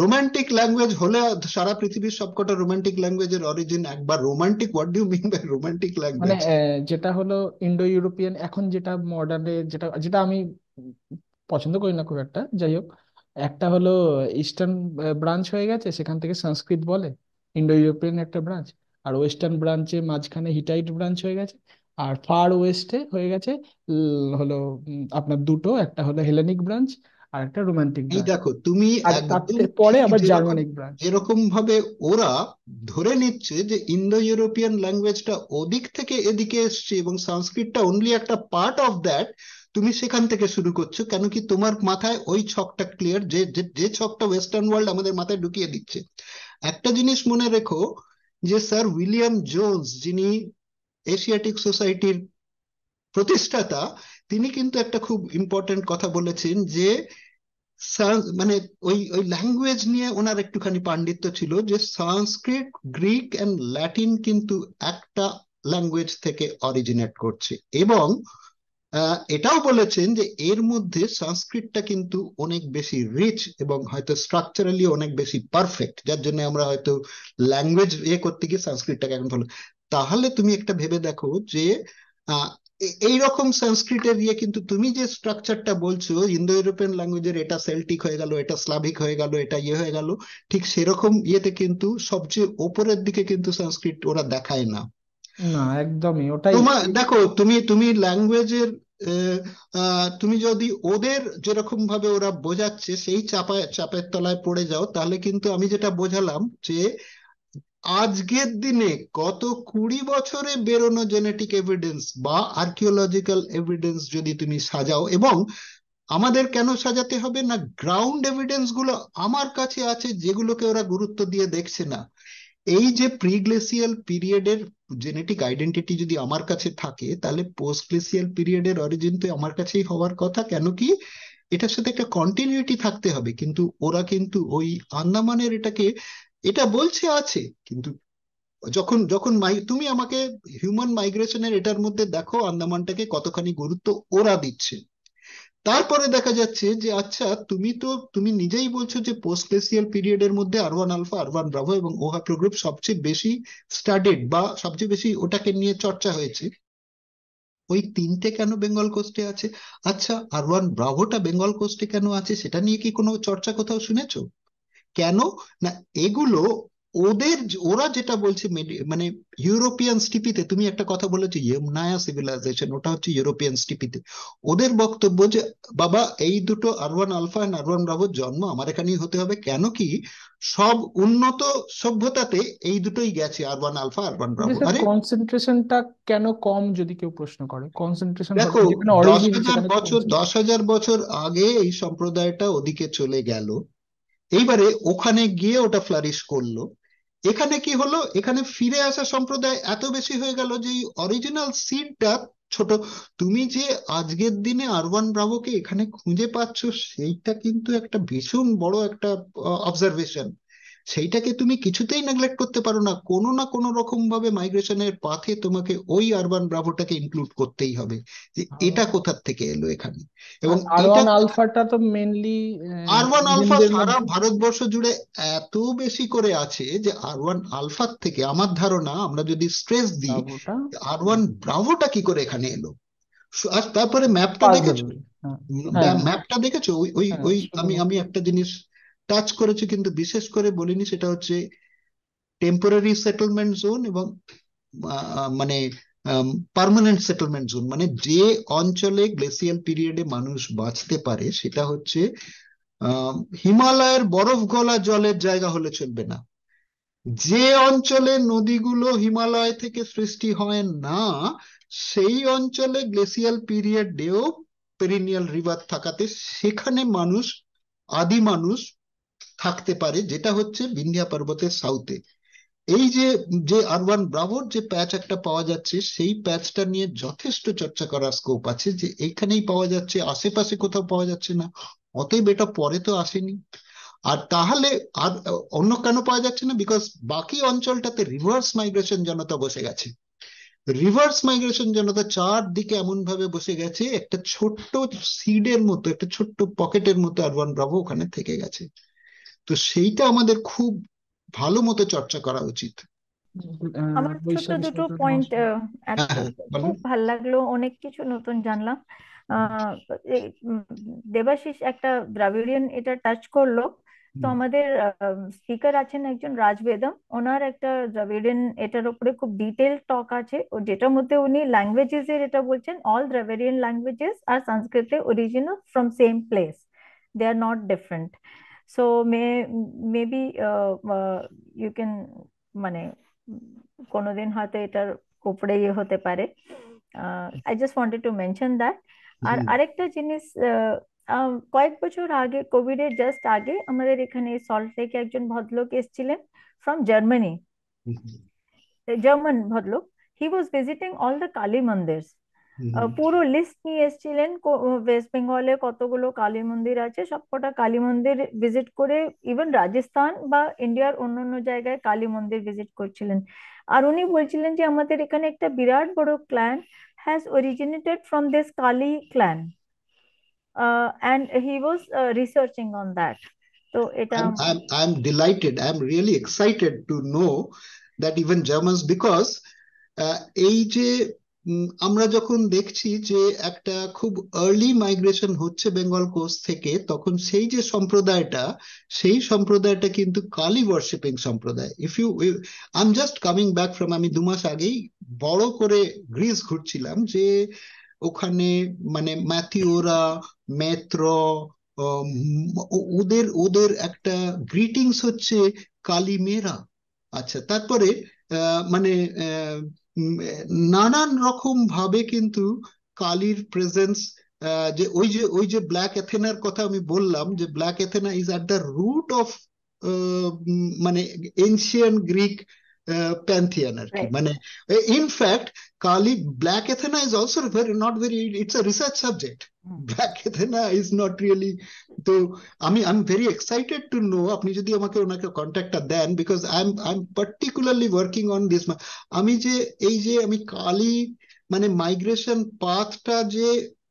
রোমান্টিক ল্যাঙ্গুয়েজ হলে সারা পৃথিবীর সবকটা রোমান্টিক ল্যাঙ্গুয়েজের অরিজিন একবার romantic what do mean by romantic language
যেটা হলো ইন্ডো ইউরোপিয়ান এখন যেটা মডার্নে যেটা যেটা আমি পছন্দ করি না খুব একটা যাই হোক একটা হলো ইস্টার্ন ব্রাঞ্চ হয়ে গেছে সেখান থেকে সংস্কৃত বলে ইন্ডো ইউরোপিয়ান একটা ব্রাঞ্চ আর ওয়েস্টার্ন ব্রাঞ্চের মাঝখানে হিটাইট ব্রাঞ্চ হয়ে গেছে আর ফার ওয়েস্টে হয়ে গেছে হলো আপনার দুটো একটা
হলো হেলেনিক ব্রাঞ্চ আর একটা রোমান্টিক এই ব্রাঞ্চ দেখো তুমি আর একদম তার পরে আবার যেরকম- জার্মানিক ব্রাঞ্চ যেরকম ভাবে ওরা ধরে নিচ্ছে যে ইন্দো ইউরোপিয়ান ল্যাঙ্গুয়েজটা ওদিক থেকে এদিকে এসছে এবং সংস্কৃতটা অনলি একটা পার্ট অফ দ্যাট তুমি সেখান থেকে শুরু করছো কেন কি তোমার মাথায় ওই ছকটা ক্লিয়ার যে যে ছকটা ওয়েস্টার্ন ওয়ার্ল্ড আমাদের মাথায় ঢুকিয়ে দিচ্ছে একটা জিনিস মনে রেখো যে স্যার উইলিয়াম জোন্স যিনি এশিয়াটিক সোসাইটির প্রতিষ্ঠাতা তিনি কিন্তু একটা খুব ইম্পর্টেন্ট কথা বলেছেন যে মানে ওই ওই ল্যাঙ্গুয়েজ নিয়ে ওনার একটুখানি পাণ্ডিত্য ছিল যে সংস্কৃত গ্রিক অ্যান্ড ল্যাটিন কিন্তু একটা ল্যাঙ্গুয়েজ থেকে অরিজিনেট করছে এবং এটাও বলেছেন যে এর মধ্যে সংস্কৃতটা কিন্তু অনেক বেশি রিচ এবং হয়তো স্ট্রাকচারালি অনেক বেশি পারফেক্ট যার জন্য আমরা হয়তো ল্যাঙ্গুয়েজ এ করতে গিয়ে সংস্কৃতটাকে এখন ফলো তাহলে তুমি একটা ভেবে দেখো যে এইরকম সংস্কৃতের ইয়ে কিন্তু তুমি যে স্ট্রাকচারটা বলছো ইন্দো ইউরোপিয়ান ল্যাঙ্গুয়েজের এটা সেল্টিক হয়ে গেল এটা স্লাভিক হয়ে গেল এটা ইয়ে হয়ে গেল ঠিক সেরকম ইয়েতে কিন্তু সবচেয়ে ওপরের দিকে কিন্তু সংস্কৃত ওরা দেখায় না না একদমই ওটাই তোমার দেখো তুমি তুমি ল্যাঙ্গুয়েজের তুমি যদি ওদের যেরকম ভাবে ওরা বোঝাচ্ছে সেই চাপা চাপের তলায় পড়ে যাও তাহলে কিন্তু আমি যেটা বোঝালাম যে আজকের দিনে গত কুড়ি বছরে বেরোনো জেনেটিক এভিডেন্স বা আর্কিওলজিক্যাল এভিডেন্স যদি তুমি সাজাও এবং আমাদের কেন সাজাতে হবে না গ্রাউন্ড এভিডেন্স গুলো আমার কাছে আছে যেগুলোকে ওরা গুরুত্ব দিয়ে দেখছে না এই যে প্রিগ্লেসিয়াল পিরিয়ডের জেনেটিক আইডেন্টিটি যদি আমার কাছে থাকে তাহলে পোস্ট গ্লেসিয়াল পিরিয়ডের অরিজিন তো আমার কাছেই হওয়ার কথা কেন কি এটার সাথে একটা কন্টিনিউটি থাকতে হবে কিন্তু ওরা কিন্তু ওই আন্দামানের এটাকে এটা বলছে আছে কিন্তু যখন যখন তুমি আমাকে হিউম্যান মাইগ্রেশনের এটার মধ্যে দেখো আন্দামানটাকে কতখানি গুরুত্ব ওরা দিচ্ছে তারপরে দেখা যাচ্ছে যে আচ্ছা তুমি তো তুমি নিজেই বলছো যে পোস্ট গ্লেসিয়াল পিরিয়ডের মধ্যে আরওয়ান আলফা আরওয়ান ব্রাভো এবং ওহা O-H প্রগ্রুপ সবচেয়ে বেশি স্টাডেড বা সবচেয়ে বেশি ওটাকে নিয়ে চর্চা হয়েছে ওই তিনটে কেন বেঙ্গল কোস্টে আছে আচ্ছা আরওয়ান ব্রাভোটা বেঙ্গল কোস্টে কেন আছে সেটা নিয়ে কি কোনো চর্চা কোথাও শুনেছো কেন না এগুলো ওদের ওরা যেটা বলছে মানে ইউরোপিয়ান স্টিপিতে তুমি একটা কথা বলেছো ইমনায়া সিভিলাইজেশন ওটা হচ্ছে ইউরোপিয়ান স্টিপিতে ওদের বক্তব্য যে বাবা এই দুটো আরওয়ান আলফা এন্ড আরওয়ান ব্রাভোর জন্ম আমার এখানেই হতে হবে কেন কি সব উন্নত সভ্যতাতে এই দুটোই গেছে আরওয়ান আলফা আরওয়ান ব্রাভো আরে
কনসেন্ট্রেশনটা কেন কম যদি কেউ প্রশ্ন করে কনসেন্ট্রেশন দেখো দশ হাজার বছর
দশ হাজার বছর আগে এই সম্প্রদায়টা ওদিকে চলে গেল এইবারে ওখানে গিয়ে ওটা ফ্লারিশ করলো এখানে কি হলো এখানে ফিরে আসা সম্প্রদায় এত বেশি হয়ে গেল যে অরিজিনাল সিডটা ছোট তুমি যে আজকের দিনে আরবান ব্রাভোকে এখানে খুঁজে পাচ্ছ সেইটা কিন্তু একটা ভীষণ বড় একটা অবজারভেশন সেইটাকে তুমি কিছুতেই নেগলেক্ট করতে পারো না কোনো না কোনো রকম ভাবে মাইগ্রেশনের পাথে তোমাকে ওই আরবান ব্রাভোটাকে ইনক্লুড করতেই হবে যে হ্যাঁ। এটা কোথার থেকে এলো এখানে এবং আরবান
আলফাটা তো মেনলি আরবান আলফা সারা
ভারতবর্ষ জুড়ে এত বেশি করে আছে যে আরওয়ান আলফার থেকে আমার ধারণা আমরা যদি স্ট্রেস দিই আরওয়ান ব্রাভোটা কি করে এখানে এলো আর তারপরে ম্যাপটা দেখেছো ম্যাপটা দেখেছো ওই ওই হ্যাঁ, ওই হ্যাঁ, আমি আমি একটা জিনিস টাচ করেছে কিন্তু বিশেষ করে বলিনি সেটা হচ্ছে টেম্পোরারি সেটেলমেন্ট জোন এবং মানে পার্মানেন্ট সেটেলমেন্ট জোন মানে যে অঞ্চলে গ্লেসিয়াল পিরিয়ডে মানুষ বাঁচতে পারে সেটা হচ্ছে হিমালয়ের বরফ গলা জলের জায়গা হলে চলবে না যে অঞ্চলে নদীগুলো হিমালয় থেকে সৃষ্টি হয় না সেই অঞ্চলে গ্লেসিয়াল পিরিয়ড ডেও পেরিনিয়াল রিভার থাকাতে সেখানে মানুষ আদি মানুষ থাকতে পারে যেটা হচ্ছে বিন্ধিয়া পর্বতের সাউথে এই যে যে আর ব্রাভোর যে প্যাচ একটা পাওয়া যাচ্ছে সেই প্যাচটা নিয়ে যথেষ্ট চর্চা করার স্কোপ আছে যে এইখানেই পাওয়া যাচ্ছে আশেপাশে কোথাও পাওয়া যাচ্ছে না অতএব এটা পরে তো আসেনি আর তাহলে আর অন্য কেন পাওয়া যাচ্ছে না বিকজ বাকি অঞ্চলটাতে রিভার্স মাইগ্রেশন জনতা বসে গেছে রিভার্স মাইগ্রেশন জনতা চারদিকে এমন ভাবে বসে গেছে একটা ছোট্ট সিডের মতো একটা ছোট্ট পকেটের মতো আর ব্রাভো ওখানে থেকে গেছে তো সেইটা আমাদের খুব ভালো মতো চর্চা করা উচিত
আমার ছোট্ট দুটো পয়েন্ট হ্যাঁ, হ্যাঁ, খুব ভাল লাগলো অনেক কিছু নতুন জানলাম দেবাশিস একটা দ্রাবিড়িয়ান এটা টাচ করলো তো আমাদের স্পিকার আছেন একজন রাজবেদম ওনার একটা দ্রাবিড়িয়ান এটার উপরে খুব ডিটেল টক আছে ও যেটার মধ্যে উনি ল্যাঙ্গুয়েজেস এর এটা বলছেন অল দ্রাবিড়িয়ান ল্যাঙ্গুয়েজেস আর সংস্কৃতে original from same place they are not different So may maybe you can মানে কোনোদিন হয়তো এটার উপরে ইয়ে হতে পারে I just wanted to mention that আর আরেকটা জিনিস কয়েক বছর আগে কোভিড এর জাস্ট আগে আমাদের এখানে সল্ট লেকে একজন ভদ্রলোক এসেছিলেন ফ্রম জার্মানি জার্মান ভদ্রলোক he was visiting all the Kali মন্দিরস পুরো লিস্ট নিয়ে এসেছিলেন ওয়েস্ট বেঙ্গলে কতগুলো কালী মন্দির আছে সবকটা কালী মন্দির ভিজিট করে ইভেন রাজস্থান বা ইন্ডিয়ার অন্যান্য জায়গায় কালী মন্দির ভিজিট করছিলেন আর উনি বলছিলেন যে আমাদের এখানে একটা বিরাট বড় clan has originated from this Kali clan and he was researching on that তো এটা I'm, I'm
delighted I am really excited to know that even Germans because এই যে আমরা যখন দেখছি যে একটা খুব আর্লি মাইগ্রেশন হচ্ছে বেঙ্গল কোচ থেকে তখন সেই যে সম্প্রদায়টা সেই সম্প্রদায়টা কিন্তু কালি ওয়ার্শিপিং সম্প্রদায় if you I just coming back from আমি দু মাস আগেই বড় করে গ্রিস ঘুরছিলাম যে ওখানে মানে ম্যাথিওরা মেত্র ওদের ওদের একটা গ্রিটিংস হচ্ছে কালি মেরা আচ্ছা তারপরে মানে নানান রকম ভাবে কিন্তু কালির প্রেজেন্স যে ওই যে ওই যে ব্ল্যাক এথেনার কথা আমি বললাম যে black Athena is at the root of মানে এনশিয়ান গ্রিক প্যান্থিয়ান আর কি মানে in fact Kali black ethena is also very not very. It's a research subject. Hmm. Black ethena is not really. So I mean, I'm very excited to know. আপনি যদি আমাকে ওনাকে contact then because I'm I'm particularly working on this. I mean, I'm আমি কালি মানে মাইগ্রেশন পাথটা যে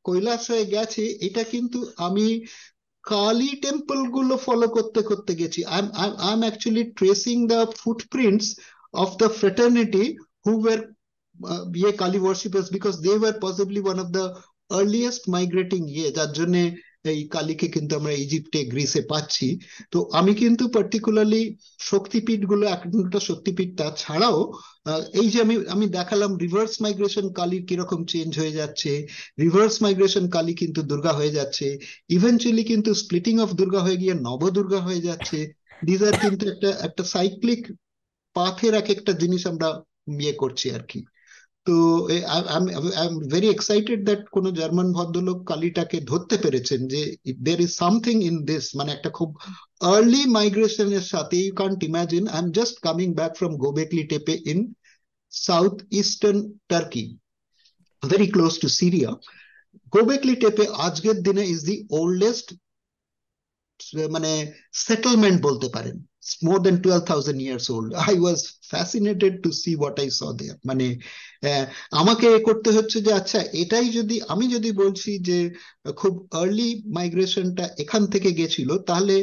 কৈলাস হয়ে গেছে এটা কিন্তু আমি কালি টেম্পল গুলো ফলো করতে করতে গেছি I I am actually tracing the footprints of the fraternity who were ইয়ে uh, Kali worshippers because they were possibly one of the earliest migrating ইয়ে যার জন্য এই কালীকে কিন্তু আমরা ইজিপ্টে গ্রিসে পাচ্ছি তো আমি কিন্তু পার্টিকুলারলি শক্তিপীঠ গুলো একটা শক্তিপীঠ তা ছাড়াও এই যে আমি আমি দেখালাম রিভার্স মাইগ্রেশন কালী কিরকম চেঞ্জ হয়ে যাচ্ছে রিভার্স মাইগ্রেশন কালী কিন্তু দুর্গা হয়ে যাচ্ছে ইভেনচুয়ালি কিন্তু স্প্লিটিং অফ দুর্গা হয়ে গিয়ে নবদুর্গা হয়ে যাচ্ছে দিজ আর কিন্তু একটা একটা সাইক্লিক পাথের এক একটা জিনিস আমরা ইয়ে করছি আর কি তো I am very excited that কোন জার্মান ভদ্রলোক কালিটাকে ধরতে পেরেছেন যে there is something in this মানে একটা খুব আর্লি মাইগ্রেশনের সাথে you can't imagine I am just coming back from Gobekli Tepe in south eastern Turkey very close to Syria Gobekli Tepe আজকের দিনে ইজ দি ওল্ডেস্ট মানে সেটেলমেন্ট বলতে পারেন it's more than 12,000 years old. I was fascinated to see what I saw there. মানে আমাকে করতে হচ্ছে যে আচ্ছা এটাই যদি আমি যদি বলছি যে খুব আর্লি মাইগ্রেশনটা এখান থেকে গেছিল তাহলে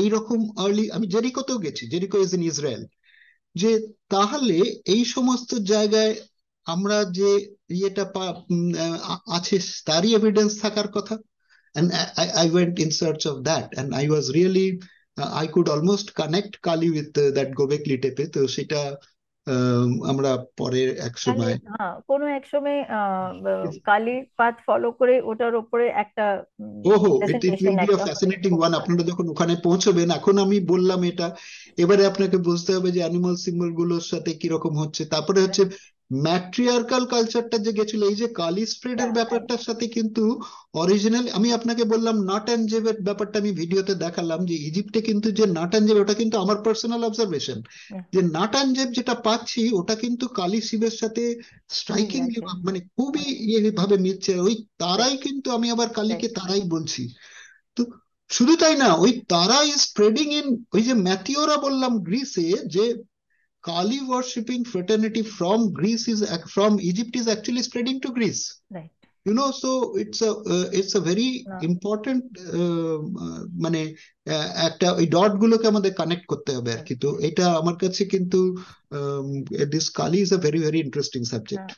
এই রকম আর্লি আমি জেরিকোতেও গেছি জেরিকো ইজ ইন ইসরায়েল যে তাহলে এই সমস্ত জায়গায় আমরা যে ইয়েটা আছে তারই এভিডেন্স থাকার কথা and I, I went in search of that and I was really I could almost connect Kali with that Gobekli Tepe তো সেটা um, আমরা পরের এক সময়
হ্যাঁ কোনো এক সময় কালির পাথ ফলো করে ওটার উপরে একটা ওহো it it will be a
fascinating one আপনারা যখন ওখানে পৌঁছবেন এখন আমি বললাম এটা এবারে আপনাকে বুঝতে হবে যে অ্যানিমাল সিম্বল গুলোর সাথে কিরকম হচ্ছে তারপরে হচ্ছে ম্যাট্রিয়ার্কাল কালচারটা যে গেছিল এই যে কালি স্প্রেডের হ্যাঁ, ব্যাপারটার হ্যাঁ। সাথে কিন্তু অরিজিনাল আমি আপনাকে বললাম নাট অ্যান্ড ব্যাপারটা আমি ভিডিওতে দেখালাম যে ইজিপ্টে কিন্তু যে নাট অ্যান্ড জেব ওটা কিন্তু আমার পার্সোনাল হ্যাঁ। অবজারভেশন যে নাট অ্যান্ড জেব যেটা পাচ্ছি ওটা কিন্তু কালি শিবের সাথে স্ট্রাইকিং মানে খুবই ইয়ে ভাবে মিলছে ওই তারাই কিন্তু আমি আবার কালীকে তারাই বলছি তো শুধু তাই না ওই তারা ইজ স্প্রেডিং ইন ওই যে ম্যাথিওরা বললাম গ্রিসে যে Kali worshipping fraternity from Greece is from Egypt is actually spreading to Greece. Right. You know, so it's a uh, it's a very no. important um, uh, মানে uh, একটা ওই ডট গুলোকে আমাদের কানেক্ট করতে হবে আর কি তো এটা
আমার কাছে কিন্তু this Kali is a very very interesting subject